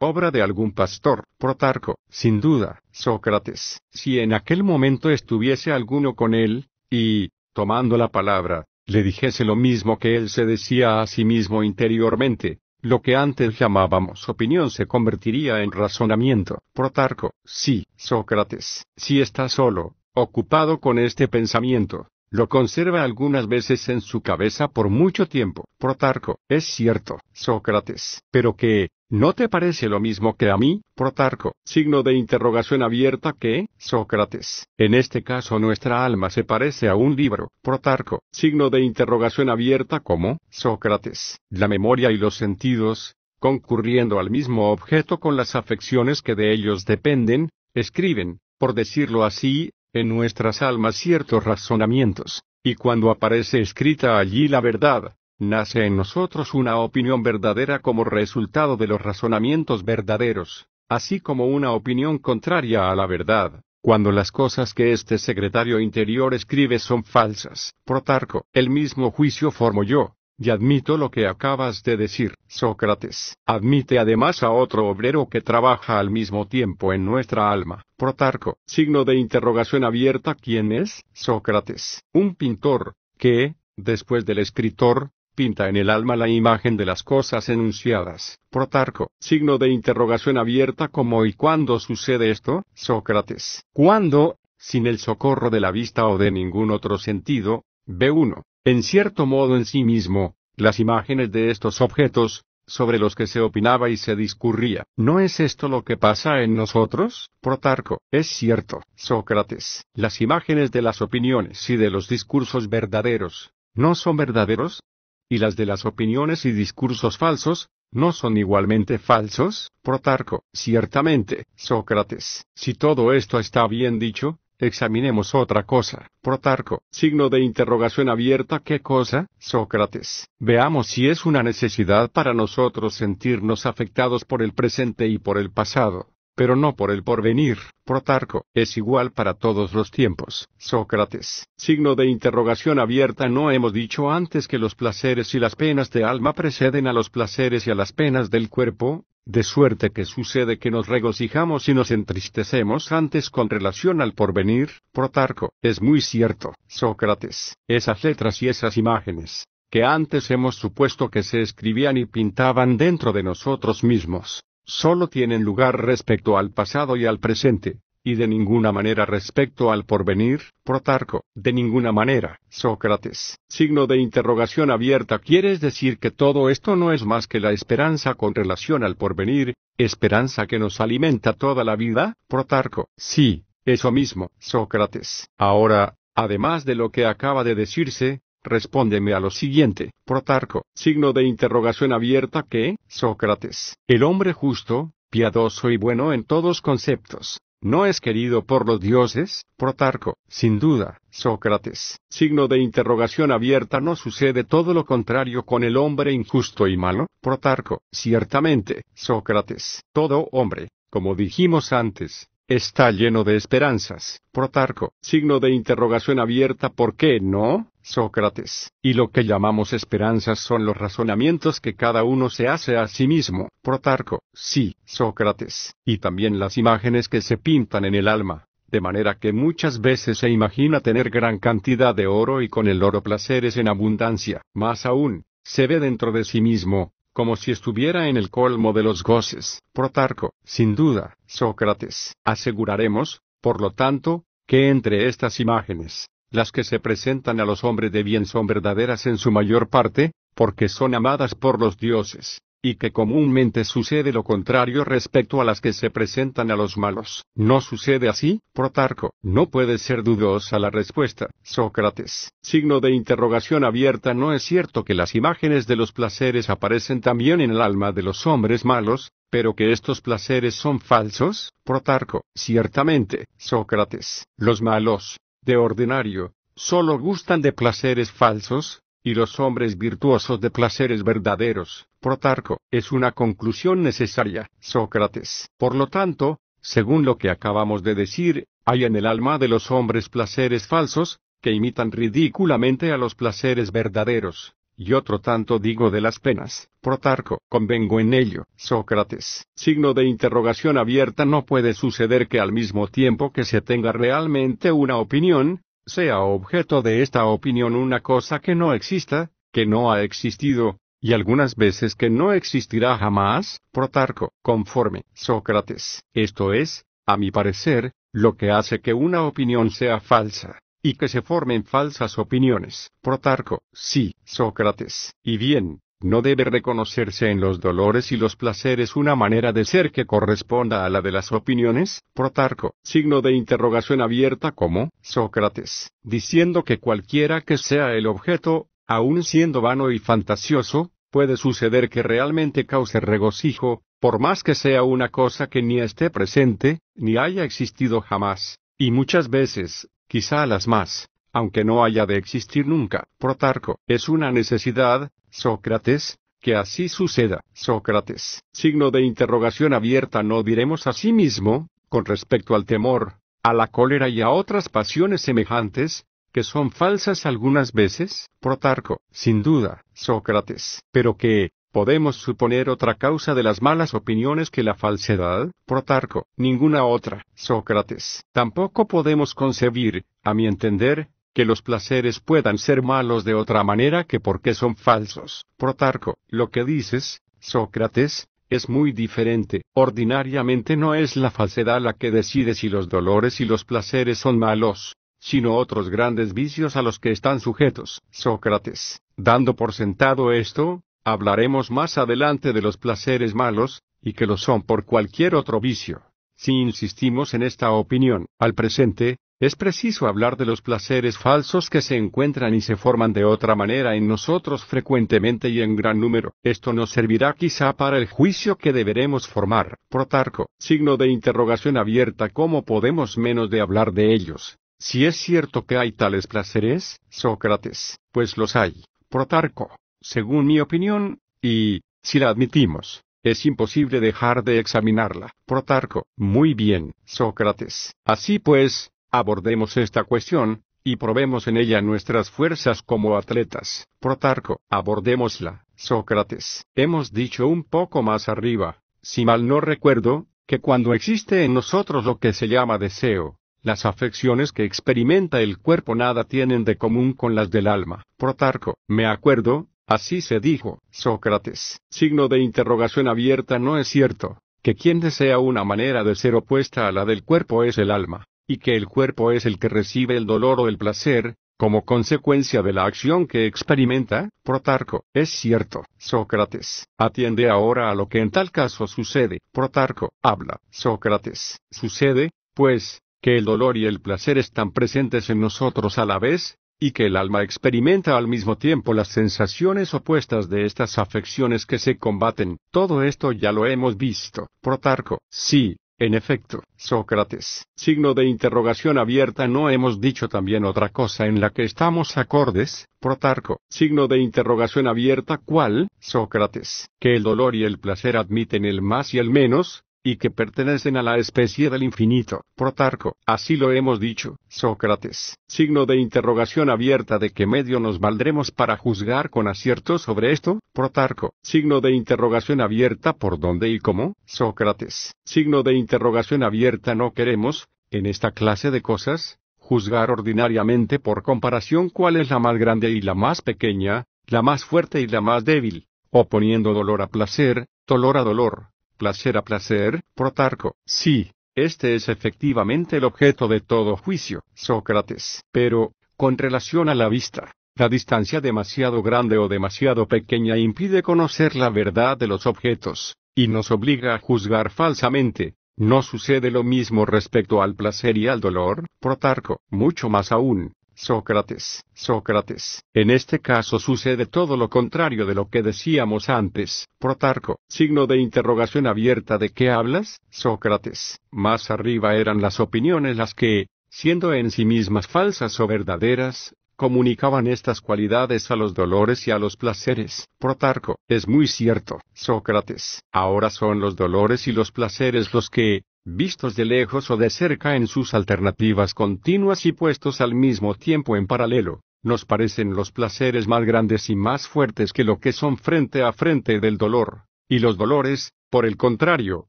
obra de algún pastor, Protarco, sin duda, Sócrates, si en aquel momento estuviese alguno con él, y, tomando la palabra, le dijese lo mismo que él se decía a sí mismo interiormente, lo que antes llamábamos opinión se convertiría en razonamiento. Protarco, sí, Sócrates, si está solo, ocupado con este pensamiento, lo conserva algunas veces en su cabeza por mucho tiempo. Protarco, es cierto, Sócrates, pero que, ¿no te parece lo mismo que a mí, Protarco? Signo de interrogación abierta que, Sócrates, en este caso nuestra alma se parece a un libro, Protarco, signo de interrogación abierta como, Sócrates, la memoria y los sentidos, concurriendo al mismo objeto con las afecciones que de ellos dependen, escriben, por decirlo así, en nuestras almas ciertos razonamientos, y cuando aparece escrita allí la verdad, nace en nosotros una opinión verdadera como resultado de los razonamientos verdaderos, así como una opinión contraria a la verdad, cuando las cosas que este secretario interior escribe son falsas. Protarco, el mismo juicio formo yo, y admito lo que acabas de decir, Sócrates. Admite además a otro obrero que trabaja al mismo tiempo en nuestra alma. Protarco. Signo de interrogación abierta. ¿Quién es? Sócrates. Un pintor, que, después del escritor, pinta en el alma la imagen de las cosas enunciadas. Protarco. Signo de interrogación abierta. ¿Cómo y cuándo sucede esto? Sócrates. ¿Cuándo? Sin el socorro de la vista o de ningún otro sentido, ve uno, en cierto modo en sí mismo, las imágenes de estos objetos, sobre los que se opinaba y se discurría. ¿No es esto lo que pasa en nosotros? Protarco. Es cierto, Sócrates. Las imágenes de las opiniones y de los discursos verdaderos, ¿no son verdaderos? ¿Y las de las opiniones y discursos falsos, no son igualmente falsos? Protarco. Ciertamente, Sócrates. Si todo esto está bien dicho, Examinemos otra cosa. Protarco, signo de interrogación abierta, ¿qué cosa? Sócrates. Veamos si es una necesidad para nosotros sentirnos afectados por el presente y por el pasado, pero no por el porvenir. Protarco, es igual para todos los tiempos. Sócrates, signo de interrogación abierta, ¿no hemos dicho antes que los placeres y las penas de alma preceden a los placeres y a las penas del cuerpo? De suerte que sucede que nos regocijamos y nos entristecemos antes con relación al porvenir, Protarco. Es muy cierto, Sócrates, esas letras y esas imágenes, que antes hemos supuesto que se escribían y pintaban dentro de nosotros mismos, solo tienen lugar respecto al pasado y al presente, y de ninguna manera respecto al porvenir, Protarco, de ninguna manera, Sócrates, signo de interrogación abierta, ¿quieres decir que todo esto no es más que la esperanza con relación al porvenir, esperanza que nos alimenta toda la vida? Protarco, sí, eso mismo, Sócrates. Ahora, además de lo que acaba de decirse, Respóndeme a lo siguiente, Protarco, signo de interrogación abierta que, Sócrates, el hombre justo, piadoso y bueno en todos conceptos, ¿No es querido por los dioses, Protarco? Sin duda, Sócrates, signo de interrogación abierta, no sucede todo lo contrario con el hombre injusto y malo, Protarco, ciertamente, Sócrates, todo hombre, como dijimos antes, está lleno de esperanzas. Protarco, signo de interrogación abierta, ¿por qué no? Sócrates, y lo que llamamos esperanzas son los razonamientos que cada uno se hace a sí mismo, Protarco, sí, Sócrates, y también las imágenes que se pintan en el alma, de manera que muchas veces se imagina tener gran cantidad de oro y con el oro placeres en abundancia, más aún, se ve dentro de sí mismo, como si estuviera en el colmo de los goces. Protarco, sin duda, Sócrates, aseguraremos, por lo tanto, que entre estas imágenes, las que se presentan a los hombres de bien son verdaderas en su mayor parte, porque son amadas por los dioses, y que comúnmente sucede lo contrario respecto a las que se presentan a los malos. ¿No sucede así, Protarco? No puede ser dudosa la respuesta, Sócrates. Signo de interrogación abierta ¿no es cierto que las imágenes de los placeres aparecen también en el alma de los hombres malos, pero que estos placeres son falsos? Protarco. Ciertamente, Sócrates. Los malos, de ordinario, solo gustan de placeres falsos, y los hombres virtuosos de placeres verdaderos. Protarco, es una conclusión necesaria, Sócrates. Por lo tanto, según lo que acabamos de decir, hay en el alma de los hombres placeres falsos, que imitan ridículamente a los placeres verdaderos. Y otro tanto digo de las penas, Protarco, convengo en ello, Sócrates, signo de interrogación abierta no puede suceder que al mismo tiempo que se tenga realmente una opinión, sea objeto de esta opinión una cosa que no exista, que no ha existido, y algunas veces que no existirá jamás, Protarco, conforme, Sócrates, esto es, a mi parecer, lo que hace que una opinión sea falsa y que se formen falsas opiniones. Protarco, sí, Sócrates, y bien, no debe reconocerse en los dolores y los placeres una manera de ser que corresponda a la de las opiniones, Protarco, signo de interrogación abierta como, Sócrates, diciendo que cualquiera que sea el objeto, aun siendo vano y fantasioso, puede suceder que realmente cause regocijo, por más que sea una cosa que ni esté presente, ni haya existido jamás, y muchas veces, quizá las más, aunque no haya de existir nunca. Protarco, es una necesidad, Sócrates, que así suceda. Sócrates, signo de interrogación abierta no diremos a sí mismo, con respecto al temor, a la cólera y a otras pasiones semejantes, que son falsas algunas veces, Protarco, sin duda, Sócrates, pero que, Podemos suponer otra causa de las malas opiniones que la falsedad, Protarco, ninguna otra, Sócrates. Tampoco podemos concebir, a mi entender, que los placeres puedan ser malos de otra manera que porque son falsos. Protarco, lo que dices, Sócrates, es muy diferente. Ordinariamente no es la falsedad la que decide si los dolores y los placeres son malos, sino otros grandes vicios a los que están sujetos. Sócrates, dando por sentado esto, Hablaremos más adelante de los placeres malos, y que lo son por cualquier otro vicio. Si insistimos en esta opinión, al presente, es preciso hablar de los placeres falsos que se encuentran y se forman de otra manera en nosotros frecuentemente y en gran número. Esto nos servirá quizá para el juicio que deberemos formar. Protarco, signo de interrogación abierta, ¿cómo podemos menos de hablar de ellos? Si es cierto que hay tales placeres, Sócrates, pues los hay. Protarco, según mi opinión, y, si la admitimos, es imposible dejar de examinarla. Protarco. Muy bien, Sócrates. Así pues, abordemos esta cuestión, y probemos en ella nuestras fuerzas como atletas. Protarco. Abordémosla, Sócrates. Hemos dicho un poco más arriba, si mal no recuerdo, que cuando existe en nosotros lo que se llama deseo, las afecciones que experimenta el cuerpo nada tienen de común con las del alma. Protarco. Me acuerdo, Así se dijo, Sócrates, signo de interrogación abierta no es cierto, que quien desea una manera de ser opuesta a la del cuerpo es el alma, y que el cuerpo es el que recibe el dolor o el placer, como consecuencia de la acción que experimenta, Protarco, es cierto, Sócrates, atiende ahora a lo que en tal caso sucede, Protarco, habla, Sócrates, sucede, pues, que el dolor y el placer están presentes en nosotros a la vez, y que el alma experimenta al mismo tiempo las sensaciones opuestas de estas afecciones que se combaten, todo esto ya lo hemos visto. Protarco, sí, en efecto, Sócrates, signo de interrogación abierta, no hemos dicho también otra cosa en la que estamos acordes, Protarco, signo de interrogación abierta, ¿cuál, Sócrates? Que el dolor y el placer admiten el más y el menos, y que pertenecen a la especie del infinito. Protarco, así lo hemos dicho, Sócrates, signo de interrogación abierta de qué medio nos valdremos para juzgar con acierto sobre esto, Protarco, signo de interrogación abierta por dónde y cómo, Sócrates, signo de interrogación abierta no queremos, en esta clase de cosas, juzgar ordinariamente por comparación cuál es la más grande y la más pequeña, la más fuerte y la más débil, oponiendo dolor a placer, dolor a dolor, placer a placer, protarco. Sí, este es efectivamente el objeto de todo juicio, Sócrates. Pero, con relación a la vista, la distancia demasiado grande o demasiado pequeña impide conocer la verdad de los objetos, y nos obliga a juzgar falsamente. ¿No sucede lo mismo respecto al placer y al dolor, Protarco? Mucho más aún, Sócrates, Sócrates. En este caso sucede todo lo contrario de lo que decíamos antes. Protarco, signo de interrogación abierta de qué hablas, Sócrates. Más arriba eran las opiniones las que, siendo en sí mismas falsas o verdaderas, comunicaban estas cualidades a los dolores y a los placeres. Protarco, es muy cierto, Sócrates, ahora son los dolores y los placeres los que, vistos de lejos o de cerca en sus alternativas continuas y puestos al mismo tiempo en paralelo, nos parecen los placeres más grandes y más fuertes que lo que son frente a frente del dolor, y los dolores, por el contrario,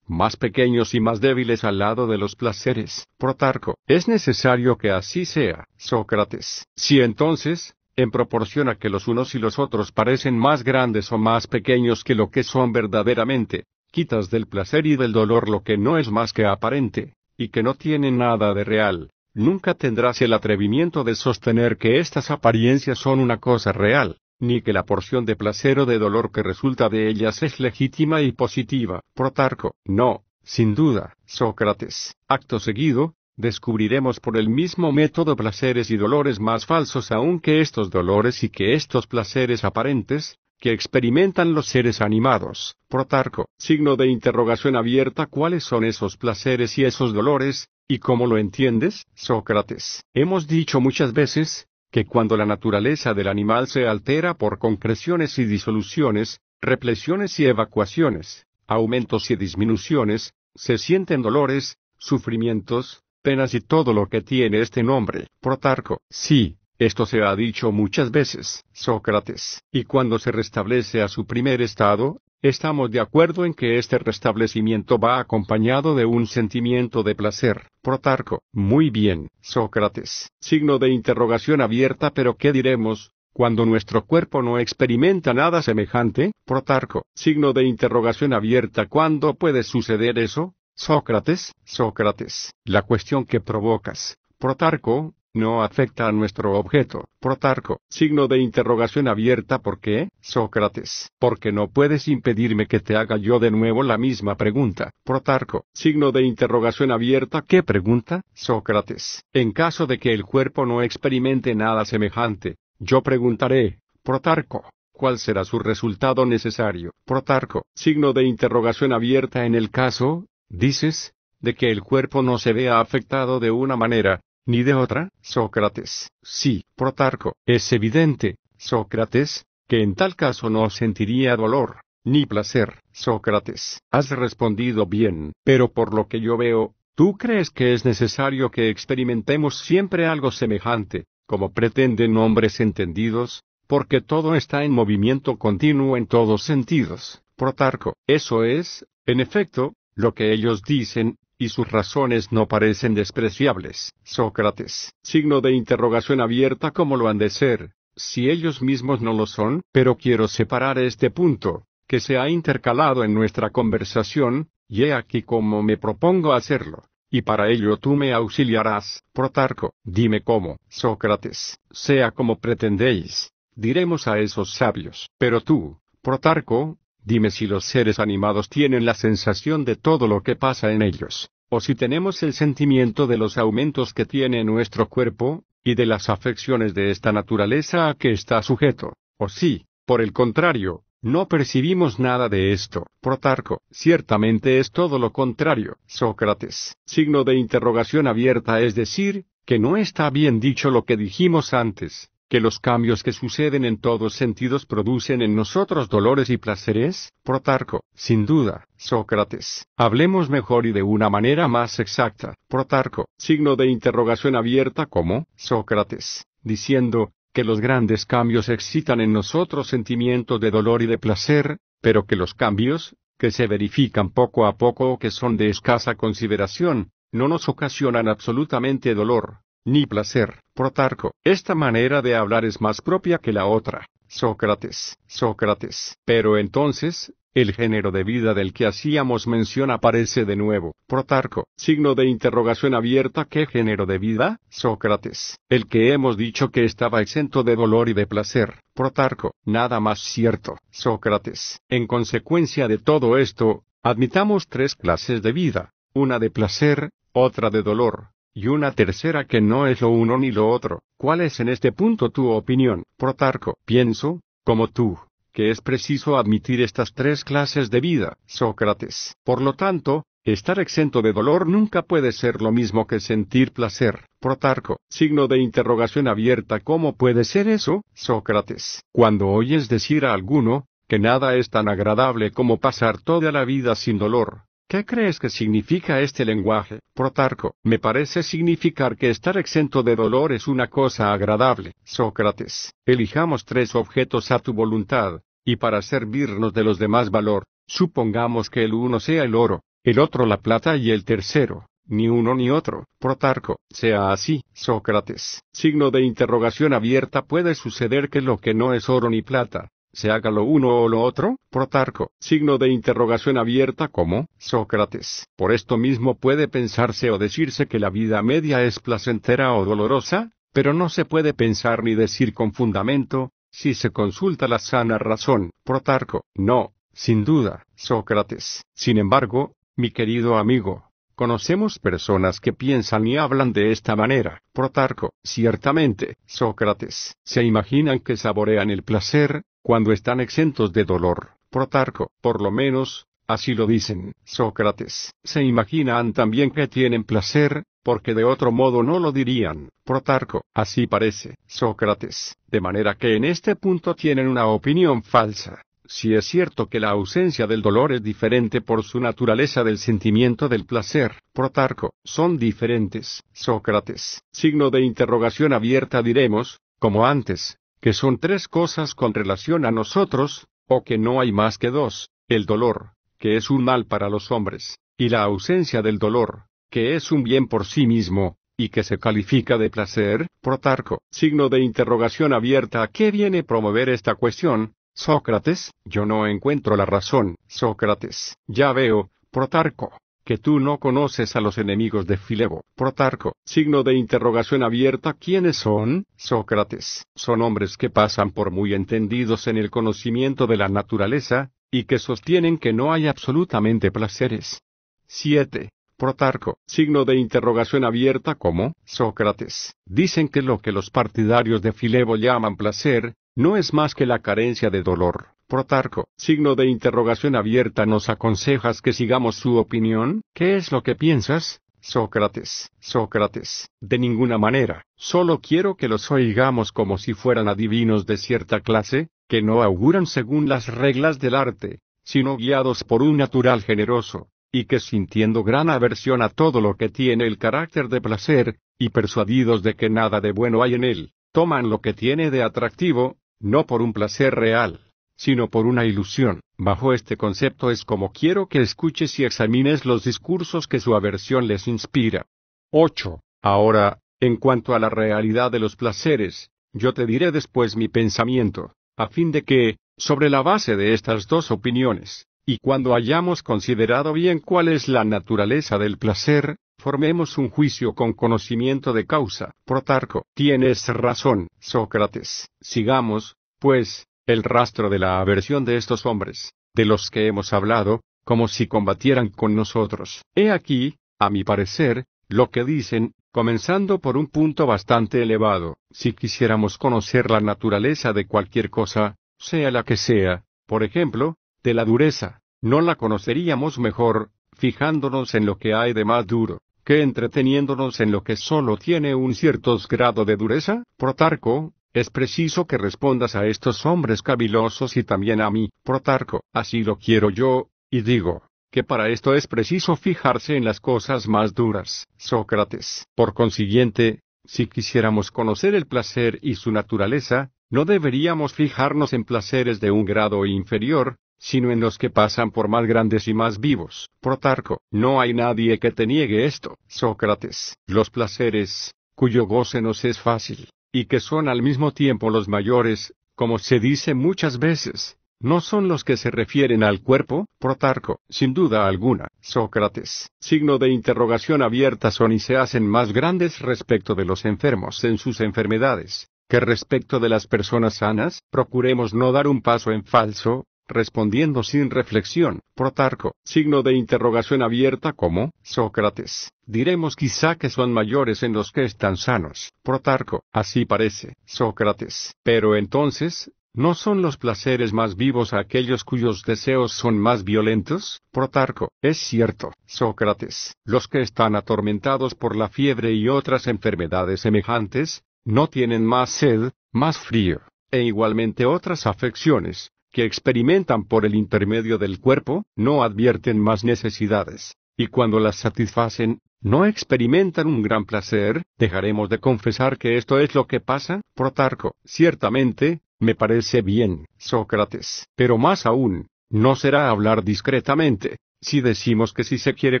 más pequeños y más débiles al lado de los placeres. Protarco, es necesario que así sea, Sócrates. Si entonces, en proporción a que los unos y los otros parecen más grandes o más pequeños que lo que son verdaderamente, quitas del placer y del dolor lo que no es más que aparente, y que no tiene nada de real, nunca tendrás el atrevimiento de sostener que estas apariencias son una cosa real, ni que la porción de placer o de dolor que resulta de ellas es legítima y positiva. Protarco, no, sin duda, Sócrates. Acto seguido, descubriremos por el mismo método placeres y dolores más falsos aún que estos dolores y que estos placeres aparentes, que experimentan los seres animados. Protarco, signo de interrogación abierta, ¿cuáles son esos placeres y esos dolores? ¿Y cómo lo entiendes, Sócrates? Hemos dicho muchas veces, que cuando la naturaleza del animal se altera por concreciones y disoluciones, represiones y evacuaciones, aumentos y disminuciones, se sienten dolores, sufrimientos, penas y todo lo que tiene este nombre. Protarco. Sí, esto se ha dicho muchas veces, Sócrates, y cuando se restablece a su primer estado, estamos de acuerdo en que este restablecimiento va acompañado de un sentimiento de placer. Protarco. Muy bien, Sócrates. Signo de interrogación abierta, pero ¿qué diremos? Cuando nuestro cuerpo no experimenta nada semejante, Protarco, signo de interrogación abierta, ¿cuándo puede suceder eso? Sócrates, Sócrates, la cuestión que provocas, Protarco, no afecta a nuestro objeto. Protarco, signo de interrogación abierta ¿por qué, Sócrates? Porque no puedes impedirme que te haga yo de nuevo la misma pregunta. Protarco, signo de interrogación abierta ¿qué pregunta, Sócrates? En caso de que el cuerpo no experimente nada semejante, yo preguntaré, Protarco, ¿Cuál será su resultado necesario? Protarco, signo de interrogación abierta en el caso, dices, de que el cuerpo no se vea afectado de una manera, ni de otra, Sócrates. Sí, Protarco, es evidente, Sócrates, que en tal caso no sentiría dolor, ni placer, Sócrates. Has respondido bien, pero por lo que yo veo, tú crees que es necesario que experimentemos siempre algo semejante, como pretenden hombres entendidos, porque todo está en movimiento continuo en todos sentidos. Protarco, eso es, en efecto, lo que ellos dicen, y sus razones no parecen despreciables. Sócrates, signo de interrogación abierta como lo han de ser, si ellos mismos no lo son, pero quiero separar este punto, que se ha intercalado en nuestra conversación, y he aquí como me propongo hacerlo. Y para ello tú me auxiliarás, Protarco, dime cómo, Sócrates, sea como pretendéis, diremos a esos sabios. Pero tú, Protarco, Dime si los seres animados tienen la sensación de todo lo que pasa en ellos, o si tenemos el sentimiento de los aumentos que tiene nuestro cuerpo, y de las afecciones de esta naturaleza a que está sujeto, o si, por el contrario, no percibimos nada de esto. Protarco, ciertamente es todo lo contrario. Sócrates, signo de interrogación abierta, es decir, que no está bien dicho lo que dijimos antes, que los cambios que suceden en todos sentidos producen en nosotros dolores y placeres? Protarco, sin duda, Sócrates. Hablemos mejor y de una manera más exacta. Protarco, signo de interrogación abierta como Sócrates, diciendo, que los grandes cambios excitan en nosotros sentimientos de dolor y de placer, pero que los cambios, que se verifican poco a poco o que son de escasa consideración, no nos ocasionan absolutamente dolor, ni placer. Protarco, esta manera de hablar es más propia que la otra. Sócrates, Sócrates. Pero entonces, el género de vida del que hacíamos mención aparece de nuevo. Protarco. Signo de interrogación abierta. ¿Qué género de vida? Sócrates. El que hemos dicho que estaba exento de dolor y de placer. Protarco. Nada más cierto. Sócrates. En consecuencia de todo esto, admitamos tres clases de vida. Una de placer, otra de dolor, y una tercera que no es lo uno ni lo otro. ¿Cuál es en este punto tu opinión, Protarco? Pienso, como tú, que es preciso admitir estas tres clases de vida, Sócrates. Por lo tanto, estar exento de dolor nunca puede ser lo mismo que sentir placer, Protarco. Signo de interrogación abierta ¿Cómo puede ser eso, Sócrates? Cuando oyes decir a alguno, que nada es tan agradable como pasar toda la vida sin dolor, ¿Qué crees que significa este lenguaje, Protarco? Me parece significar que estar exento de dolor es una cosa agradable. Sócrates, elijamos tres objetos a tu voluntad, y para servirnos de los demás valor, supongamos que el uno sea el oro, el otro la plata y el tercero, ni uno ni otro. Protarco, sea así, Sócrates. Signo de interrogación abierta puede suceder que lo que no es oro ni plata, se haga lo uno o lo otro, Protarco, signo de interrogación abierta como Sócrates. Por esto mismo puede pensarse o decirse que la vida media es placentera o dolorosa, pero no se puede pensar ni decir con fundamento, si se consulta la sana razón, Protarco, no, sin duda, Sócrates. Sin embargo, mi querido amigo, Conocemos personas que piensan y hablan de esta manera. Protarco, ciertamente, Sócrates, se imaginan que saborean el placer, cuando están exentos de dolor. Protarco, por lo menos, así lo dicen. Sócrates, se imaginan también que tienen placer, porque de otro modo no lo dirían. Protarco, así parece. Sócrates, de manera que en este punto tienen una opinión falsa. Si es cierto que la ausencia del dolor es diferente por su naturaleza del sentimiento del placer, Protarco, son diferentes, Sócrates, signo de interrogación abierta diremos, como antes, que son tres cosas con relación a nosotros, o que no hay más que dos, el dolor, que es un mal para los hombres, y la ausencia del dolor, que es un bien por sí mismo, y que se califica de placer, protarco, signo de interrogación abierta a qué viene promover esta cuestión, Sócrates, yo no encuentro la razón, Sócrates, ya veo, protarco, que tú no conoces a los enemigos de Filebo. Protarco, signo de interrogación abierta, ¿quiénes son? Sócrates, son hombres que pasan por muy entendidos en el conocimiento de la naturaleza, y que sostienen que no hay absolutamente placeres. 7. Protarco, signo de interrogación abierta como Sócrates, dicen que lo que los partidarios de Filebo llaman placer, no es más que la carencia de dolor. Protarco, signo de interrogación abierta, nos aconsejas que sigamos su opinión, ¿qué es lo que piensas? Sócrates, Sócrates, de ninguna manera, solo quiero que los oigamos como si fueran adivinos de cierta clase, que no auguran según las reglas del arte, sino guiados por un natural generoso, y que sintiendo gran aversión a todo lo que tiene el carácter de placer, y persuadidos de que nada de bueno hay en él, toman lo que tiene de atractivo, no por un placer real, sino por una ilusión. Bajo este concepto es como quiero que escuches y examines los discursos que su aversión les inspira. 8. Ahora, en cuanto a la realidad de los placeres, yo te diré después mi pensamiento, a fin de que, sobre la base de estas dos opiniones, y cuando hayamos considerado bien cuál es la naturaleza del placer, formemos un juicio con conocimiento de causa. Protarco, tienes razón, Sócrates. Sigamos, pues, el rastro de la aversión de estos hombres, de los que hemos hablado, como si combatieran con nosotros. He aquí, a mi parecer, lo que dicen, comenzando por un punto bastante elevado. Si quisiéramos conocer la naturaleza de cualquier cosa, sea la que sea, por ejemplo, de la dureza, no la conoceríamos mejor, fijándonos en lo que hay de más duro, que entreteniéndonos en lo que solo tiene un cierto grado de dureza. Protarco, es preciso que respondas a estos hombres cavilosos y también a mí, Protarco, así lo quiero yo, y digo, que para esto es preciso fijarse en las cosas más duras, Sócrates. Por consiguiente, si quisiéramos conocer el placer y su naturaleza, no deberíamos fijarnos en placeres de un grado inferior, sino en los que pasan por más grandes y más vivos. Protarco, no hay nadie que te niegue esto, Sócrates. Los placeres, cuyo goce nos es fácil, y que son al mismo tiempo los mayores, como se dice muchas veces, no son los que se refieren al cuerpo, Protarco, sin duda alguna, Sócrates, signo de interrogación abierta son y se hacen más grandes respecto de los enfermos en sus enfermedades, que respecto de las personas sanas, procuremos no dar un paso en falso, respondiendo sin reflexión, Protarco, signo de interrogación abierta como, Sócrates, diremos quizá que son mayores en los que están sanos, Protarco, así parece, Sócrates, pero entonces, ¿No son los placeres más vivos aquellos cuyos deseos son más violentos? Protarco, es cierto, Sócrates, los que están atormentados por la fiebre y otras enfermedades semejantes, no tienen más sed, más frío, e igualmente otras afecciones, que experimentan por el intermedio del cuerpo, no advierten más necesidades, y cuando las satisfacen, no experimentan un gran placer, dejaremos de confesar que esto es lo que pasa, Protarco. Ciertamente, me parece bien, Sócrates, pero más aún, no será hablar discretamente. Si decimos que si se quiere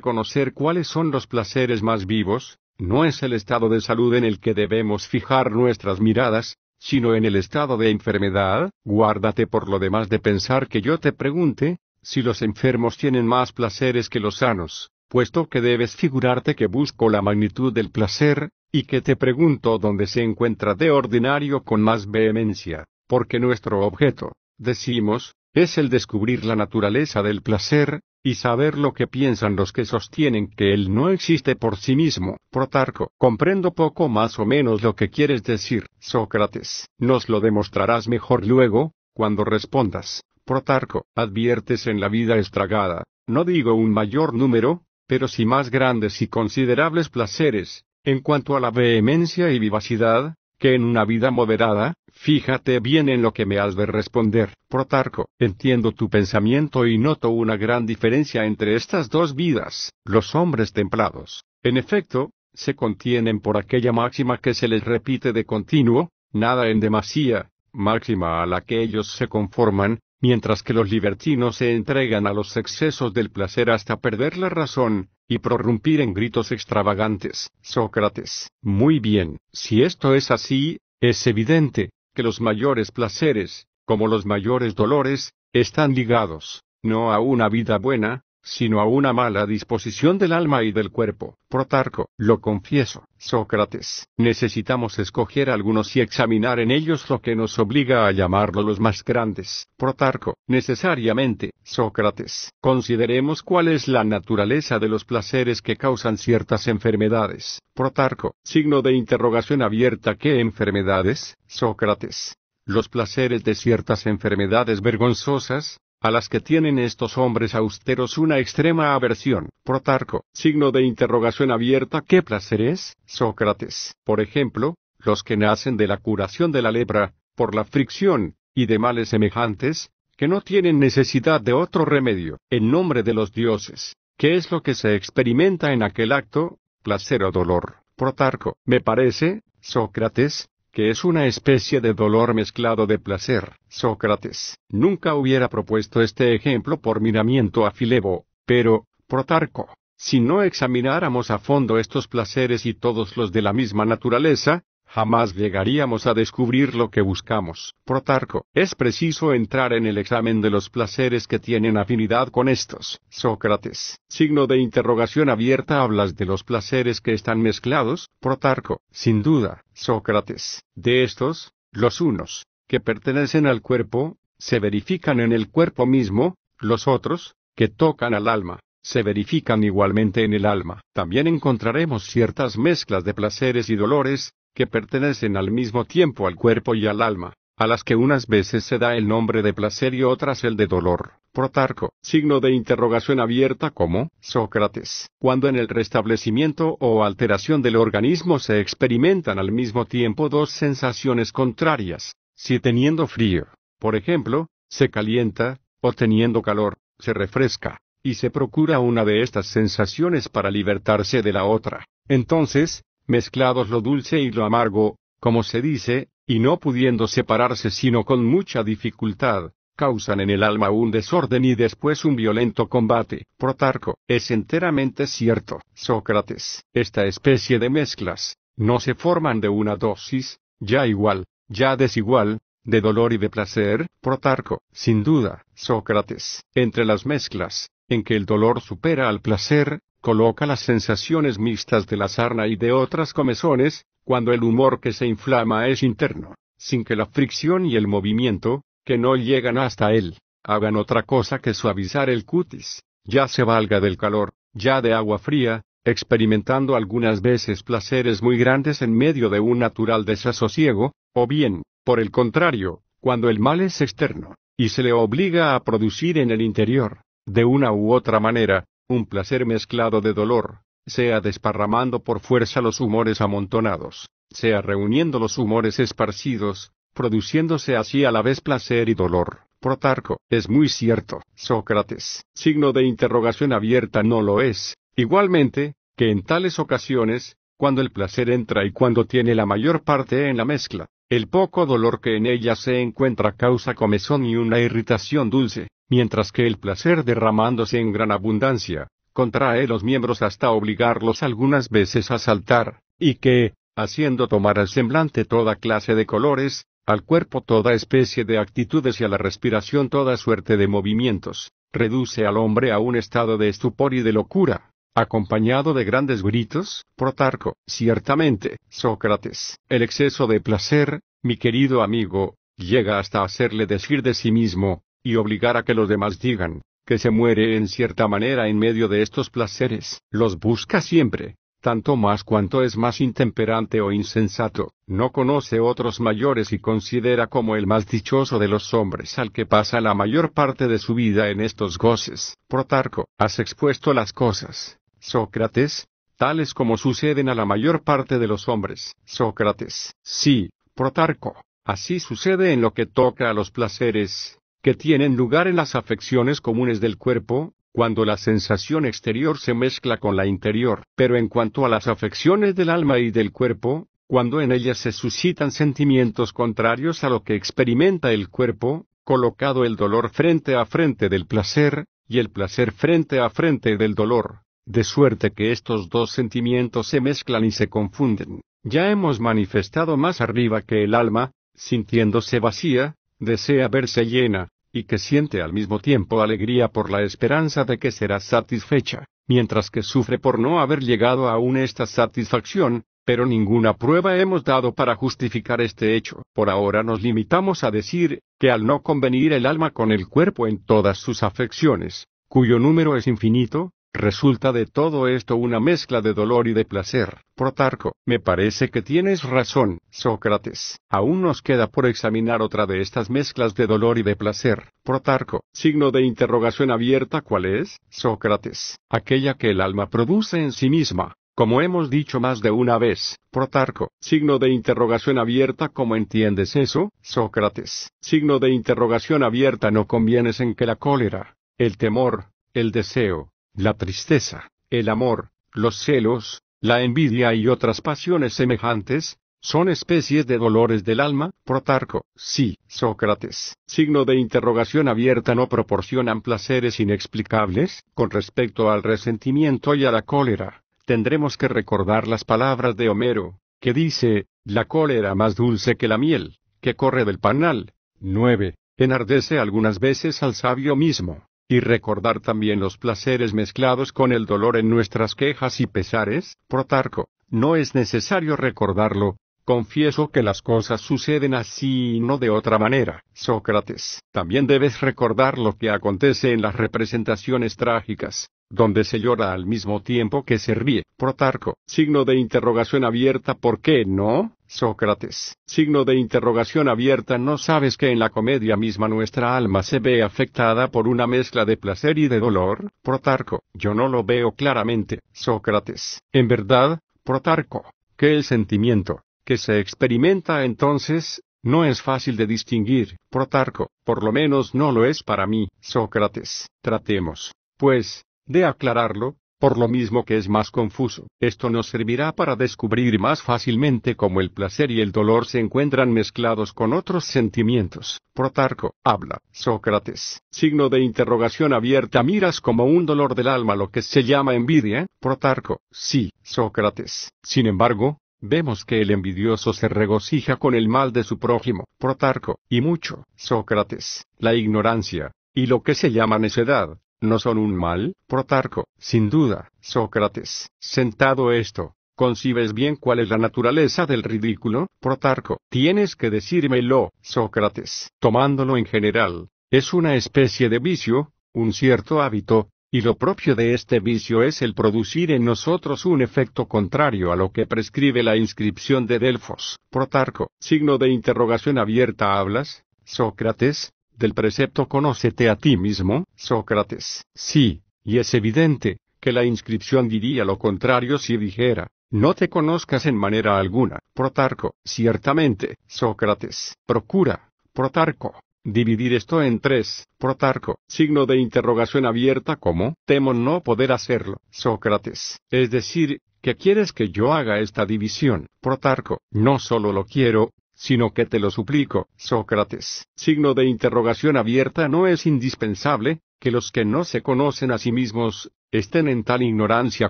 conocer cuáles son los placeres más vivos, no es el estado de salud en el que debemos fijar nuestras miradas, sino en el estado de enfermedad, guárdate por lo demás de pensar que yo te pregunte, si los enfermos tienen más placeres que los sanos, puesto que debes figurarte que busco la magnitud del placer, y que te pregunto dónde se encuentra de ordinario con más vehemencia, porque nuestro objeto, decimos, es el descubrir la naturaleza del placer, y saber lo que piensan los que sostienen que él no existe por sí mismo. Protarco, comprendo poco más o menos lo que quieres decir, Sócrates, nos lo demostrarás mejor luego, cuando respondas. Protarco, adviertes en la vida estragada, no digo un mayor número, pero sí más grandes y considerables placeres, en cuanto a la vehemencia y vivacidad, que en una vida moderada, fíjate bien en lo que me has de responder, Protarco. Entiendo tu pensamiento y noto una gran diferencia entre estas dos vidas, los hombres templados. En efecto, se contienen por aquella máxima que se les repite de continuo, nada en demasía, máxima a la que ellos se conforman, mientras que los libertinos se entregan a los excesos del placer hasta perder la razón, y prorrumpir en gritos extravagantes. Sócrates. Muy bien, si esto es así, es evidente, que los mayores placeres, como los mayores dolores, están ligados, no a una vida buena, sino a una mala disposición del alma y del cuerpo. Protarco, lo confieso, Sócrates, necesitamos escoger algunos y examinar en ellos lo que nos obliga a llamarlo los más grandes. Protarco, necesariamente, Sócrates, consideremos cuál es la naturaleza de los placeres que causan ciertas enfermedades. Protarco, signo de interrogación abierta, ¿qué enfermedades? Sócrates, los placeres de ciertas enfermedades vergonzosas, a las que tienen estos hombres austeros una extrema aversión. Protarco, signo de interrogación abierta, ¿qué placer es? Sócrates, por ejemplo, los que nacen de la curación de la lepra, por la fricción, y de males semejantes, que no tienen necesidad de otro remedio, en nombre de los dioses. ¿Qué es lo que se experimenta en aquel acto? Placer o dolor. Protarco, me parece, Sócrates, que es una especie de dolor mezclado de placer. Sócrates nunca hubiera propuesto este ejemplo por miramiento a Filebo, pero, Protarco, si no examináramos a fondo estos placeres y todos los de la misma naturaleza, jamás llegaríamos a descubrir lo que buscamos. Protarco, es preciso entrar en el examen de los placeres que tienen afinidad con estos. Sócrates, signo de interrogación abierta, hablas de los placeres que están mezclados. Protarco, sin duda, Sócrates, de estos, los unos, que pertenecen al cuerpo, se verifican en el cuerpo mismo, los otros, que tocan al alma se verifican igualmente en el alma. También encontraremos ciertas mezclas de placeres y dolores, que pertenecen al mismo tiempo al cuerpo y al alma, a las que unas veces se da el nombre de placer y otras el de dolor. Protarco, signo de interrogación abierta como Sócrates, cuando en el restablecimiento o alteración del organismo se experimentan al mismo tiempo dos sensaciones contrarias, si teniendo frío, por ejemplo, se calienta, o teniendo calor, se refresca, y se procura una de estas sensaciones para libertarse de la otra. Entonces, mezclados lo dulce y lo amargo, como se dice, y no pudiendo separarse sino con mucha dificultad, causan en el alma un desorden y después un violento combate. Protarco, es enteramente cierto, Sócrates, esta especie de mezclas, no se forman de una dosis, ya igual, ya desigual, de dolor y de placer, Protarco, sin duda, Sócrates, entre las mezclas, en que el dolor supera al placer, coloca las sensaciones mixtas de la sarna y de otras comezones, cuando el humor que se inflama es interno, sin que la fricción y el movimiento, que no llegan hasta él, hagan otra cosa que suavizar el cutis, ya se valga del calor, ya de agua fría, experimentando algunas veces placeres muy grandes en medio de un natural desasosiego, o bien, por el contrario, cuando el mal es externo, y se le obliga a producir en el interior, de una u otra manera, un placer mezclado de dolor, sea desparramando por fuerza los humores amontonados, sea reuniendo los humores esparcidos, produciéndose así a la vez placer y dolor. Protarco, es muy cierto, Sócrates, signo de interrogación abierta no lo es, igualmente, que en tales ocasiones, cuando el placer entra y cuando tiene la mayor parte en la mezcla, el poco dolor que en ella se encuentra causa comezón y una irritación dulce, mientras que el placer derramándose en gran abundancia, contrae los miembros hasta obligarlos algunas veces a saltar, y que, haciendo tomar al semblante toda clase de colores, al cuerpo toda especie de actitudes y a la respiración toda suerte de movimientos, reduce al hombre a un estado de estupor y de locura acompañado de grandes gritos, Protarco, ciertamente, Sócrates, el exceso de placer, mi querido amigo, llega hasta hacerle decir de sí mismo, y obligar a que los demás digan, que se muere en cierta manera en medio de estos placeres, los busca siempre, tanto más cuanto es más intemperante o insensato, no conoce otros mayores y considera como el más dichoso de los hombres al que pasa la mayor parte de su vida en estos goces. Protarco, has expuesto las cosas, Sócrates, tales como suceden a la mayor parte de los hombres. Sócrates, sí, Protarco, así sucede en lo que toca a los placeres, que tienen lugar en las afecciones comunes del cuerpo, cuando la sensación exterior se mezcla con la interior. Pero en cuanto a las afecciones del alma y del cuerpo, cuando en ellas se suscitan sentimientos contrarios a lo que experimenta el cuerpo, colocado el dolor frente a frente del placer, y el placer frente a frente del dolor, de suerte que estos dos sentimientos se mezclan y se confunden. Ya hemos manifestado más arriba que el alma, sintiéndose vacía, desea verse llena, y que siente al mismo tiempo alegría por la esperanza de que será satisfecha, mientras que sufre por no haber llegado aún esta satisfacción, pero ninguna prueba hemos dado para justificar este hecho. Por ahora nos limitamos a decir, que al no convenir el alma con el cuerpo en todas sus afecciones, cuyo número es infinito, Resulta de todo esto una mezcla de dolor y de placer. Protarco, me parece que tienes razón, Sócrates. Aún nos queda por examinar otra de estas mezclas de dolor y de placer. Protarco, signo de interrogación abierta, ¿cuál es? Sócrates, aquella que el alma produce en sí misma. Como hemos dicho más de una vez, Protarco, signo de interrogación abierta, ¿cómo entiendes eso? Sócrates, signo de interrogación abierta, no convienes en que la cólera, el temor, el deseo, la tristeza, el amor, los celos, la envidia y otras pasiones semejantes, son especies de dolores del alma, Protarco, sí, Sócrates, signo de interrogación abierta no proporcionan placeres inexplicables, con respecto al resentimiento y a la cólera, tendremos que recordar las palabras de Homero, que dice, la cólera más dulce que la miel, que corre del panal. 9. Enardece algunas veces al sabio mismo y recordar también los placeres mezclados con el dolor en nuestras quejas y pesares, Protarco, no es necesario recordarlo, confieso que las cosas suceden así y no de otra manera. Sócrates, también debes recordar lo que acontece en las representaciones trágicas, donde se llora al mismo tiempo que se ríe. Protarco, signo de interrogación abierta, ¿por qué no? Sócrates, signo de interrogación abierta, ¿no sabes que en la comedia misma nuestra alma se ve afectada por una mezcla de placer y de dolor? Protarco, yo no lo veo claramente. Sócrates, en verdad, Protarco, que el sentimiento, que se experimenta entonces, no es fácil de distinguir, Protarco, por lo menos no lo es para mí, Sócrates. Tratemos, pues, de aclararlo, por lo mismo que es más confuso. Esto nos servirá para descubrir más fácilmente cómo el placer y el dolor se encuentran mezclados con otros sentimientos. Protarco, habla, Sócrates, signo de interrogación abierta, miras como un dolor del alma lo que se llama envidia, Protarco, sí, Sócrates. Sin embargo, Vemos que el envidioso se regocija con el mal de su prójimo, Protarco, y mucho, Sócrates, la ignorancia, y lo que se llama necedad, no son un mal, Protarco, sin duda, Sócrates, sentado esto, ¿concibes bien cuál es la naturaleza del ridículo, Protarco? Tienes que decírmelo, Sócrates, tomándolo en general, es una especie de vicio, un cierto hábito, y lo propio de este vicio es el producir en nosotros un efecto contrario a lo que prescribe la inscripción de Delfos. Protarco, signo de interrogación abierta hablas, Sócrates, del precepto Conócete a ti mismo, Sócrates. Sí, y es evidente, que la inscripción diría lo contrario si dijera, no te conozcas en manera alguna, Protarco. Ciertamente, Sócrates, procura, Protarco, Dividir esto en tres, Protarco, signo de interrogación abierta como, temo no poder hacerlo, Sócrates, es decir, que quieres que yo haga esta división, Protarco, no solo lo quiero, sino que te lo suplico, Sócrates. Signo de interrogación abierta no es indispensable, que los que no se conocen a sí mismos, estén en tal ignorancia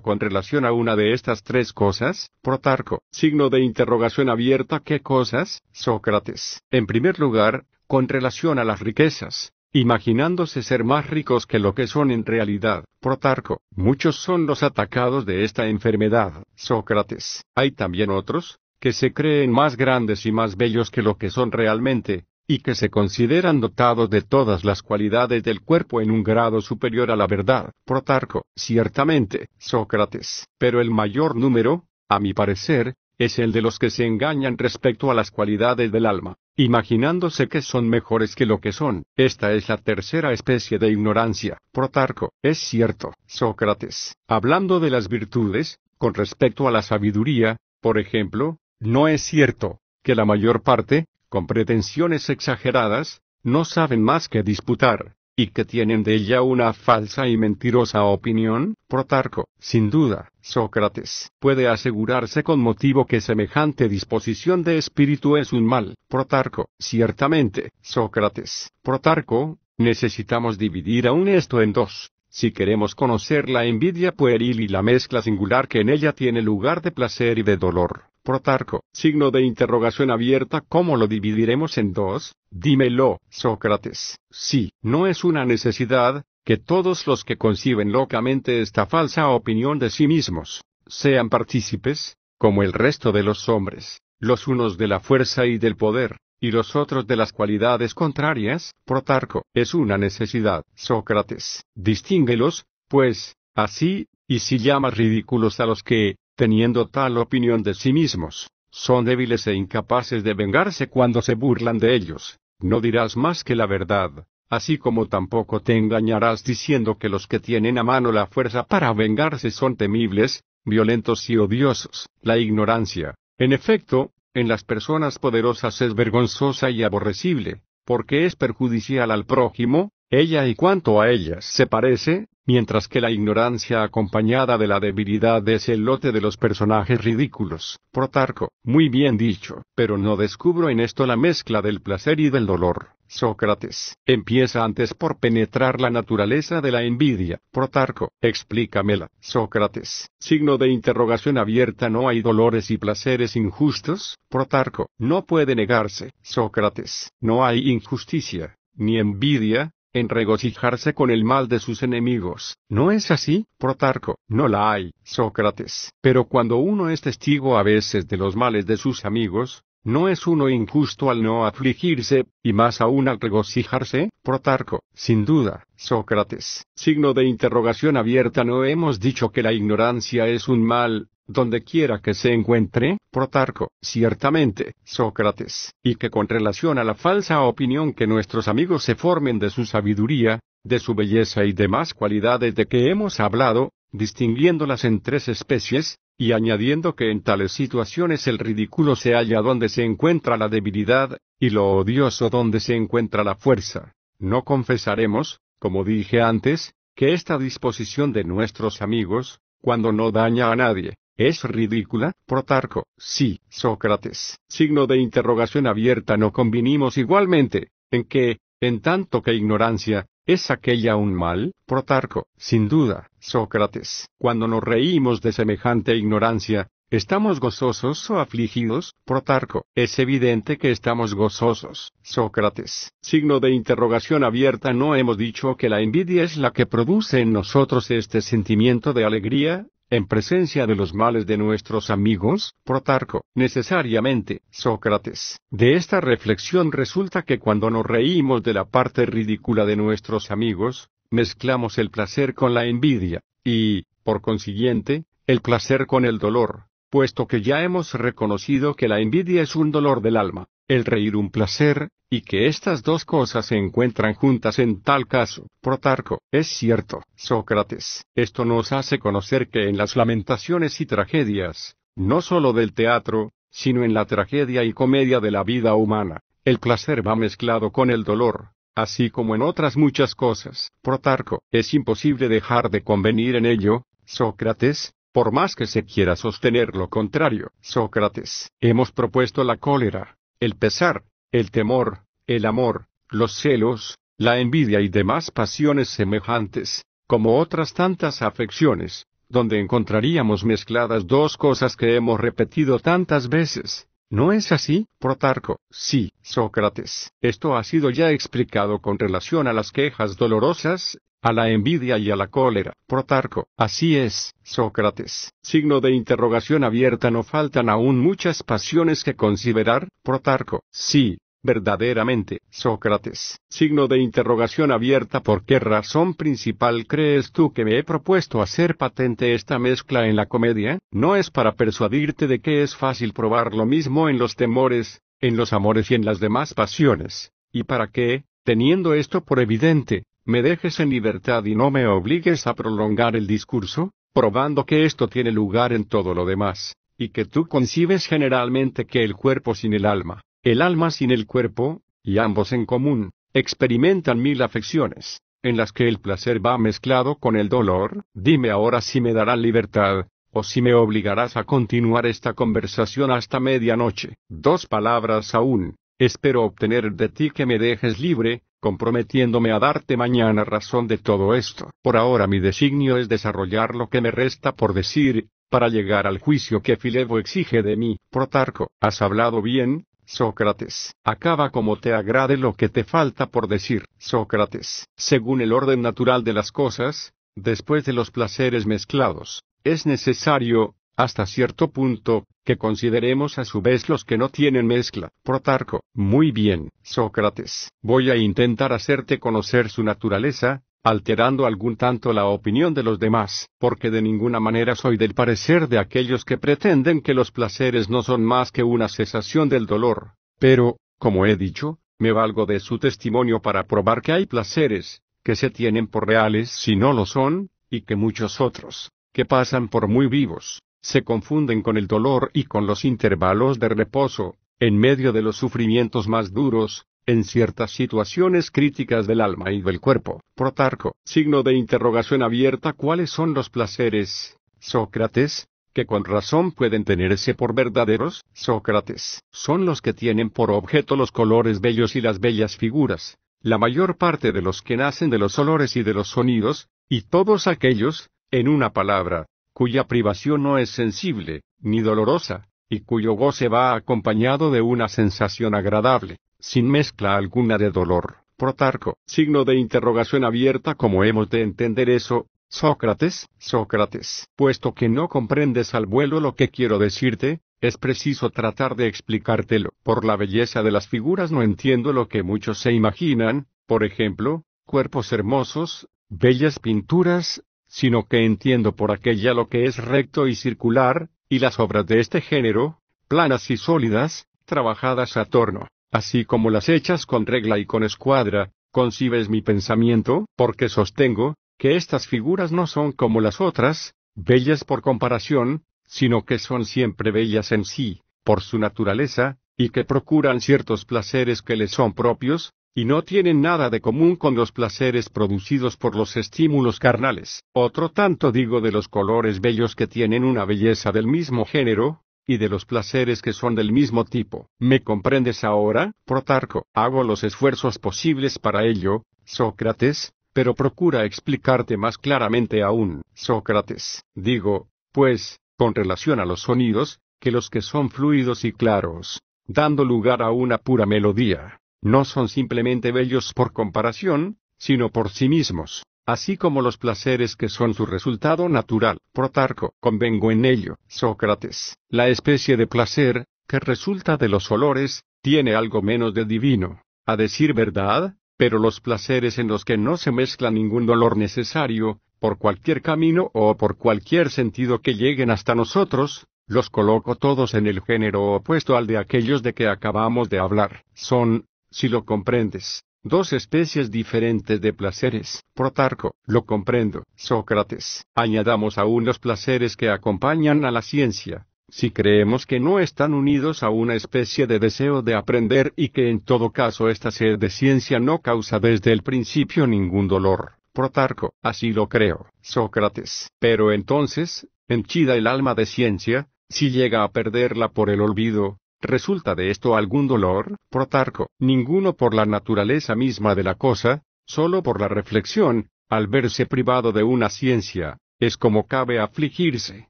con relación a una de estas tres cosas? Protarco. Signo de interrogación abierta. ¿Qué cosas? Sócrates. En primer lugar, con relación a las riquezas. Imaginándose ser más ricos que lo que son en realidad. Protarco. Muchos son los atacados de esta enfermedad. Sócrates. Hay también otros, que se creen más grandes y más bellos que lo que son realmente, y que se consideran dotados de todas las cualidades del cuerpo en un grado superior a la verdad. Protarco, ciertamente, Sócrates, pero el mayor número, a mi parecer, es el de los que se engañan respecto a las cualidades del alma, imaginándose que son mejores que lo que son. Esta es la tercera especie de ignorancia. Protarco, es cierto, Sócrates. Hablando de las virtudes, con respecto a la sabiduría, por ejemplo, ¿No es cierto que la mayor parte, con pretensiones exageradas, no saben más que disputar, y que tienen de ella una falsa y mentirosa opinión? Protarco, sin duda, Sócrates, puede asegurarse con motivo que semejante disposición de espíritu es un mal. Protarco, ciertamente, Sócrates, Protarco, necesitamos dividir aún esto en dos. Si queremos conocer la envidia pueril y la mezcla singular que en ella tiene lugar de placer y de dolor, Protarco, signo de interrogación abierta, ¿cómo lo dividiremos en dos? Dímelo, Sócrates. Sí, no es una necesidad, que todos los que conciben locamente esta falsa opinión de sí mismos, sean partícipes, como el resto de los hombres, los unos de la fuerza y del poder, y los otros de las cualidades contrarias, Protarco, es una necesidad, Sócrates, distínguelos, pues, así, y si llamas ridículos a los que, teniendo tal opinión de sí mismos, son débiles e incapaces de vengarse cuando se burlan de ellos. No dirás más que la verdad, así como tampoco te engañarás diciendo que los que tienen a mano la fuerza para vengarse son temibles, violentos y odiosos. La ignorancia, en efecto, en las personas poderosas es vergonzosa y aborrecible, porque es perjudicial al prójimo, ella y cuanto a ellas se parece, mientras que la ignorancia acompañada de la debilidad es el lote de los personajes ridículos. Protarco, muy bien dicho, pero no descubro en esto la mezcla del placer y del dolor. Sócrates, empieza antes por penetrar la naturaleza de la envidia. Protarco, explícamela. Sócrates, signo de interrogación abierta, ¿no hay dolores y placeres injustos? Protarco, no puede negarse. Sócrates, no hay injusticia, ni envidia, en regocijarse con el mal de sus enemigos. ¿No es así, Protarco? No la hay, Sócrates. Pero cuando uno es testigo a veces de los males de sus amigos, ¿No es uno injusto al no afligirse, y más aún al regocijarse? Protarco, sin duda, Sócrates, signo de interrogación abierta, ¿no hemos dicho que la ignorancia es un mal, donde quiera que se encuentre? Protarco, ciertamente, Sócrates, y que con relación a la falsa opinión que nuestros amigos se formen de su sabiduría, de su belleza y demás cualidades de que hemos hablado, distinguiéndolas en tres especies, y añadiendo que en tales situaciones el ridículo se halla donde se encuentra la debilidad, y lo odioso donde se encuentra la fuerza. No confesaremos, como dije antes, que esta disposición de nuestros amigos, cuando no daña a nadie, es ridícula. Protarco, sí, Sócrates, signo de interrogación abierta no convinimos igualmente, en que, en tanto que ignorancia, ¿Es aquella un mal, Protarco? Sin duda, Sócrates. Cuando nos reímos de semejante ignorancia, ¿estamos gozosos o afligidos, Protarco? Es evidente que estamos gozosos, Sócrates. Signo de interrogación abierta, ¿no hemos dicho que la envidia es la que produce en nosotros este sentimiento de alegría? en presencia de los males de nuestros amigos, Protarco, necesariamente, Sócrates. De esta reflexión resulta que cuando nos reímos de la parte ridícula de nuestros amigos, mezclamos el placer con la envidia, y, por consiguiente, el placer con el dolor, puesto que ya hemos reconocido que la envidia es un dolor del alma el reír un placer, y que estas dos cosas se encuentran juntas en tal caso. Protarco, es cierto, Sócrates, esto nos hace conocer que en las lamentaciones y tragedias, no sólo del teatro, sino en la tragedia y comedia de la vida humana, el placer va mezclado con el dolor, así como en otras muchas cosas. Protarco, es imposible dejar de convenir en ello, Sócrates, por más que se quiera sostener lo contrario. Sócrates, hemos propuesto la cólera, el pesar, el temor, el amor, los celos, la envidia y demás pasiones semejantes, como otras tantas afecciones, donde encontraríamos mezcladas dos cosas que hemos repetido tantas veces. ¿No es así, Protarco? Sí, Sócrates. Esto ha sido ya explicado con relación a las quejas dolorosas, a la envidia y a la cólera. Protarco. Así es, Sócrates. Signo de interrogación abierta no faltan aún muchas pasiones que considerar. Protarco. Sí, verdaderamente, Sócrates. Signo de interrogación abierta ¿por qué razón principal crees tú que me he propuesto hacer patente esta mezcla en la comedia? No es para persuadirte de que es fácil probar lo mismo en los temores, en los amores y en las demás pasiones. ¿Y para qué? Teniendo esto por evidente, me dejes en libertad y no me obligues a prolongar el discurso, probando que esto tiene lugar en todo lo demás, y que tú concibes generalmente que el cuerpo sin el alma, el alma sin el cuerpo, y ambos en común, experimentan mil afecciones, en las que el placer va mezclado con el dolor, dime ahora si me darán libertad, o si me obligarás a continuar esta conversación hasta medianoche. Dos palabras aún, espero obtener de ti que me dejes libre, comprometiéndome a darte mañana razón de todo esto. Por ahora mi designio es desarrollar lo que me resta por decir, para llegar al juicio que Filebo exige de mí. Protarco, has hablado bien, Sócrates, acaba como te agrade lo que te falta por decir. Sócrates, según el orden natural de las cosas, después de los placeres mezclados, es necesario, hasta cierto punto, que consideremos a su vez los que no tienen mezcla. Protarco. Muy bien, Sócrates. Voy a intentar hacerte conocer su naturaleza, alterando algún tanto la opinión de los demás, porque de ninguna manera soy del parecer de aquellos que pretenden que los placeres no son más que una cesación del dolor. Pero, como he dicho, me valgo de su testimonio para probar que hay placeres, que se tienen por reales si no lo son, y que muchos otros, que pasan por muy vivos, se confunden con el dolor y con los intervalos de reposo, en medio de los sufrimientos más duros, en ciertas situaciones críticas del alma y del cuerpo. Protarco, signo de interrogación abierta, ¿cuáles son los placeres, Sócrates, que con razón pueden tenerse por verdaderos, Sócrates, son los que tienen por objeto los colores bellos y las bellas figuras, la mayor parte de los que nacen de los olores y de los sonidos, y todos aquellos, en una palabra, cuya privación no es sensible, ni dolorosa, y cuyo goce va acompañado de una sensación agradable, sin mezcla alguna de dolor. Protarco, signo de interrogación abierta como hemos de entender eso, Sócrates, Sócrates, puesto que no comprendes al vuelo lo que quiero decirte, es preciso tratar de explicártelo. Por la belleza de las figuras no entiendo lo que muchos se imaginan, por ejemplo, cuerpos hermosos, bellas pinturas, sino que entiendo por aquella lo que es recto y circular, y las obras de este género, planas y sólidas, trabajadas a torno, así como las hechas con regla y con escuadra, concibes mi pensamiento, porque sostengo, que estas figuras no son como las otras, bellas por comparación, sino que son siempre bellas en sí, por su naturaleza, y que procuran ciertos placeres que les son propios, y no tienen nada de común con los placeres producidos por los estímulos carnales. Otro tanto digo de los colores bellos que tienen una belleza del mismo género, y de los placeres que son del mismo tipo. ¿Me comprendes ahora, Protarco? Hago los esfuerzos posibles para ello, Sócrates, pero procura explicarte más claramente aún, Sócrates. Digo, pues, con relación a los sonidos, que los que son fluidos y claros, dando lugar a una pura melodía, no son simplemente bellos por comparación, sino por sí mismos, así como los placeres que son su resultado natural. Protarco, convengo en ello, Sócrates, la especie de placer, que resulta de los olores, tiene algo menos de divino, a decir verdad, pero los placeres en los que no se mezcla ningún dolor necesario, por cualquier camino o por cualquier sentido que lleguen hasta nosotros, los coloco todos en el género opuesto al de aquellos de que acabamos de hablar. Son, si lo comprendes. Dos especies diferentes de placeres. Protarco, lo comprendo. Sócrates, añadamos aún los placeres que acompañan a la ciencia, si creemos que no están unidos a una especie de deseo de aprender y que en todo caso esta sed de ciencia no causa desde el principio ningún dolor. Protarco, así lo creo, Sócrates. Pero entonces, henchida el alma de ciencia, si llega a perderla por el olvido, ¿Resulta de esto algún dolor, Protarco? Ninguno por la naturaleza misma de la cosa, sólo por la reflexión, al verse privado de una ciencia, es como cabe afligirse,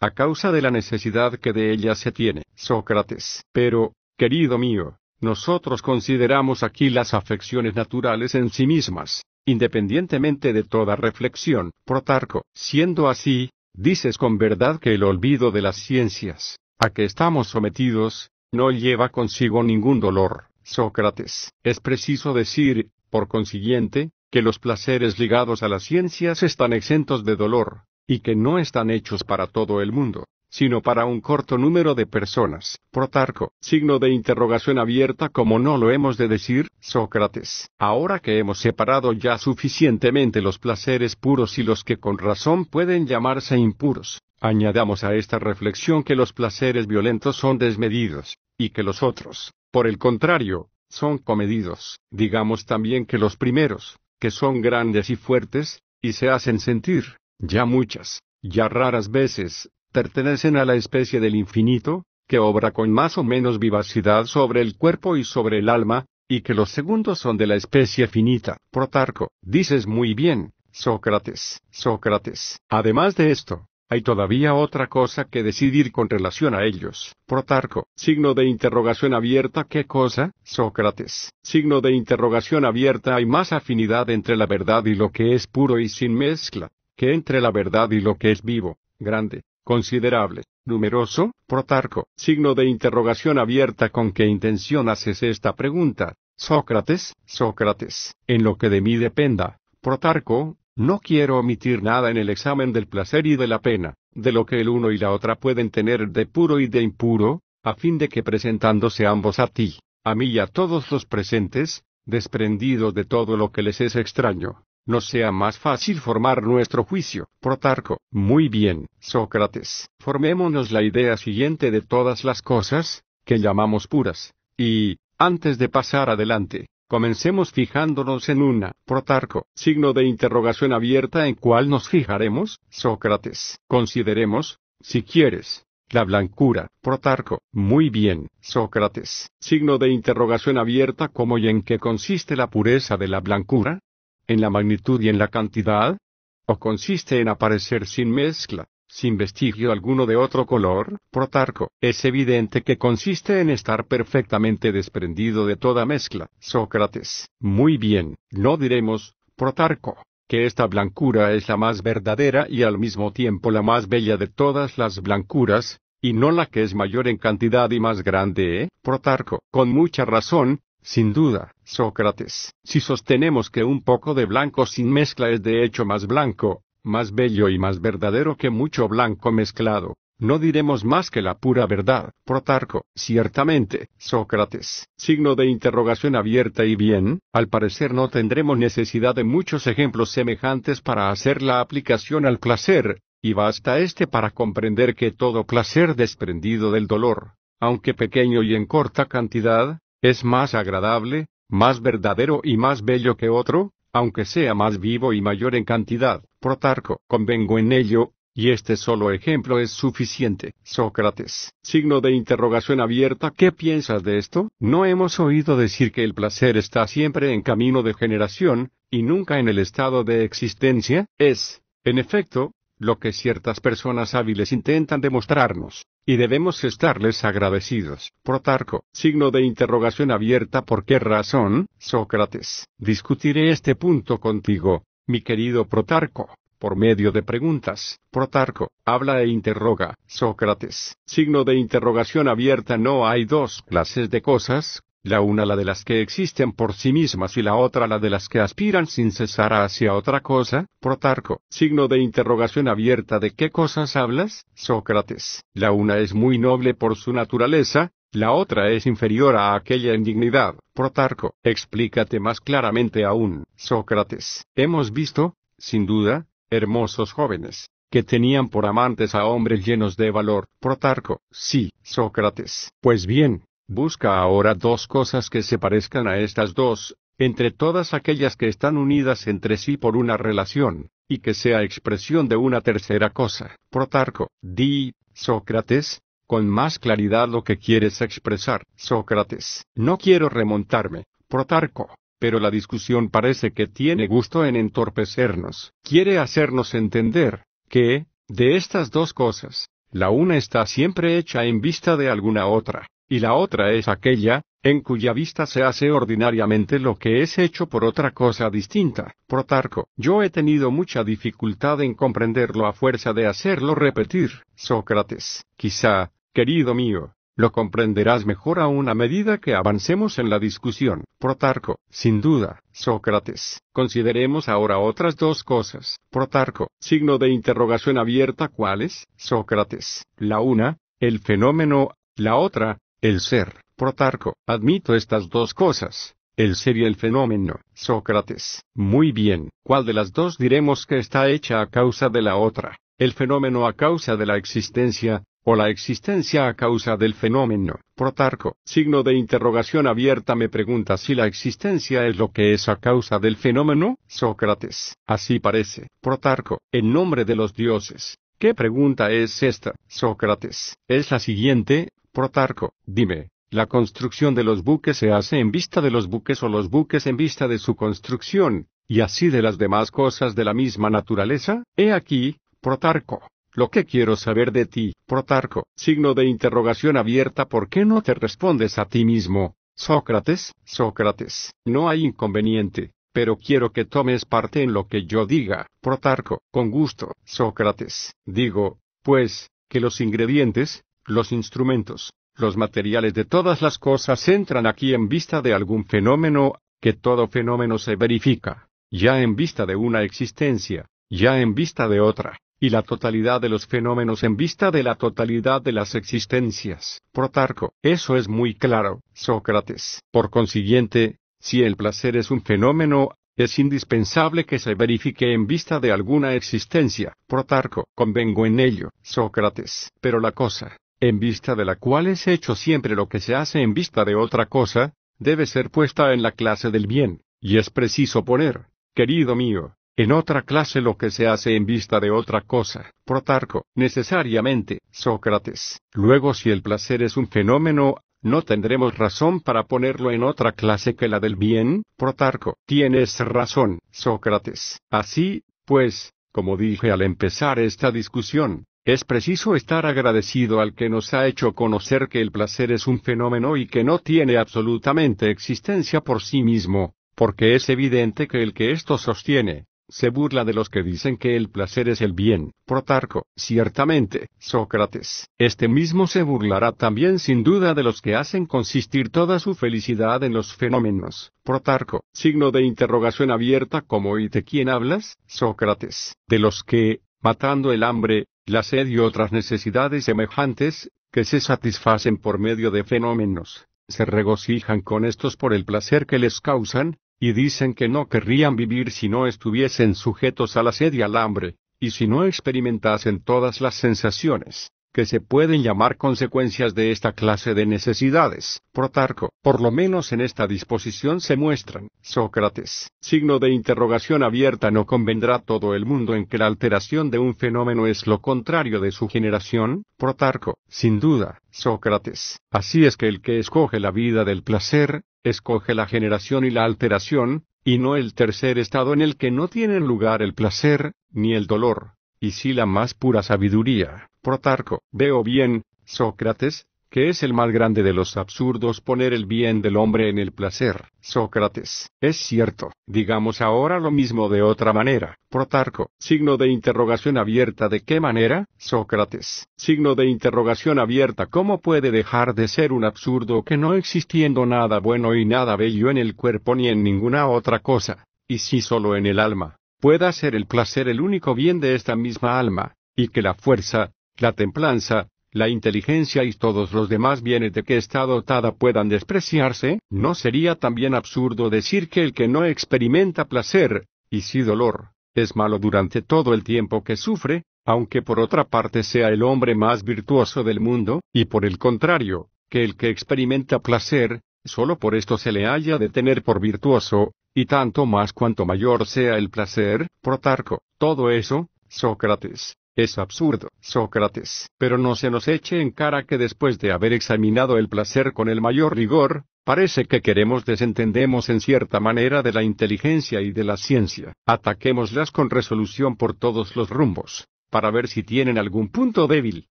a causa de la necesidad que de ella se tiene. Sócrates. Pero, querido mío, nosotros consideramos aquí las afecciones naturales en sí mismas, independientemente de toda reflexión. Protarco. Siendo así, dices con verdad que el olvido de las ciencias, a que estamos sometidos, no lleva consigo ningún dolor, Sócrates. Es preciso decir, por consiguiente, que los placeres ligados a las ciencias están exentos de dolor, y que no están hechos para todo el mundo, sino para un corto número de personas. Protarco, signo de interrogación abierta como no lo hemos de decir, Sócrates. Ahora que hemos separado ya suficientemente los placeres puros y los que con razón pueden llamarse impuros, Añadamos a esta reflexión que los placeres violentos son desmedidos, y que los otros, por el contrario, son comedidos. Digamos también que los primeros, que son grandes y fuertes, y se hacen sentir, ya muchas, ya raras veces, pertenecen a la especie del infinito, que obra con más o menos vivacidad sobre el cuerpo y sobre el alma, y que los segundos son de la especie finita. Protarco, dices muy bien, Sócrates, Sócrates. Además de esto, hay todavía otra cosa que decidir con relación a ellos. Protarco, signo de interrogación abierta, ¿qué cosa? Sócrates, signo de interrogación abierta, hay más afinidad entre la verdad y lo que es puro y sin mezcla, que entre la verdad y lo que es vivo, grande, considerable, numeroso, Protarco, signo de interrogación abierta, ¿con qué intención haces esta pregunta? Sócrates, Sócrates, en lo que de mí dependa. Protarco, no quiero omitir nada en el examen del placer y de la pena, de lo que el uno y la otra pueden tener de puro y de impuro, a fin de que presentándose ambos a ti, a mí y a todos los presentes, desprendidos de todo lo que les es extraño, nos sea más fácil formar nuestro juicio. Protarco. Muy bien, Sócrates. Formémonos la idea siguiente de todas las cosas, que llamamos puras, y, antes de pasar adelante, Comencemos fijándonos en una, protarco, signo de interrogación abierta en cuál nos fijaremos, Sócrates. Consideremos, si quieres, la blancura, protarco. Muy bien, Sócrates. Signo de interrogación abierta como y en qué consiste la pureza de la blancura? ¿En la magnitud y en la cantidad? ¿O consiste en aparecer sin mezcla? sin vestigio alguno de otro color, Protarco, es evidente que consiste en estar perfectamente desprendido de toda mezcla. Sócrates, muy bien, no diremos, Protarco, que esta blancura es la más verdadera y al mismo tiempo la más bella de todas las blancuras, y no la que es mayor en cantidad y más grande, ¿eh? Protarco, con mucha razón, sin duda, Sócrates, si sostenemos que un poco de blanco sin mezcla es de hecho más blanco, más bello y más verdadero que mucho blanco mezclado. No diremos más que la pura verdad. Protarco, ciertamente, Sócrates, signo de interrogación abierta y bien, al parecer no tendremos necesidad de muchos ejemplos semejantes para hacer la aplicación al placer, y basta este para comprender que todo placer desprendido del dolor, aunque pequeño y en corta cantidad, es más agradable, más verdadero y más bello que otro, aunque sea más vivo y mayor en cantidad. Protarco, convengo en ello, y este solo ejemplo es suficiente. Sócrates, signo de interrogación abierta, ¿qué piensas de esto? No hemos oído decir que el placer está siempre en camino de generación, y nunca en el estado de existencia, es, en efecto, lo que ciertas personas hábiles intentan demostrarnos. Y debemos estarles agradecidos. Protarco, signo de interrogación abierta. ¿Por qué razón, Sócrates? Discutiré este punto contigo, mi querido Protarco por medio de preguntas. Protarco, habla e interroga. Sócrates, signo de interrogación abierta. No hay dos clases de cosas, la una la de las que existen por sí mismas y la otra la de las que aspiran sin cesar hacia otra cosa, Protarco, signo de interrogación abierta de qué cosas hablas, Sócrates, la una es muy noble por su naturaleza, la otra es inferior a aquella en dignidad, Protarco, explícate más claramente aún, Sócrates, hemos visto, sin duda, hermosos jóvenes, que tenían por amantes a hombres llenos de valor, Protarco, sí, Sócrates. Pues bien, Busca ahora dos cosas que se parezcan a estas dos, entre todas aquellas que están unidas entre sí por una relación, y que sea expresión de una tercera cosa. Protarco, di, Sócrates, con más claridad lo que quieres expresar. Sócrates, no quiero remontarme, Protarco, pero la discusión parece que tiene gusto en entorpecernos. Quiere hacernos entender, que, de estas dos cosas, la una está siempre hecha en vista de alguna otra, y la otra es aquella, en cuya vista se hace ordinariamente lo que es hecho por otra cosa distinta. Protarco, yo he tenido mucha dificultad en comprenderlo a fuerza de hacerlo repetir. Sócrates, quizá, querido mío, lo comprenderás mejor aún a medida que avancemos en la discusión. Protarco, sin duda, Sócrates. Consideremos ahora otras dos cosas. Protarco, signo de interrogación abierta, ¿cuáles? Sócrates. La una, el fenómeno, la otra, el ser, Protarco, admito estas dos cosas. El ser y el fenómeno, Sócrates. Muy bien, ¿cuál de las dos diremos que está hecha a causa de la otra? ¿El fenómeno a causa de la existencia, o la existencia a causa del fenómeno? Protarco, signo de interrogación abierta me pregunta si la existencia es lo que es a causa del fenómeno, Sócrates. Así parece. Protarco, en nombre de los dioses. ¿Qué pregunta es esta, Sócrates? Es la siguiente, Protarco, dime, ¿la construcción de los buques se hace en vista de los buques o los buques en vista de su construcción, y así de las demás cosas de la misma naturaleza? He aquí, Protarco. Lo que quiero saber de ti, Protarco, signo de interrogación abierta, ¿por qué no te respondes a ti mismo? Sócrates, Sócrates, no hay inconveniente, pero quiero que tomes parte en lo que yo diga, Protarco, con gusto, Sócrates, digo, pues, que los ingredientes, los instrumentos, los materiales de todas las cosas entran aquí en vista de algún fenómeno, que todo fenómeno se verifica, ya en vista de una existencia, ya en vista de otra, y la totalidad de los fenómenos en vista de la totalidad de las existencias. Protarco, eso es muy claro, Sócrates. Por consiguiente, si el placer es un fenómeno, es indispensable que se verifique en vista de alguna existencia. Protarco, convengo en ello, Sócrates. Pero la cosa, en vista de la cual es hecho siempre lo que se hace en vista de otra cosa, debe ser puesta en la clase del bien, y es preciso poner, querido mío, en otra clase lo que se hace en vista de otra cosa. Protarco, necesariamente, Sócrates. Luego si el placer es un fenómeno, ¿no tendremos razón para ponerlo en otra clase que la del bien? Protarco, tienes razón, Sócrates. Así, pues, como dije al empezar esta discusión, es preciso estar agradecido al que nos ha hecho conocer que el placer es un fenómeno y que no tiene absolutamente existencia por sí mismo, porque es evidente que el que esto sostiene, se burla de los que dicen que el placer es el bien. Protarco, ciertamente, Sócrates. Este mismo se burlará también sin duda de los que hacen consistir toda su felicidad en los fenómenos. Protarco, signo de interrogación abierta como ¿y de quién hablas? Sócrates. De los que, matando el hambre, la sed y otras necesidades semejantes, que se satisfacen por medio de fenómenos, se regocijan con estos por el placer que les causan, y dicen que no querrían vivir si no estuviesen sujetos a la sed y al hambre, y si no experimentasen todas las sensaciones, que se pueden llamar consecuencias de esta clase de necesidades. Protarco, por lo menos en esta disposición se muestran. Sócrates, signo de interrogación abierta no convendrá todo el mundo en que la alteración de un fenómeno es lo contrario de su generación. Protarco, sin duda, Sócrates, así es que el que escoge la vida del placer, escoge la generación y la alteración, y no el tercer estado en el que no tienen lugar el placer, ni el dolor, y sí la más pura sabiduría. Protarco, veo bien, Sócrates, que es el más grande de los absurdos poner el bien del hombre en el placer. Sócrates, es cierto, digamos ahora lo mismo de otra manera. Protarco, signo de interrogación abierta de qué manera, Sócrates, signo de interrogación abierta cómo puede dejar de ser un absurdo que no existiendo nada bueno y nada bello en el cuerpo ni en ninguna otra cosa, y si solo en el alma, pueda ser el placer el único bien de esta misma alma, y que la fuerza, la templanza, la inteligencia y todos los demás bienes de que está dotada puedan despreciarse, ¿no sería también absurdo decir que el que no experimenta placer, y sí dolor, es malo durante todo el tiempo que sufre, aunque por otra parte sea el hombre más virtuoso del mundo, y por el contrario, que el que experimenta placer, sólo por esto se le haya de tener por virtuoso, y tanto más cuanto mayor sea el placer, Protarco, todo eso, Sócrates, es absurdo, Sócrates, pero no se nos eche en cara que después de haber examinado el placer con el mayor rigor, parece que queremos desentendemos en cierta manera de la inteligencia y de la ciencia. Ataquémoslas con resolución por todos los rumbos, para ver si tienen algún punto débil,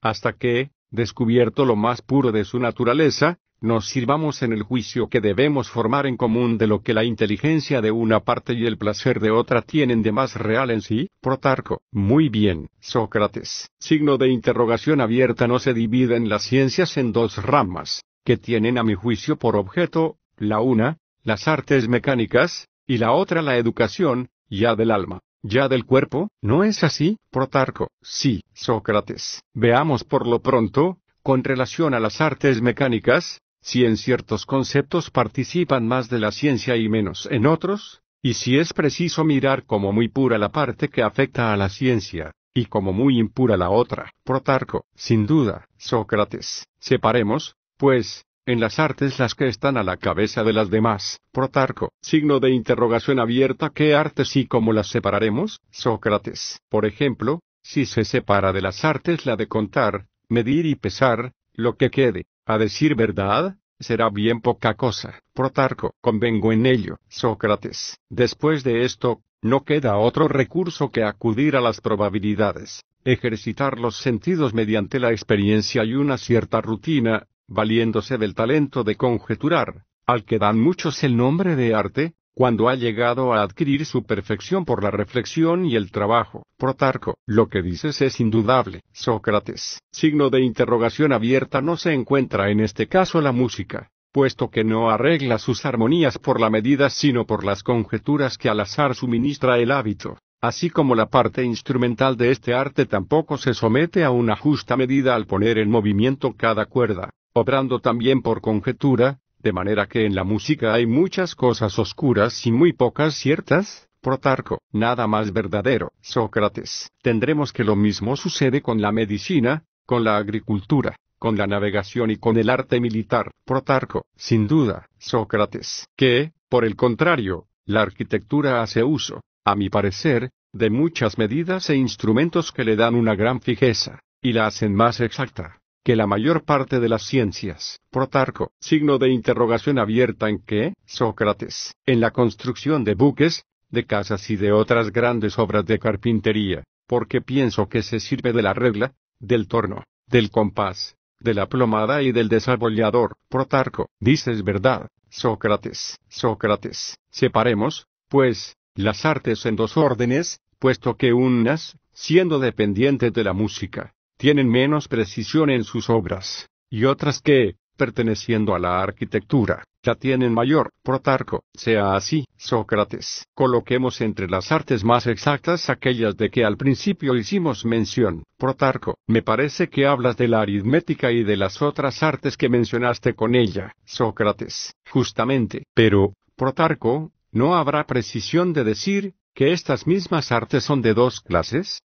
hasta que, descubierto lo más puro de su naturaleza, nos sirvamos en el juicio que debemos formar en común de lo que la inteligencia de una parte y el placer de otra tienen de más real en sí, Protarco. Muy bien, Sócrates. Signo de interrogación abierta no se dividen las ciencias en dos ramas, que tienen a mi juicio por objeto, la una, las artes mecánicas, y la otra la educación, ya del alma, ya del cuerpo, ¿no es así, Protarco? Sí, Sócrates. Veamos por lo pronto, con relación a las artes mecánicas, si en ciertos conceptos participan más de la ciencia y menos en otros, y si es preciso mirar como muy pura la parte que afecta a la ciencia, y como muy impura la otra. Protarco, sin duda, Sócrates, separemos, pues, en las artes las que están a la cabeza de las demás. Protarco, signo de interrogación abierta, ¿qué artes y cómo las separaremos? Sócrates, por ejemplo, si se separa de las artes la de contar, medir y pesar, lo que quede, a decir verdad, será bien poca cosa. Protarco, convengo en ello, Sócrates. Después de esto, no queda otro recurso que acudir a las probabilidades, ejercitar los sentidos mediante la experiencia y una cierta rutina, valiéndose del talento de conjeturar, al que dan muchos el nombre de arte, cuando ha llegado a adquirir su perfección por la reflexión y el trabajo. Protarco, lo que dices es indudable, Sócrates. Signo de interrogación abierta no se encuentra en este caso la música, puesto que no arregla sus armonías por la medida sino por las conjeturas que al azar suministra el hábito. Así como la parte instrumental de este arte tampoco se somete a una justa medida al poner en movimiento cada cuerda, obrando también por conjetura, de manera que en la música hay muchas cosas oscuras y muy pocas ciertas, Protarco, nada más verdadero, Sócrates. Tendremos que lo mismo sucede con la medicina, con la agricultura, con la navegación y con el arte militar, Protarco, sin duda, Sócrates. Que, por el contrario, la arquitectura hace uso, a mi parecer, de muchas medidas e instrumentos que le dan una gran fijeza, y la hacen más exacta que la mayor parte de las ciencias. Protarco, signo de interrogación abierta en qué, Sócrates, en la construcción de buques, de casas y de otras grandes obras de carpintería, porque pienso que se sirve de la regla, del torno, del compás, de la plomada y del desabollador. Protarco, dices verdad, Sócrates, Sócrates, separemos, pues, las artes en dos órdenes, puesto que unas, siendo dependientes de la música, tienen menos precisión en sus obras, y otras que, perteneciendo a la arquitectura, la tienen mayor. Protarco, sea así, Sócrates, coloquemos entre las artes más exactas aquellas de que al principio hicimos mención. Protarco, me parece que hablas de la aritmética y de las otras artes que mencionaste con ella. Sócrates, justamente. Pero, Protarco, ¿no habrá precisión de decir, que estas mismas artes son de dos clases,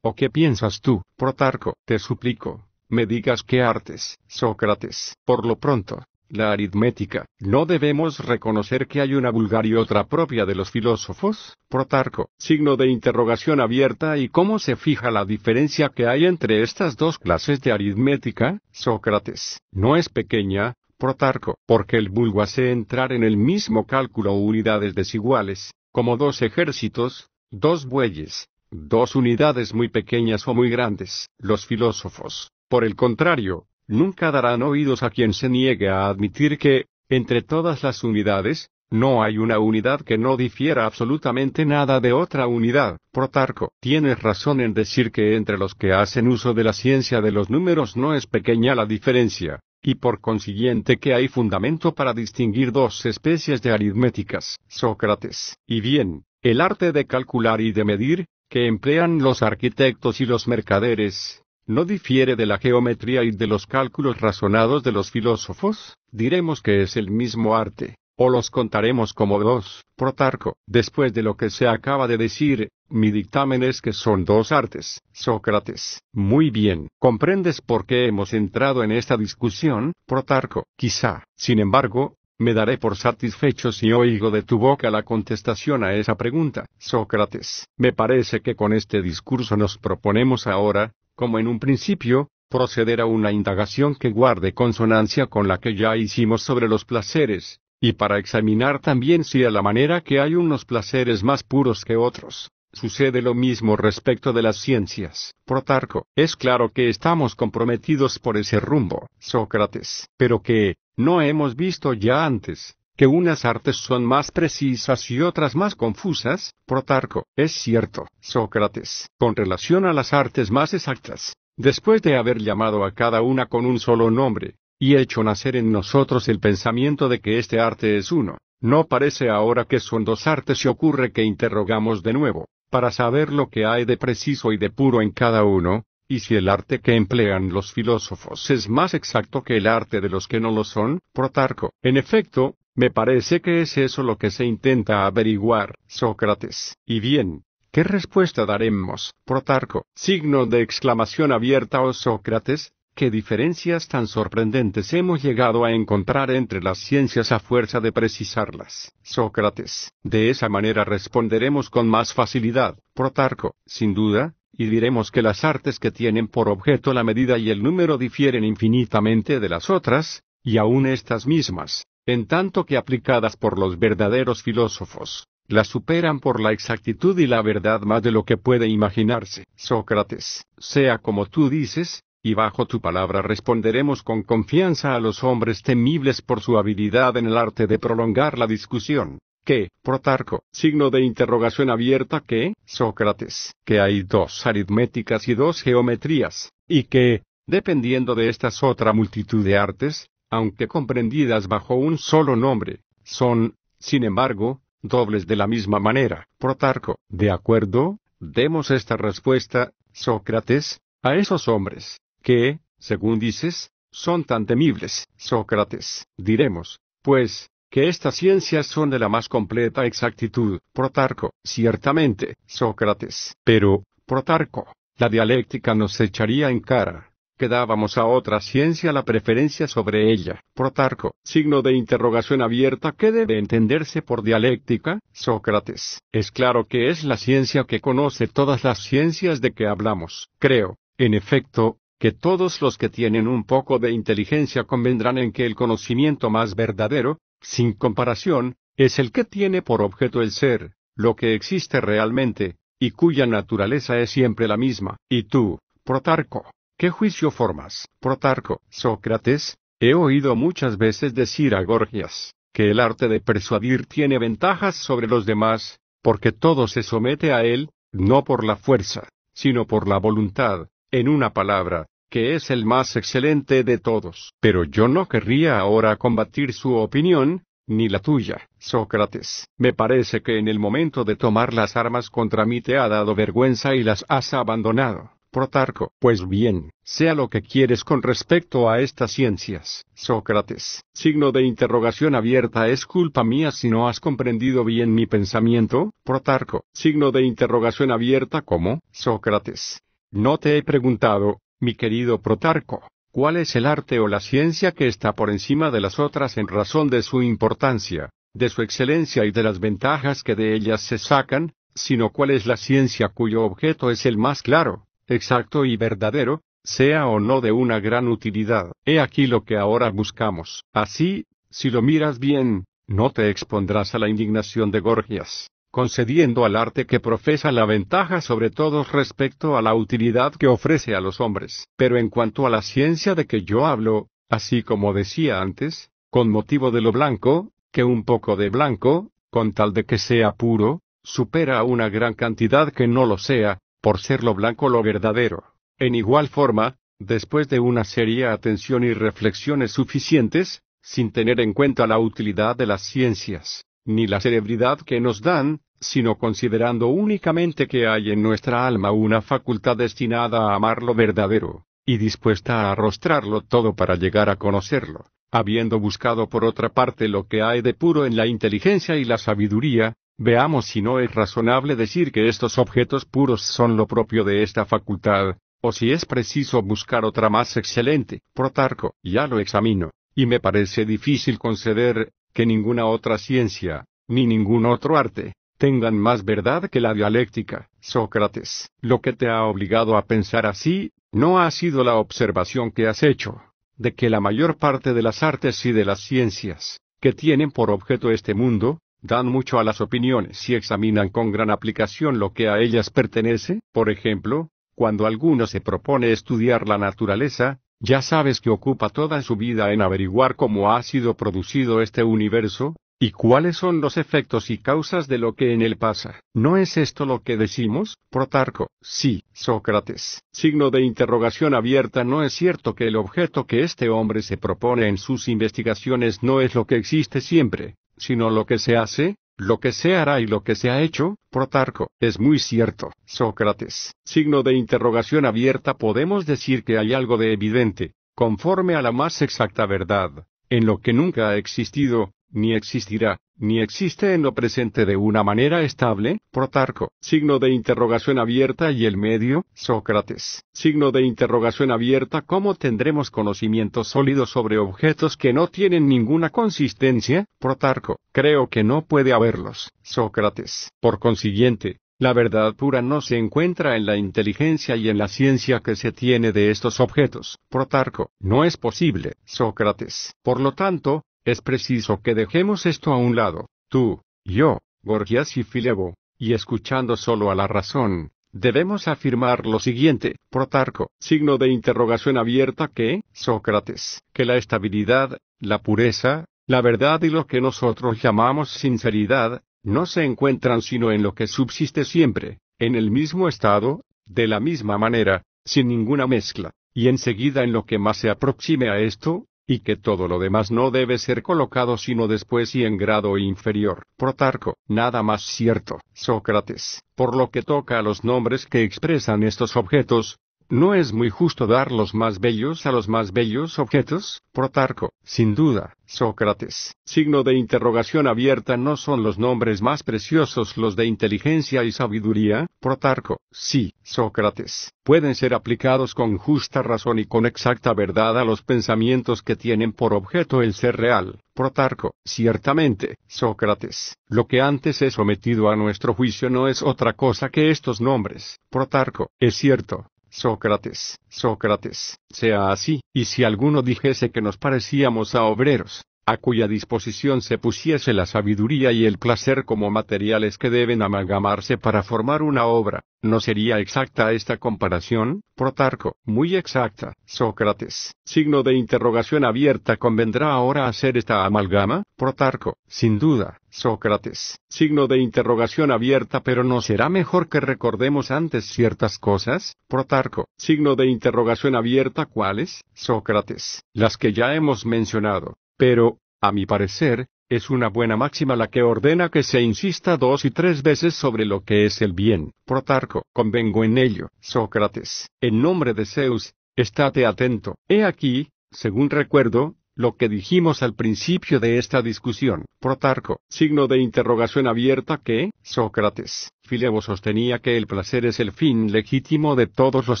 qué piensas tú, Protarco? Te suplico, me digas qué artes, Sócrates. Por lo pronto, la aritmética, ¿no debemos reconocer que hay una vulgar y otra propia de los filósofos? Protarco, signo de interrogación abierta y cómo se fija la diferencia que hay entre estas dos clases de aritmética, Sócrates, no es pequeña, Protarco, porque el vulgo hace entrar en el mismo cálculo unidades desiguales, como dos ejércitos, dos bueyes, dos unidades muy pequeñas o muy grandes. Los filósofos, por el contrario, nunca darán oídos a quien se niegue a admitir que, entre todas las unidades, no hay una unidad que no difiera absolutamente nada de otra unidad. Protarco, tienes razón en decir que entre los que hacen uso de la ciencia de los números no es pequeña la diferencia, y por consiguiente que hay fundamento para distinguir dos especies de aritméticas. Sócrates. Y bien, el arte de calcular y de medir, que emplean los arquitectos y los mercaderes, no difiere de la geometría y de los cálculos razonados de los filósofos, diremos que es el mismo arte, o los contaremos como dos. Protarco, después de lo que se acaba de decir, mi dictamen es que son dos artes, Sócrates. Muy bien, ¿comprendes por qué hemos entrado en esta discusión, Protarco? Quizá, sin embargo, me daré por satisfecho si oigo de tu boca la contestación a esa pregunta, Sócrates. Me parece que con este discurso nos proponemos ahora, como en un principio, proceder a una indagación que guarde consonancia con la que ya hicimos sobre los placeres, y para examinar también si a la manera que hay unos placeres más puros que otros, Sucede lo mismo respecto de las ciencias. Protarco, es claro que estamos comprometidos por ese rumbo, Sócrates, pero que, no hemos visto ya antes, que unas artes son más precisas y otras más confusas, Protarco, es cierto, Sócrates, con relación a las artes más exactas, después de haber llamado a cada una con un solo nombre, y hecho nacer en nosotros el pensamiento de que este arte es uno, no parece ahora que son dos artes y ocurre que interrogamos de nuevo, para saber lo que hay de preciso y de puro en cada uno, y si el arte que emplean los filósofos es más exacto que el arte de los que no lo son, Protarco. En efecto, me parece que es eso lo que se intenta averiguar, Sócrates. Y bien, ¿qué respuesta daremos, Protarco? Signo de exclamación abierta o oh Sócrates, qué diferencias tan sorprendentes hemos llegado a encontrar entre las ciencias a fuerza de precisarlas. Sócrates, de esa manera responderemos con más facilidad. Protarco, sin duda, y diremos que las artes que tienen por objeto la medida y el número difieren infinitamente de las otras, y aun estas mismas, en tanto que aplicadas por los verdaderos filósofos, las superan por la exactitud y la verdad más de lo que puede imaginarse. Sócrates, sea como tú dices, y bajo tu palabra responderemos con confianza a los hombres temibles por su habilidad en el arte de prolongar la discusión. Que, Protarco, signo de interrogación abierta que, Sócrates, que hay dos aritméticas y dos geometrías, y que, dependiendo de estas otra multitud de artes, aunque comprendidas bajo un solo nombre, son, sin embargo, dobles de la misma manera. Protarco, de acuerdo, demos esta respuesta, Sócrates, a esos hombres, que, según dices, son tan temibles, Sócrates, diremos, pues, que estas ciencias son de la más completa exactitud, Protarco, ciertamente, Sócrates. Pero, Protarco, la dialéctica nos echaría en cara, que dábamos a otra ciencia la preferencia sobre ella. Protarco, signo de interrogación abierta, que debe entenderse por dialéctica? Sócrates, es claro que es la ciencia que conoce todas las ciencias de que hablamos. Creo, en efecto, que todos los que tienen un poco de inteligencia convendrán en que el conocimiento más verdadero, sin comparación, es el que tiene por objeto el ser, lo que existe realmente, y cuya naturaleza es siempre la misma. Y tú, Protarco, ¿qué juicio formas? Protarco, Sócrates, he oído muchas veces decir a Gorgias, que el arte de persuadir tiene ventajas sobre los demás, porque todo se somete a él, no por la fuerza, sino por la voluntad, en una palabra, que es el más excelente de todos. Pero yo no querría ahora combatir su opinión, ni la tuya, Sócrates. Me parece que en el momento de tomar las armas contra mí te ha dado vergüenza y las has abandonado. Protarco. Pues bien, sea lo que quieres con respecto a estas ciencias, Sócrates. Signo de interrogación abierta es culpa mía si no has comprendido bien mi pensamiento, Protarco. Signo de interrogación abierta como, Sócrates. No te he preguntado, mi querido Protarco, cuál es el arte o la ciencia que está por encima de las otras en razón de su importancia, de su excelencia y de las ventajas que de ellas se sacan, sino cuál es la ciencia cuyo objeto es el más claro, exacto y verdadero, sea o no de una gran utilidad. He aquí lo que ahora buscamos. Así, si lo miras bien, no te expondrás a la indignación de Gorgias concediendo al arte que profesa la ventaja sobre todos respecto a la utilidad que ofrece a los hombres. Pero en cuanto a la ciencia de que yo hablo, así como decía antes, con motivo de lo blanco, que un poco de blanco, con tal de que sea puro, supera a una gran cantidad que no lo sea, por ser lo blanco lo verdadero. En igual forma, después de una seria atención y reflexiones suficientes, sin tener en cuenta la utilidad de las ciencias, ni la celebridad que nos dan, sino considerando únicamente que hay en nuestra alma una facultad destinada a amar lo verdadero, y dispuesta a arrostrarlo todo para llegar a conocerlo, habiendo buscado por otra parte lo que hay de puro en la inteligencia y la sabiduría, veamos si no es razonable decir que estos objetos puros son lo propio de esta facultad, o si es preciso buscar otra más excelente. Protarco, ya lo examino, y me parece difícil conceder, que ninguna otra ciencia, ni ningún otro arte, tengan más verdad que la dialéctica. Sócrates, lo que te ha obligado a pensar así, no ha sido la observación que has hecho, de que la mayor parte de las artes y de las ciencias, que tienen por objeto este mundo, dan mucho a las opiniones y examinan con gran aplicación lo que a ellas pertenece, por ejemplo, cuando alguno se propone estudiar la naturaleza, ya sabes que ocupa toda su vida en averiguar cómo ha sido producido este universo, y cuáles son los efectos y causas de lo que en él pasa. ¿No es esto lo que decimos, Protarco? Sí, Sócrates. Signo de interrogación abierta. ¿No es cierto que el objeto que este hombre se propone en sus investigaciones no es lo que existe siempre, sino lo que se hace? Lo que se hará y lo que se ha hecho, Protarco, es muy cierto, Sócrates. Signo de interrogación abierta podemos decir que hay algo de evidente, conforme a la más exacta verdad, en lo que nunca ha existido, ni existirá, ni existe en lo presente de una manera estable, Protarco, signo de interrogación abierta y el medio, Sócrates, signo de interrogación abierta, ¿cómo tendremos conocimiento sólido sobre objetos que no tienen ninguna consistencia? Protarco, creo que no puede haberlos, Sócrates. Por consiguiente, la verdad pura no se encuentra en la inteligencia y en la ciencia que se tiene de estos objetos. Protarco, no es posible, Sócrates. Por lo tanto, es preciso que dejemos esto a un lado, tú, yo, Gorgias y Filebo, y escuchando solo a la razón, debemos afirmar lo siguiente, Protarco, signo de interrogación abierta que, Sócrates, que la estabilidad, la pureza, la verdad y lo que nosotros llamamos sinceridad, no se encuentran sino en lo que subsiste siempre, en el mismo estado, de la misma manera, sin ninguna mezcla, y enseguida en lo que más se aproxime a esto, y que todo lo demás no debe ser colocado sino después y en grado inferior. Protarco, nada más cierto, Sócrates, por lo que toca a los nombres que expresan estos objetos, ¿No es muy justo dar los más bellos a los más bellos objetos? Protarco, sin duda, Sócrates. Signo de interrogación abierta ¿no son los nombres más preciosos los de inteligencia y sabiduría? Protarco, sí, Sócrates. Pueden ser aplicados con justa razón y con exacta verdad a los pensamientos que tienen por objeto el ser real. Protarco, ciertamente, Sócrates, lo que antes he sometido a nuestro juicio no es otra cosa que estos nombres. Protarco, es cierto, Sócrates, Sócrates, sea así, y si alguno dijese que nos parecíamos a obreros, a cuya disposición se pusiese la sabiduría y el placer como materiales que deben amalgamarse para formar una obra. ¿No sería exacta esta comparación, Protarco? Muy exacta, Sócrates. Signo de interrogación abierta, ¿convendrá ahora hacer esta amalgama, Protarco? Sin duda, Sócrates. Signo de interrogación abierta, pero ¿no será mejor que recordemos antes ciertas cosas, Protarco? Signo de interrogación abierta, ¿cuáles, Sócrates? Las que ya hemos mencionado. Pero, a mi parecer, es una buena máxima la que ordena que se insista dos y tres veces sobre lo que es el bien. Protarco, convengo en ello. Sócrates, en nombre de Zeus, estate atento. He aquí, según recuerdo, lo que dijimos al principio de esta discusión. Protarco, signo de interrogación abierta que, Sócrates, Filebo sostenía que el placer es el fin legítimo de todos los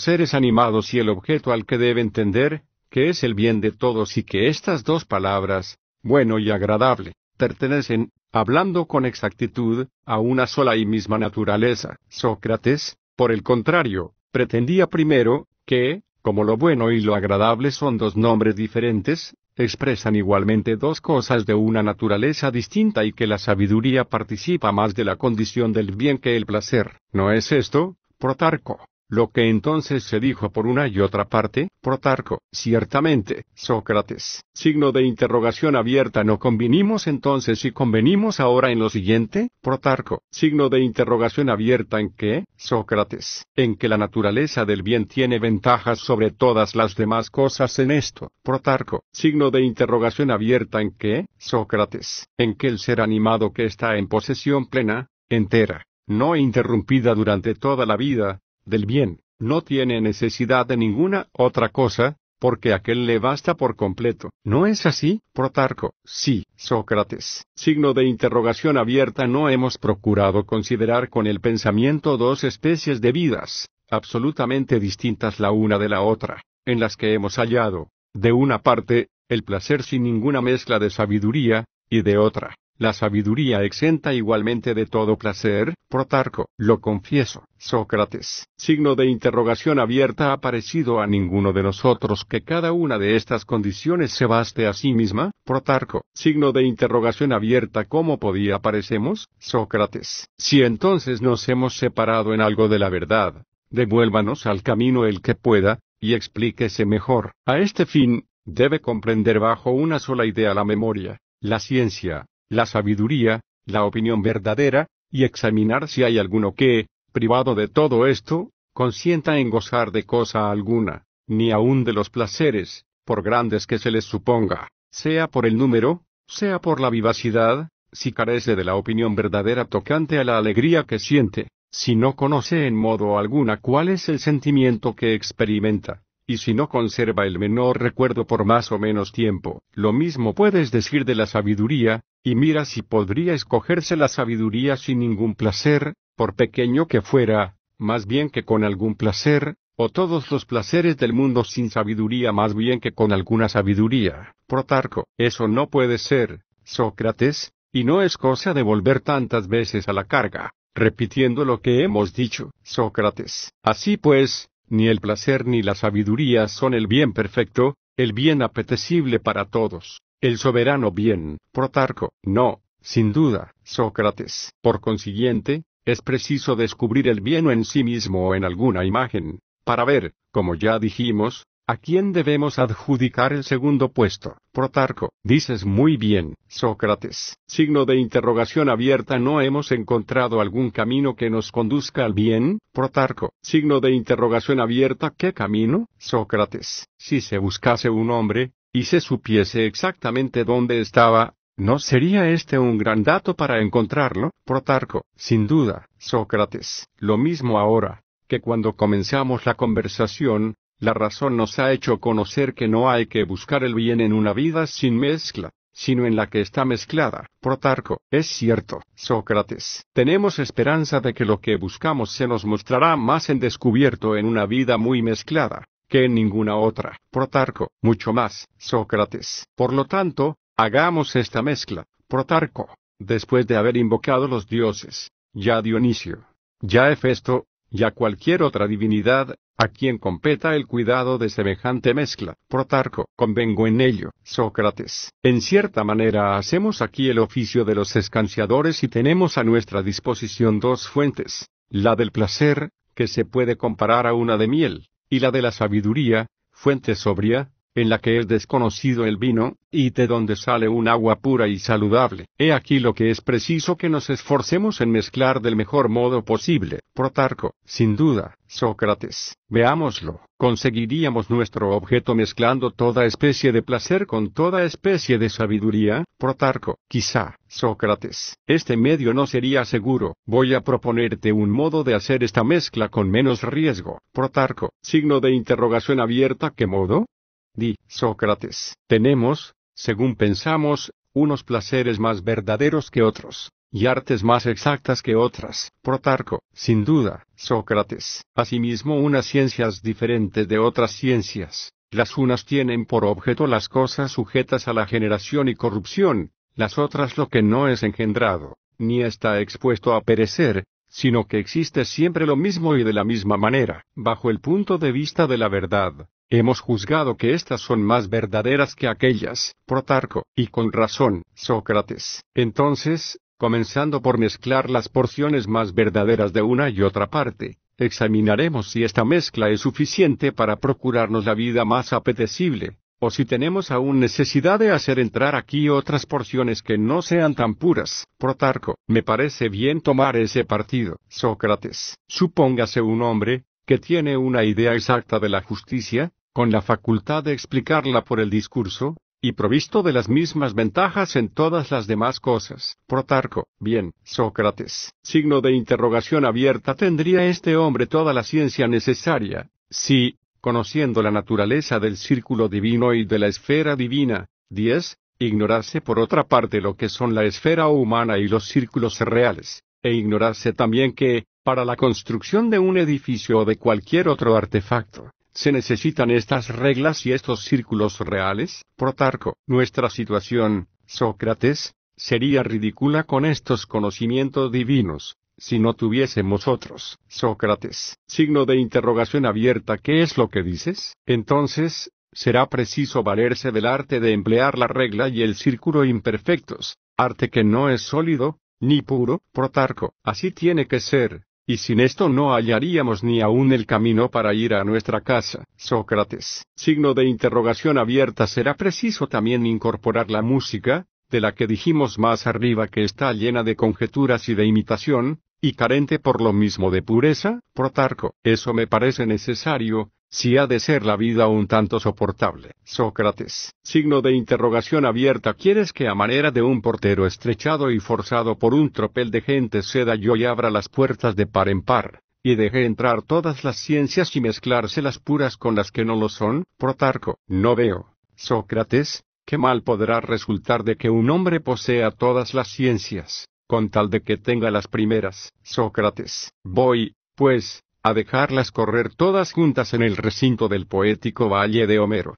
seres animados y el objeto al que debe tender, que es el bien de todos y que estas dos palabras, bueno y agradable, pertenecen, hablando con exactitud, a una sola y misma naturaleza. Sócrates, por el contrario, pretendía primero, que, como lo bueno y lo agradable son dos nombres diferentes, expresan igualmente dos cosas de una naturaleza distinta y que la sabiduría participa más de la condición del bien que el placer. ¿No es esto, Protarco? Lo que entonces se dijo por una y otra parte, Protarco, ciertamente, Sócrates, signo de interrogación abierta no convinimos entonces y convenimos ahora en lo siguiente, Protarco, signo de interrogación abierta en que, Sócrates, en que la naturaleza del bien tiene ventajas sobre todas las demás cosas en esto, Protarco, signo de interrogación abierta en que, Sócrates, en que el ser animado que está en posesión plena, entera, no interrumpida durante toda la vida, del bien, no tiene necesidad de ninguna otra cosa, porque aquel le basta por completo. ¿No es así, Protarco? Sí, Sócrates. Signo de interrogación abierta no hemos procurado considerar con el pensamiento dos especies de vidas, absolutamente distintas la una de la otra, en las que hemos hallado, de una parte, el placer sin ninguna mezcla de sabiduría, y de otra, la sabiduría exenta igualmente de todo placer, Protarco, lo confieso, Sócrates, signo de interrogación abierta ha parecido a ninguno de nosotros que cada una de estas condiciones se baste a sí misma, Protarco, signo de interrogación abierta cómo podía parecemos, Sócrates, si entonces nos hemos separado en algo de la verdad, devuélvanos al camino el que pueda, y explíquese mejor. A este fin, debe comprender bajo una sola idea la memoria, la ciencia, la sabiduría, la opinión verdadera, y examinar si hay alguno que, privado de todo esto, consienta en gozar de cosa alguna, ni aun de los placeres, por grandes que se les suponga, sea por el número, sea por la vivacidad, si carece de la opinión verdadera tocante a la alegría que siente, si no conoce en modo alguna cuál es el sentimiento que experimenta, y si no conserva el menor recuerdo por más o menos tiempo, lo mismo puedes decir de la sabiduría, y mira si podría escogerse la sabiduría sin ningún placer, por pequeño que fuera, más bien que con algún placer, o todos los placeres del mundo sin sabiduría más bien que con alguna sabiduría. Protarco, eso no puede ser, Sócrates, y no es cosa de volver tantas veces a la carga, repitiendo lo que hemos dicho, Sócrates. Así pues, ni el placer ni la sabiduría son el bien perfecto, el bien apetecible para todos, el soberano bien, Protarco, no, sin duda, Sócrates. Por consiguiente, es preciso descubrir el bien en sí mismo o en alguna imagen, para ver, como ya dijimos, ¿A quién debemos adjudicar el segundo puesto? Protarco, dices muy bien, Sócrates. Signo de interrogación abierta, ¿no hemos encontrado algún camino que nos conduzca al bien? Protarco, signo de interrogación abierta, ¿qué camino? Sócrates, si se buscase un hombre, y se supiese exactamente dónde estaba, ¿No sería este un gran dato para encontrarlo? Protarco, sin duda, Sócrates, lo mismo ahora, que cuando comenzamos la conversación, la razón nos ha hecho conocer que no hay que buscar el bien en una vida sin mezcla, sino en la que está mezclada. Protarco, es cierto, Sócrates, tenemos esperanza de que lo que buscamos se nos mostrará más en descubierto en una vida muy mezclada, que en ninguna otra. Protarco, mucho más, Sócrates. Por lo tanto, hagamos esta mezcla. Protarco, después de haber invocado los dioses, ya Dionisio, ya Hefesto, y a cualquier otra divinidad, a quien competa el cuidado de semejante mezcla. Protarco, convengo en ello, Sócrates. En cierta manera hacemos aquí el oficio de los escanciadores y tenemos a nuestra disposición dos fuentes, la del placer, que se puede comparar a una de miel, y la de la sabiduría, fuente sobria, en la que es desconocido el vino, y de donde sale un agua pura y saludable. He aquí lo que es preciso que nos esforcemos en mezclar del mejor modo posible. Protarco, sin duda, Sócrates, veámoslo. ¿Conseguiríamos nuestro objeto mezclando toda especie de placer con toda especie de sabiduría? Protarco, quizá, Sócrates, este medio no sería seguro. Voy a proponerte un modo de hacer esta mezcla con menos riesgo. Protarco, signo de interrogación abierta, ¿qué modo? Di, Sócrates, tenemos, según pensamos, unos placeres más verdaderos que otros, y artes más exactas que otras. Protarco, sin duda, Sócrates, asimismo unas ciencias diferentes de otras ciencias. Las unas tienen por objeto las cosas sujetas a la generación y corrupción, las otras lo que no es engendrado, ni está expuesto a perecer, sino que existe siempre lo mismo y de la misma manera, bajo el punto de vista de la verdad. Hemos juzgado que estas son más verdaderas que aquellas, Protarco, y con razón, Sócrates. Entonces, comenzando por mezclar las porciones más verdaderas de una y otra parte, examinaremos si esta mezcla es suficiente para procurarnos la vida más apetecible, o si tenemos aún necesidad de hacer entrar aquí otras porciones que no sean tan puras. Protarco, me parece bien tomar ese partido. Sócrates, supóngase un hombre, que tiene una idea exacta de la justicia, con la facultad de explicarla por el discurso, y provisto de las mismas ventajas en todas las demás cosas. Protarco, bien, Sócrates, signo de interrogación abierta tendría este hombre toda la ciencia necesaria, si, conociendo la naturaleza del círculo divino y de la esfera divina, 10, ignorase por otra parte lo que son la esfera humana y los círculos reales, e ignorase también que, para la construcción de un edificio o de cualquier otro artefacto, se necesitan estas reglas y estos círculos reales, Protarco. Nuestra situación, Sócrates, sería ridícula con estos conocimientos divinos, si no tuviésemos otros. Sócrates, signo de interrogación abierta, ¿qué es lo que dices? Entonces, será preciso valerse del arte de emplear la regla y el círculo imperfectos, arte que no es sólido, ni puro, Protarco. Así tiene que ser, y sin esto no hallaríamos ni aún el camino para ir a nuestra casa. Sócrates, signo de interrogación abierta será preciso también incorporar la música, de la que dijimos más arriba que está llena de conjeturas y de imitación, y carente por lo mismo de pureza, Protarco. Eso me parece necesario, si ha de ser la vida un tanto soportable. Sócrates, signo de interrogación abierta, ¿quieres que a manera de un portero estrechado y forzado por un tropel de gente ceda yo y abra las puertas de par en par? y deje entrar todas las ciencias y mezclarse las puras con las que no lo son? Protarco, no veo. Sócrates, qué mal podrá resultar de que un hombre posea todas las ciencias, con tal de que tenga las primeras. Sócrates, voy, pues, a dejarlas correr todas juntas en el recinto del poético valle de Homero.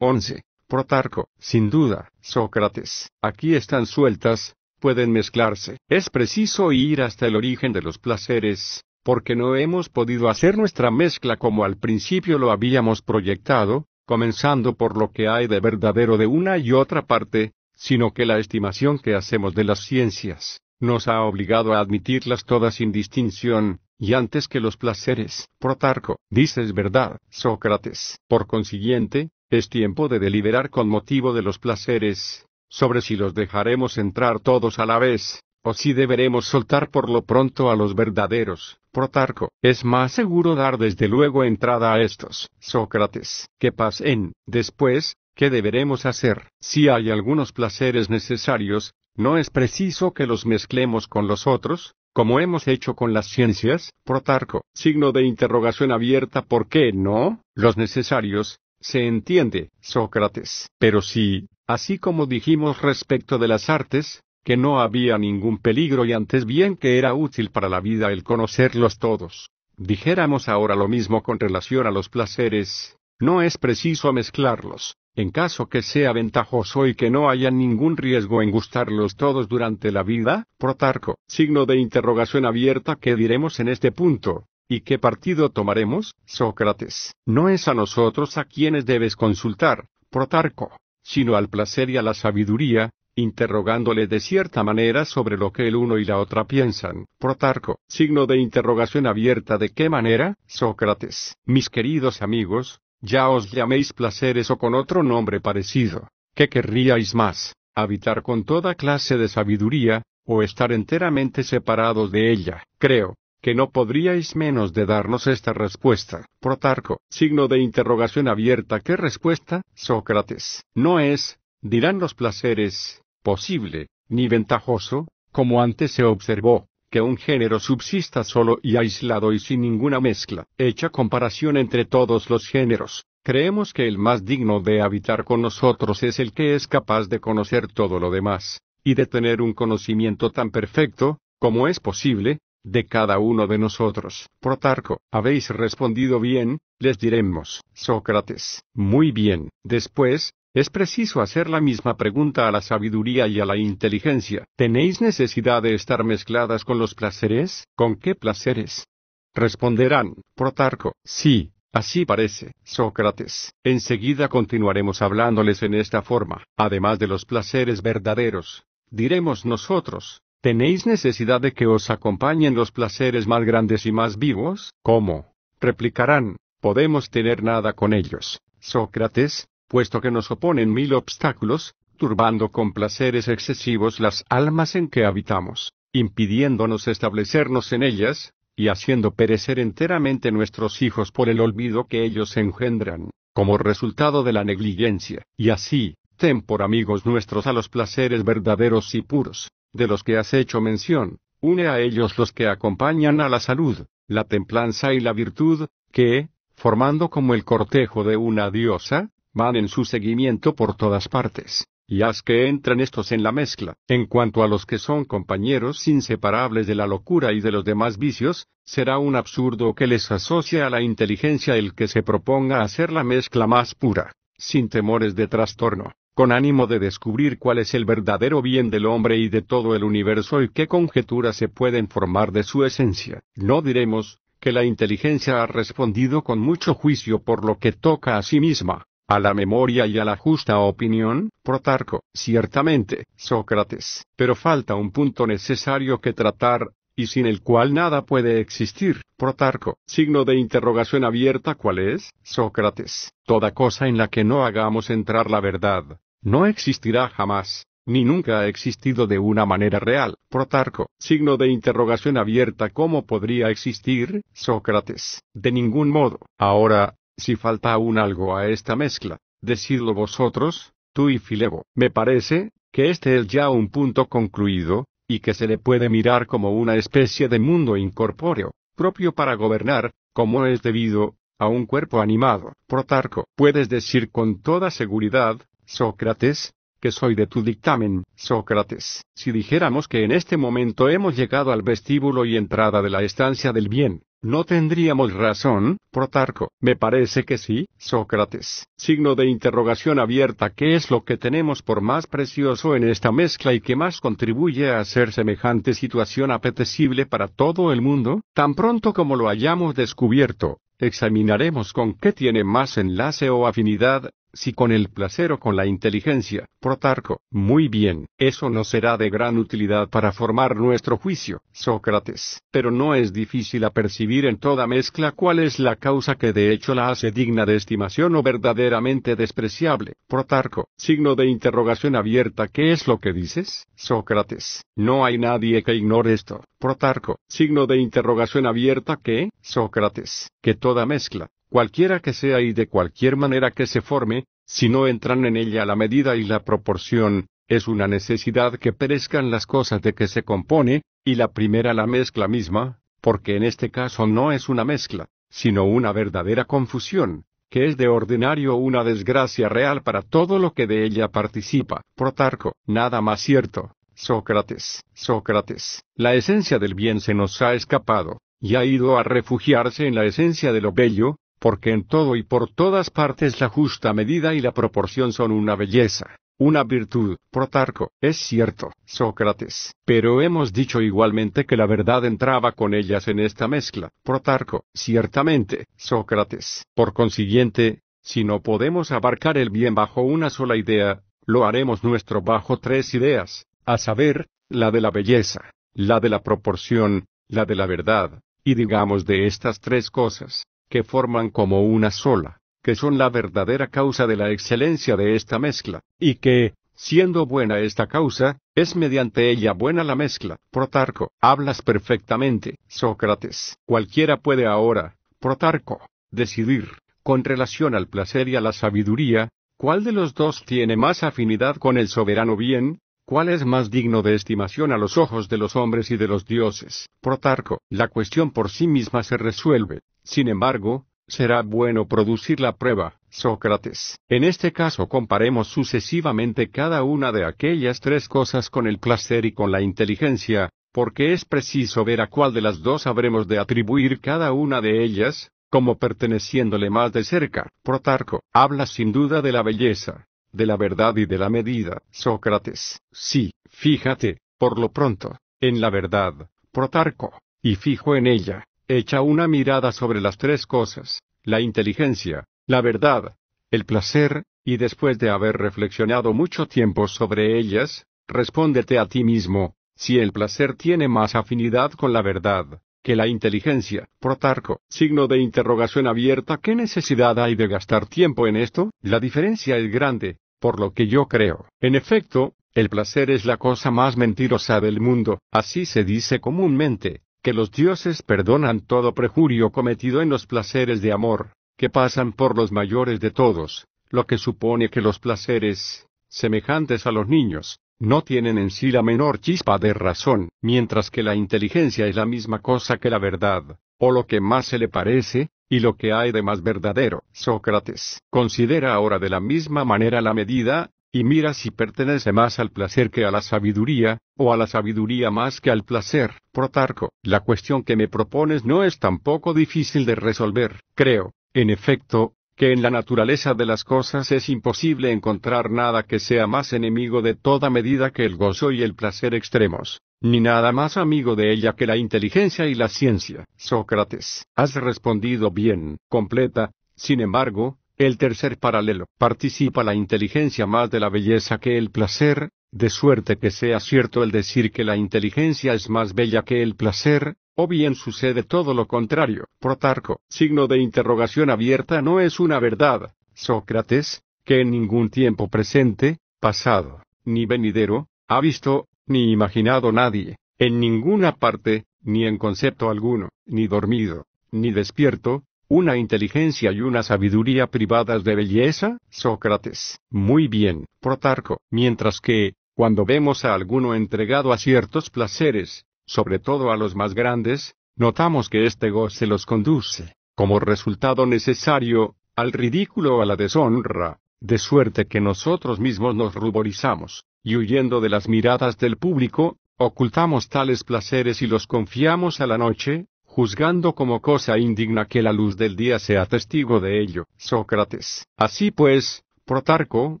11. Protarco, sin duda, Sócrates, aquí están sueltas, pueden mezclarse. Es preciso ir hasta el origen de los placeres, porque no hemos podido hacer nuestra mezcla como al principio lo habíamos proyectado, comenzando por lo que hay de verdadero de una y otra parte, sino que la estimación que hacemos de las ciencias, nos ha obligado a admitirlas todas sin distinción, y antes que los placeres. Protarco, dices verdad, Sócrates. Por consiguiente, es tiempo de deliberar con motivo de los placeres, sobre si los dejaremos entrar todos a la vez, o si deberemos soltar por lo pronto a los verdaderos. Protarco, es más seguro dar desde luego entrada a estos. Sócrates, que pasen, después, ¿qué deberemos hacer? Si hay algunos placeres necesarios, no es preciso que los mezclemos con los otros, como hemos hecho con las ciencias, Protarco, signo de interrogación abierta, ¿por qué no? Los necesarios, se entiende, Sócrates. Pero si, así como dijimos respecto de las artes, que no había ningún peligro y antes bien que era útil para la vida el conocerlos todos. Dijéramos ahora lo mismo con relación a los placeres, no es preciso mezclarlos, en caso que sea ventajoso y que no haya ningún riesgo en gustarlos todos durante la vida, protarco, signo de interrogación abierta que diremos en este punto. ¿Y qué partido tomaremos, Sócrates? No es a nosotros a quienes debes consultar, protarco, sino al placer y a la sabiduría, interrogándole de cierta manera sobre lo que el uno y la otra piensan. Protarco, signo de interrogación abierta de qué manera, Sócrates. Mis queridos amigos, ya os llaméis placeres o con otro nombre parecido, ¿qué querríais más? ¿Habitar con toda clase de sabiduría, o estar enteramente separados de ella? Creo, que no podríais menos de darnos esta respuesta. Protarco, signo de interrogación abierta, ¿qué respuesta? Sócrates, no es, dirán los placeres, posible, ni ventajoso, como antes se observó, que un género subsista solo y aislado y sin ninguna mezcla. Hecha comparación entre todos los géneros, creemos que el más digno de habitar con nosotros es el que es capaz de conocer todo lo demás, y de tener un conocimiento tan perfecto, como es posible, de cada uno de nosotros. Protarco, habéis respondido bien, les diremos. Sócrates, muy bien. Después, es preciso hacer la misma pregunta a la sabiduría y a la inteligencia. ¿Tenéis necesidad de estar mezcladas con los placeres? ¿Con qué placeres? Responderán, Protarco, sí, Así parece, Sócrates. Enseguida continuaremos hablándoles en esta forma, además de los placeres verdaderos. Diremos nosotros, ¿tenéis necesidad de que os acompañen los placeres más grandes y más vivos? ¿Cómo? Replicarán, podemos tener nada con ellos. Sócrates, puesto que nos oponen mil obstáculos, turbando con placeres excesivos las almas en que habitamos, impidiéndonos establecernos en ellas, y haciendo perecer enteramente nuestros hijos por el olvido que ellos engendran, como resultado de la negligencia, y así, ten por amigos nuestros a los placeres verdaderos y puros, de los que has hecho mención, une a ellos los que acompañan a la salud, la templanza y la virtud, que, formando como el cortejo de una diosa, Van en su seguimiento por todas partes, y haz que entren estos en la mezcla. En cuanto a los que son compañeros inseparables de la locura y de los demás vicios, será un absurdo que les asocie a la inteligencia el que se proponga hacer la mezcla más pura, sin temores de trastorno con ánimo de descubrir cuál es el verdadero bien del hombre y de todo el universo y qué conjeturas se pueden formar de su esencia. No diremos, que la inteligencia ha respondido con mucho juicio por lo que toca a sí misma, a la memoria y a la justa opinión, Protarco, ciertamente, Sócrates, pero falta un punto necesario que tratar, y sin el cual nada puede existir, Protarco, signo de interrogación abierta cuál es, Sócrates, toda cosa en la que no hagamos entrar la verdad, no existirá jamás, ni nunca ha existido de una manera real. Protarco, signo de interrogación abierta, ¿cómo podría existir, Sócrates? De ningún modo. Ahora, si falta aún algo a esta mezcla, decidlo vosotros, tú y Filebo. Me parece, que este es ya un punto concluido, y que se le puede mirar como una especie de mundo incorpóreo, propio para gobernar, como es debido, a un cuerpo animado. Protarco, puedes decir con toda seguridad, Sócrates, que soy de tu dictamen, Sócrates. Si dijéramos que en este momento hemos llegado al vestíbulo y entrada de la estancia del bien, ¿no tendríamos razón, Protarco? Me parece que sí, Sócrates. Signo de interrogación abierta, ¿qué es lo que tenemos por más precioso en esta mezcla y que más contribuye a hacer semejante situación apetecible para todo el mundo? Tan pronto como lo hayamos descubierto, examinaremos con qué tiene más enlace o afinidad, si con el placer o con la inteligencia, Protarco, muy bien, eso no será de gran utilidad para formar nuestro juicio, Sócrates, pero no es difícil apercibir en toda mezcla cuál es la causa que de hecho la hace digna de estimación o verdaderamente despreciable, Protarco, signo de interrogación abierta ¿qué es lo que dices, Sócrates? No hay nadie que ignore esto, Protarco, signo de interrogación abierta ¿qué, Sócrates, que toda mezcla, cualquiera que sea y de cualquier manera que se forme, si no entran en ella la medida y la proporción, es una necesidad que perezcan las cosas de que se compone, y la primera la mezcla misma, porque en este caso no es una mezcla, sino una verdadera confusión, que es de ordinario una desgracia real para todo lo que de ella participa. Protarco, nada más cierto. Sócrates, Sócrates, la esencia del bien se nos ha escapado, y ha ido a refugiarse en la esencia de lo bello, porque en todo y por todas partes la justa medida y la proporción son una belleza, una virtud. Protarco, es cierto, Sócrates, pero hemos dicho igualmente que la verdad entraba con ellas en esta mezcla. Protarco, ciertamente, Sócrates. Por consiguiente, si no podemos abarcar el bien bajo una sola idea, lo haremos nuestro bajo tres ideas, a saber, la de la belleza, la de la proporción, la de la verdad, y digamos de estas tres cosas, que forman como una sola, que son la verdadera causa de la excelencia de esta mezcla, y que, siendo buena esta causa, es mediante ella buena la mezcla. Protarco, hablas perfectamente, Sócrates. Cualquiera puede ahora, Protarco, decidir, con relación al placer y a la sabiduría, cuál de los dos tiene más afinidad con el soberano bien, ¿Cuál es más digno de estimación a los ojos de los hombres y de los dioses? Protarco, la cuestión por sí misma se resuelve. Sin embargo, será bueno producir la prueba, Sócrates. En este caso comparemos sucesivamente cada una de aquellas tres cosas con el placer y con la inteligencia, porque es preciso ver a cuál de las dos habremos de atribuir cada una de ellas, como perteneciéndole más de cerca. Protarco habla sin duda de la belleza, de la verdad y de la medida. Sócrates, sí, fíjate, por lo pronto, en la verdad, Protarco, y fijo en ella, echa una mirada sobre las tres cosas, la inteligencia, la verdad, el placer, y después de haber reflexionado mucho tiempo sobre ellas, respóndete a ti mismo, si el placer tiene más afinidad con la verdad, que la inteligencia. Protarco, signo de interrogación abierta, ¿qué necesidad hay de gastar tiempo en esto? La diferencia es grande, por lo que yo creo. En efecto, el placer es la cosa más mentirosa del mundo, así se dice comúnmente, que los dioses perdonan todo prejurio cometido en los placeres de amor, que pasan por los mayores de todos, lo que supone que los placeres, semejantes a los niños, no tienen en sí la menor chispa de razón, mientras que la inteligencia es la misma cosa que la verdad, o lo que más se le parece, y lo que hay de más verdadero. Sócrates, considera ahora de la misma manera la medida, y mira si pertenece más al placer que a la sabiduría, o a la sabiduría más que al placer. Protarco, la cuestión que me propones no es tampoco difícil de resolver, creo, en efecto, que en la naturaleza de las cosas es imposible encontrar nada que sea más enemigo de toda medida que el gozo y el placer extremos ni nada más amigo de ella que la inteligencia y la ciencia. Sócrates, has respondido bien, completa, sin embargo, el tercer paralelo. Participa la inteligencia más de la belleza que el placer, de suerte que sea cierto el decir que la inteligencia es más bella que el placer, o bien sucede todo lo contrario. Protarco, signo de interrogación abierta no es una verdad, Sócrates, que en ningún tiempo presente, pasado, ni venidero, ha visto, ni imaginado nadie, en ninguna parte, ni en concepto alguno, ni dormido, ni despierto, una inteligencia y una sabiduría privadas de belleza? Sócrates. Muy bien, Protarco. Mientras que, cuando vemos a alguno entregado a ciertos placeres, sobre todo a los más grandes, notamos que este goce los conduce, como resultado necesario, al ridículo o a la deshonra, de suerte que nosotros mismos nos ruborizamos, y huyendo de las miradas del público, ocultamos tales placeres y los confiamos a la noche, juzgando como cosa indigna que la luz del día sea testigo de ello. Sócrates. Así pues, Protarco,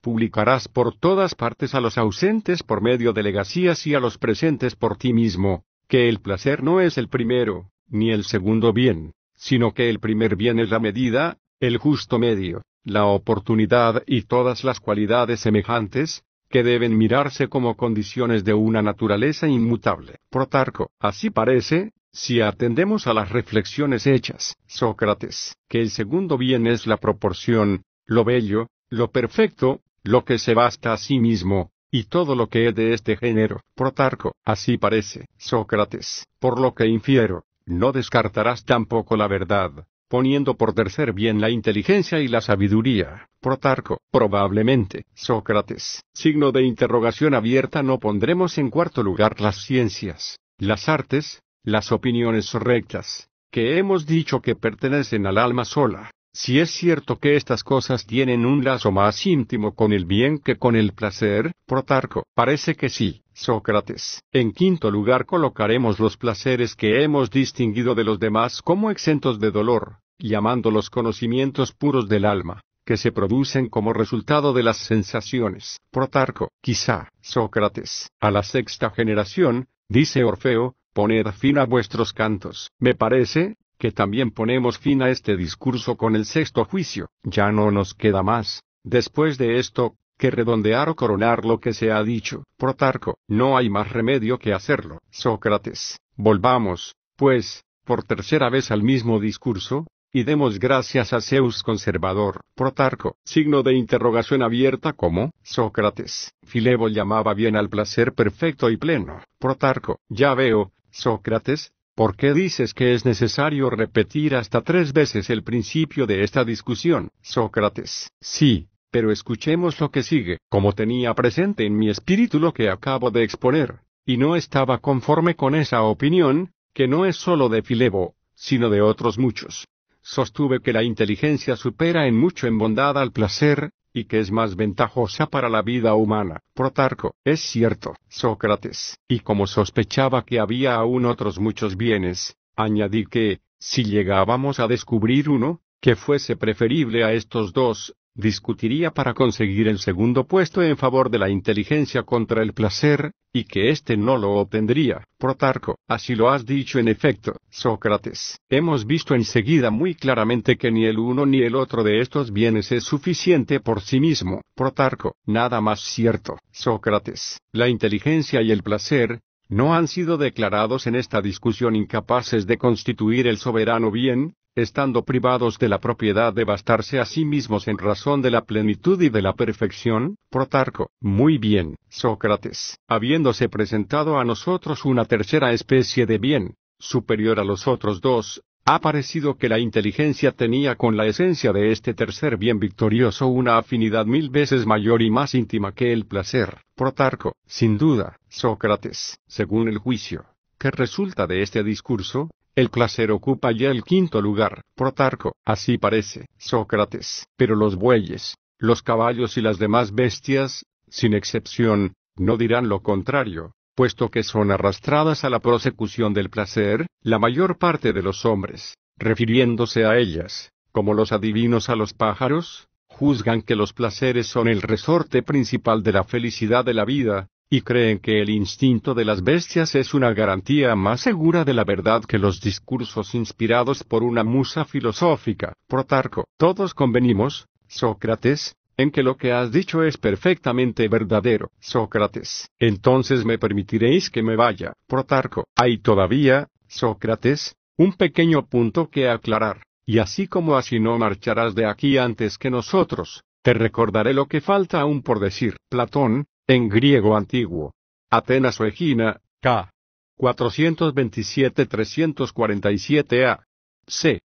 publicarás por todas partes a los ausentes por medio de legacías y a los presentes por ti mismo, que el placer no es el primero, ni el segundo bien, sino que el primer bien es la medida, el justo medio la oportunidad y todas las cualidades semejantes, que deben mirarse como condiciones de una naturaleza inmutable. Protarco, así parece, si atendemos a las reflexiones hechas, Sócrates, que el segundo bien es la proporción, lo bello, lo perfecto, lo que se basta a sí mismo, y todo lo que es de este género. Protarco, así parece, Sócrates, por lo que infiero, no descartarás tampoco la verdad, poniendo por tercer bien la inteligencia y la sabiduría. Protarco, probablemente, Sócrates, signo de interrogación abierta no pondremos en cuarto lugar las ciencias, las artes, las opiniones rectas, que hemos dicho que pertenecen al alma sola. Si es cierto que estas cosas tienen un lazo más íntimo con el bien que con el placer, Protarco, parece que sí, Sócrates. En quinto lugar colocaremos los placeres que hemos distinguido de los demás como exentos de dolor, llamando los conocimientos puros del alma, que se producen como resultado de las sensaciones. Protarco, quizá, Sócrates, a la sexta generación, dice Orfeo, poned fin a vuestros cantos. Me parece, que también ponemos fin a este discurso con el sexto juicio. Ya no nos queda más, después de esto, que redondear o coronar lo que se ha dicho. Protarco, no hay más remedio que hacerlo. Sócrates, volvamos, pues, por tercera vez al mismo discurso, y demos gracias a Zeus conservador, Protarco, signo de interrogación abierta como, Sócrates, Filebo llamaba bien al placer perfecto y pleno, Protarco, ya veo, Sócrates, ¿por qué dices que es necesario repetir hasta tres veces el principio de esta discusión, Sócrates? Sí, pero escuchemos lo que sigue, como tenía presente en mi espíritu lo que acabo de exponer, y no estaba conforme con esa opinión, que no es sólo de Filebo, sino de otros muchos sostuve que la inteligencia supera en mucho en bondad al placer, y que es más ventajosa para la vida humana. Protarco, es cierto, Sócrates, y como sospechaba que había aún otros muchos bienes, añadí que, si llegábamos a descubrir uno, que fuese preferible a estos dos, discutiría para conseguir el segundo puesto en favor de la inteligencia contra el placer, y que éste no lo obtendría. Protarco, así lo has dicho en efecto, Sócrates. Hemos visto enseguida muy claramente que ni el uno ni el otro de estos bienes es suficiente por sí mismo. Protarco, nada más cierto. Sócrates, la inteligencia y el placer, no han sido declarados en esta discusión incapaces de constituir el soberano bien, estando privados de la propiedad de bastarse a sí mismos en razón de la plenitud y de la perfección? Protarco. Muy bien, Sócrates. Habiéndose presentado a nosotros una tercera especie de bien, superior a los otros dos, ha parecido que la inteligencia tenía con la esencia de este tercer bien victorioso una afinidad mil veces mayor y más íntima que el placer. Protarco. Sin duda, Sócrates, según el juicio, ¿qué resulta de este discurso, el placer ocupa ya el quinto lugar. Protarco, así parece, Sócrates. Pero los bueyes, los caballos y las demás bestias, sin excepción, no dirán lo contrario, puesto que son arrastradas a la prosecución del placer, la mayor parte de los hombres, refiriéndose a ellas, como los adivinos a los pájaros, juzgan que los placeres son el resorte principal de la felicidad de la vida, y creen que el instinto de las bestias es una garantía más segura de la verdad que los discursos inspirados por una musa filosófica. Protarco, todos convenimos, Sócrates, en que lo que has dicho es perfectamente verdadero, Sócrates. Entonces me permitiréis que me vaya, Protarco. Hay todavía, Sócrates, un pequeño punto que aclarar, y así como así no marcharás de aquí antes que nosotros, te recordaré lo que falta aún por decir. Platón, en griego antiguo. Atenas o Egina, K. 427-347 A. C.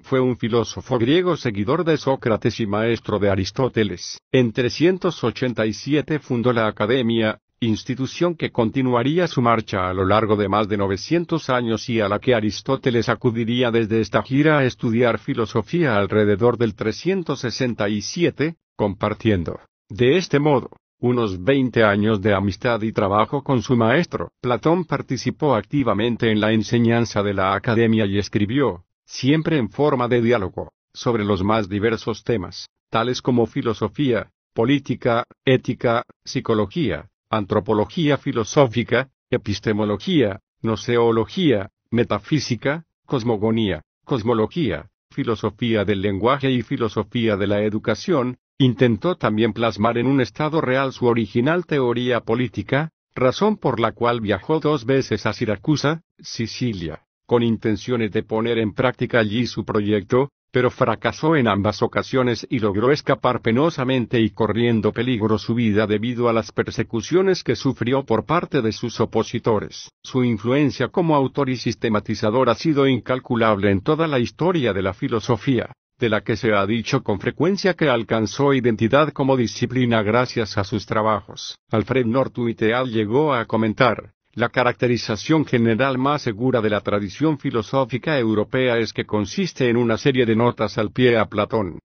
Fue un filósofo griego seguidor de Sócrates y maestro de Aristóteles. En 387 fundó la Academia, institución que continuaría su marcha a lo largo de más de 900 años y a la que Aristóteles acudiría desde esta gira a estudiar filosofía alrededor del 367, compartiendo, de este modo, unos 20 años de amistad y trabajo con su maestro. Platón participó activamente en la enseñanza de la academia y escribió, siempre en forma de diálogo, sobre los más diversos temas, tales como filosofía, política, ética, psicología, antropología filosófica, epistemología, noceología, metafísica, cosmogonía, cosmología, filosofía del lenguaje y filosofía de la educación, Intentó también plasmar en un estado real su original teoría política, razón por la cual viajó dos veces a Siracusa, Sicilia, con intenciones de poner en práctica allí su proyecto, pero fracasó en ambas ocasiones y logró escapar penosamente y corriendo peligro su vida debido a las persecuciones que sufrió por parte de sus opositores. Su influencia como autor y sistematizador ha sido incalculable en toda la historia de la filosofía de la que se ha dicho con frecuencia que alcanzó identidad como disciplina gracias a sus trabajos. Alfred Nortuiteal llegó a comentar, la caracterización general más segura de la tradición filosófica europea es que consiste en una serie de notas al pie a Platón,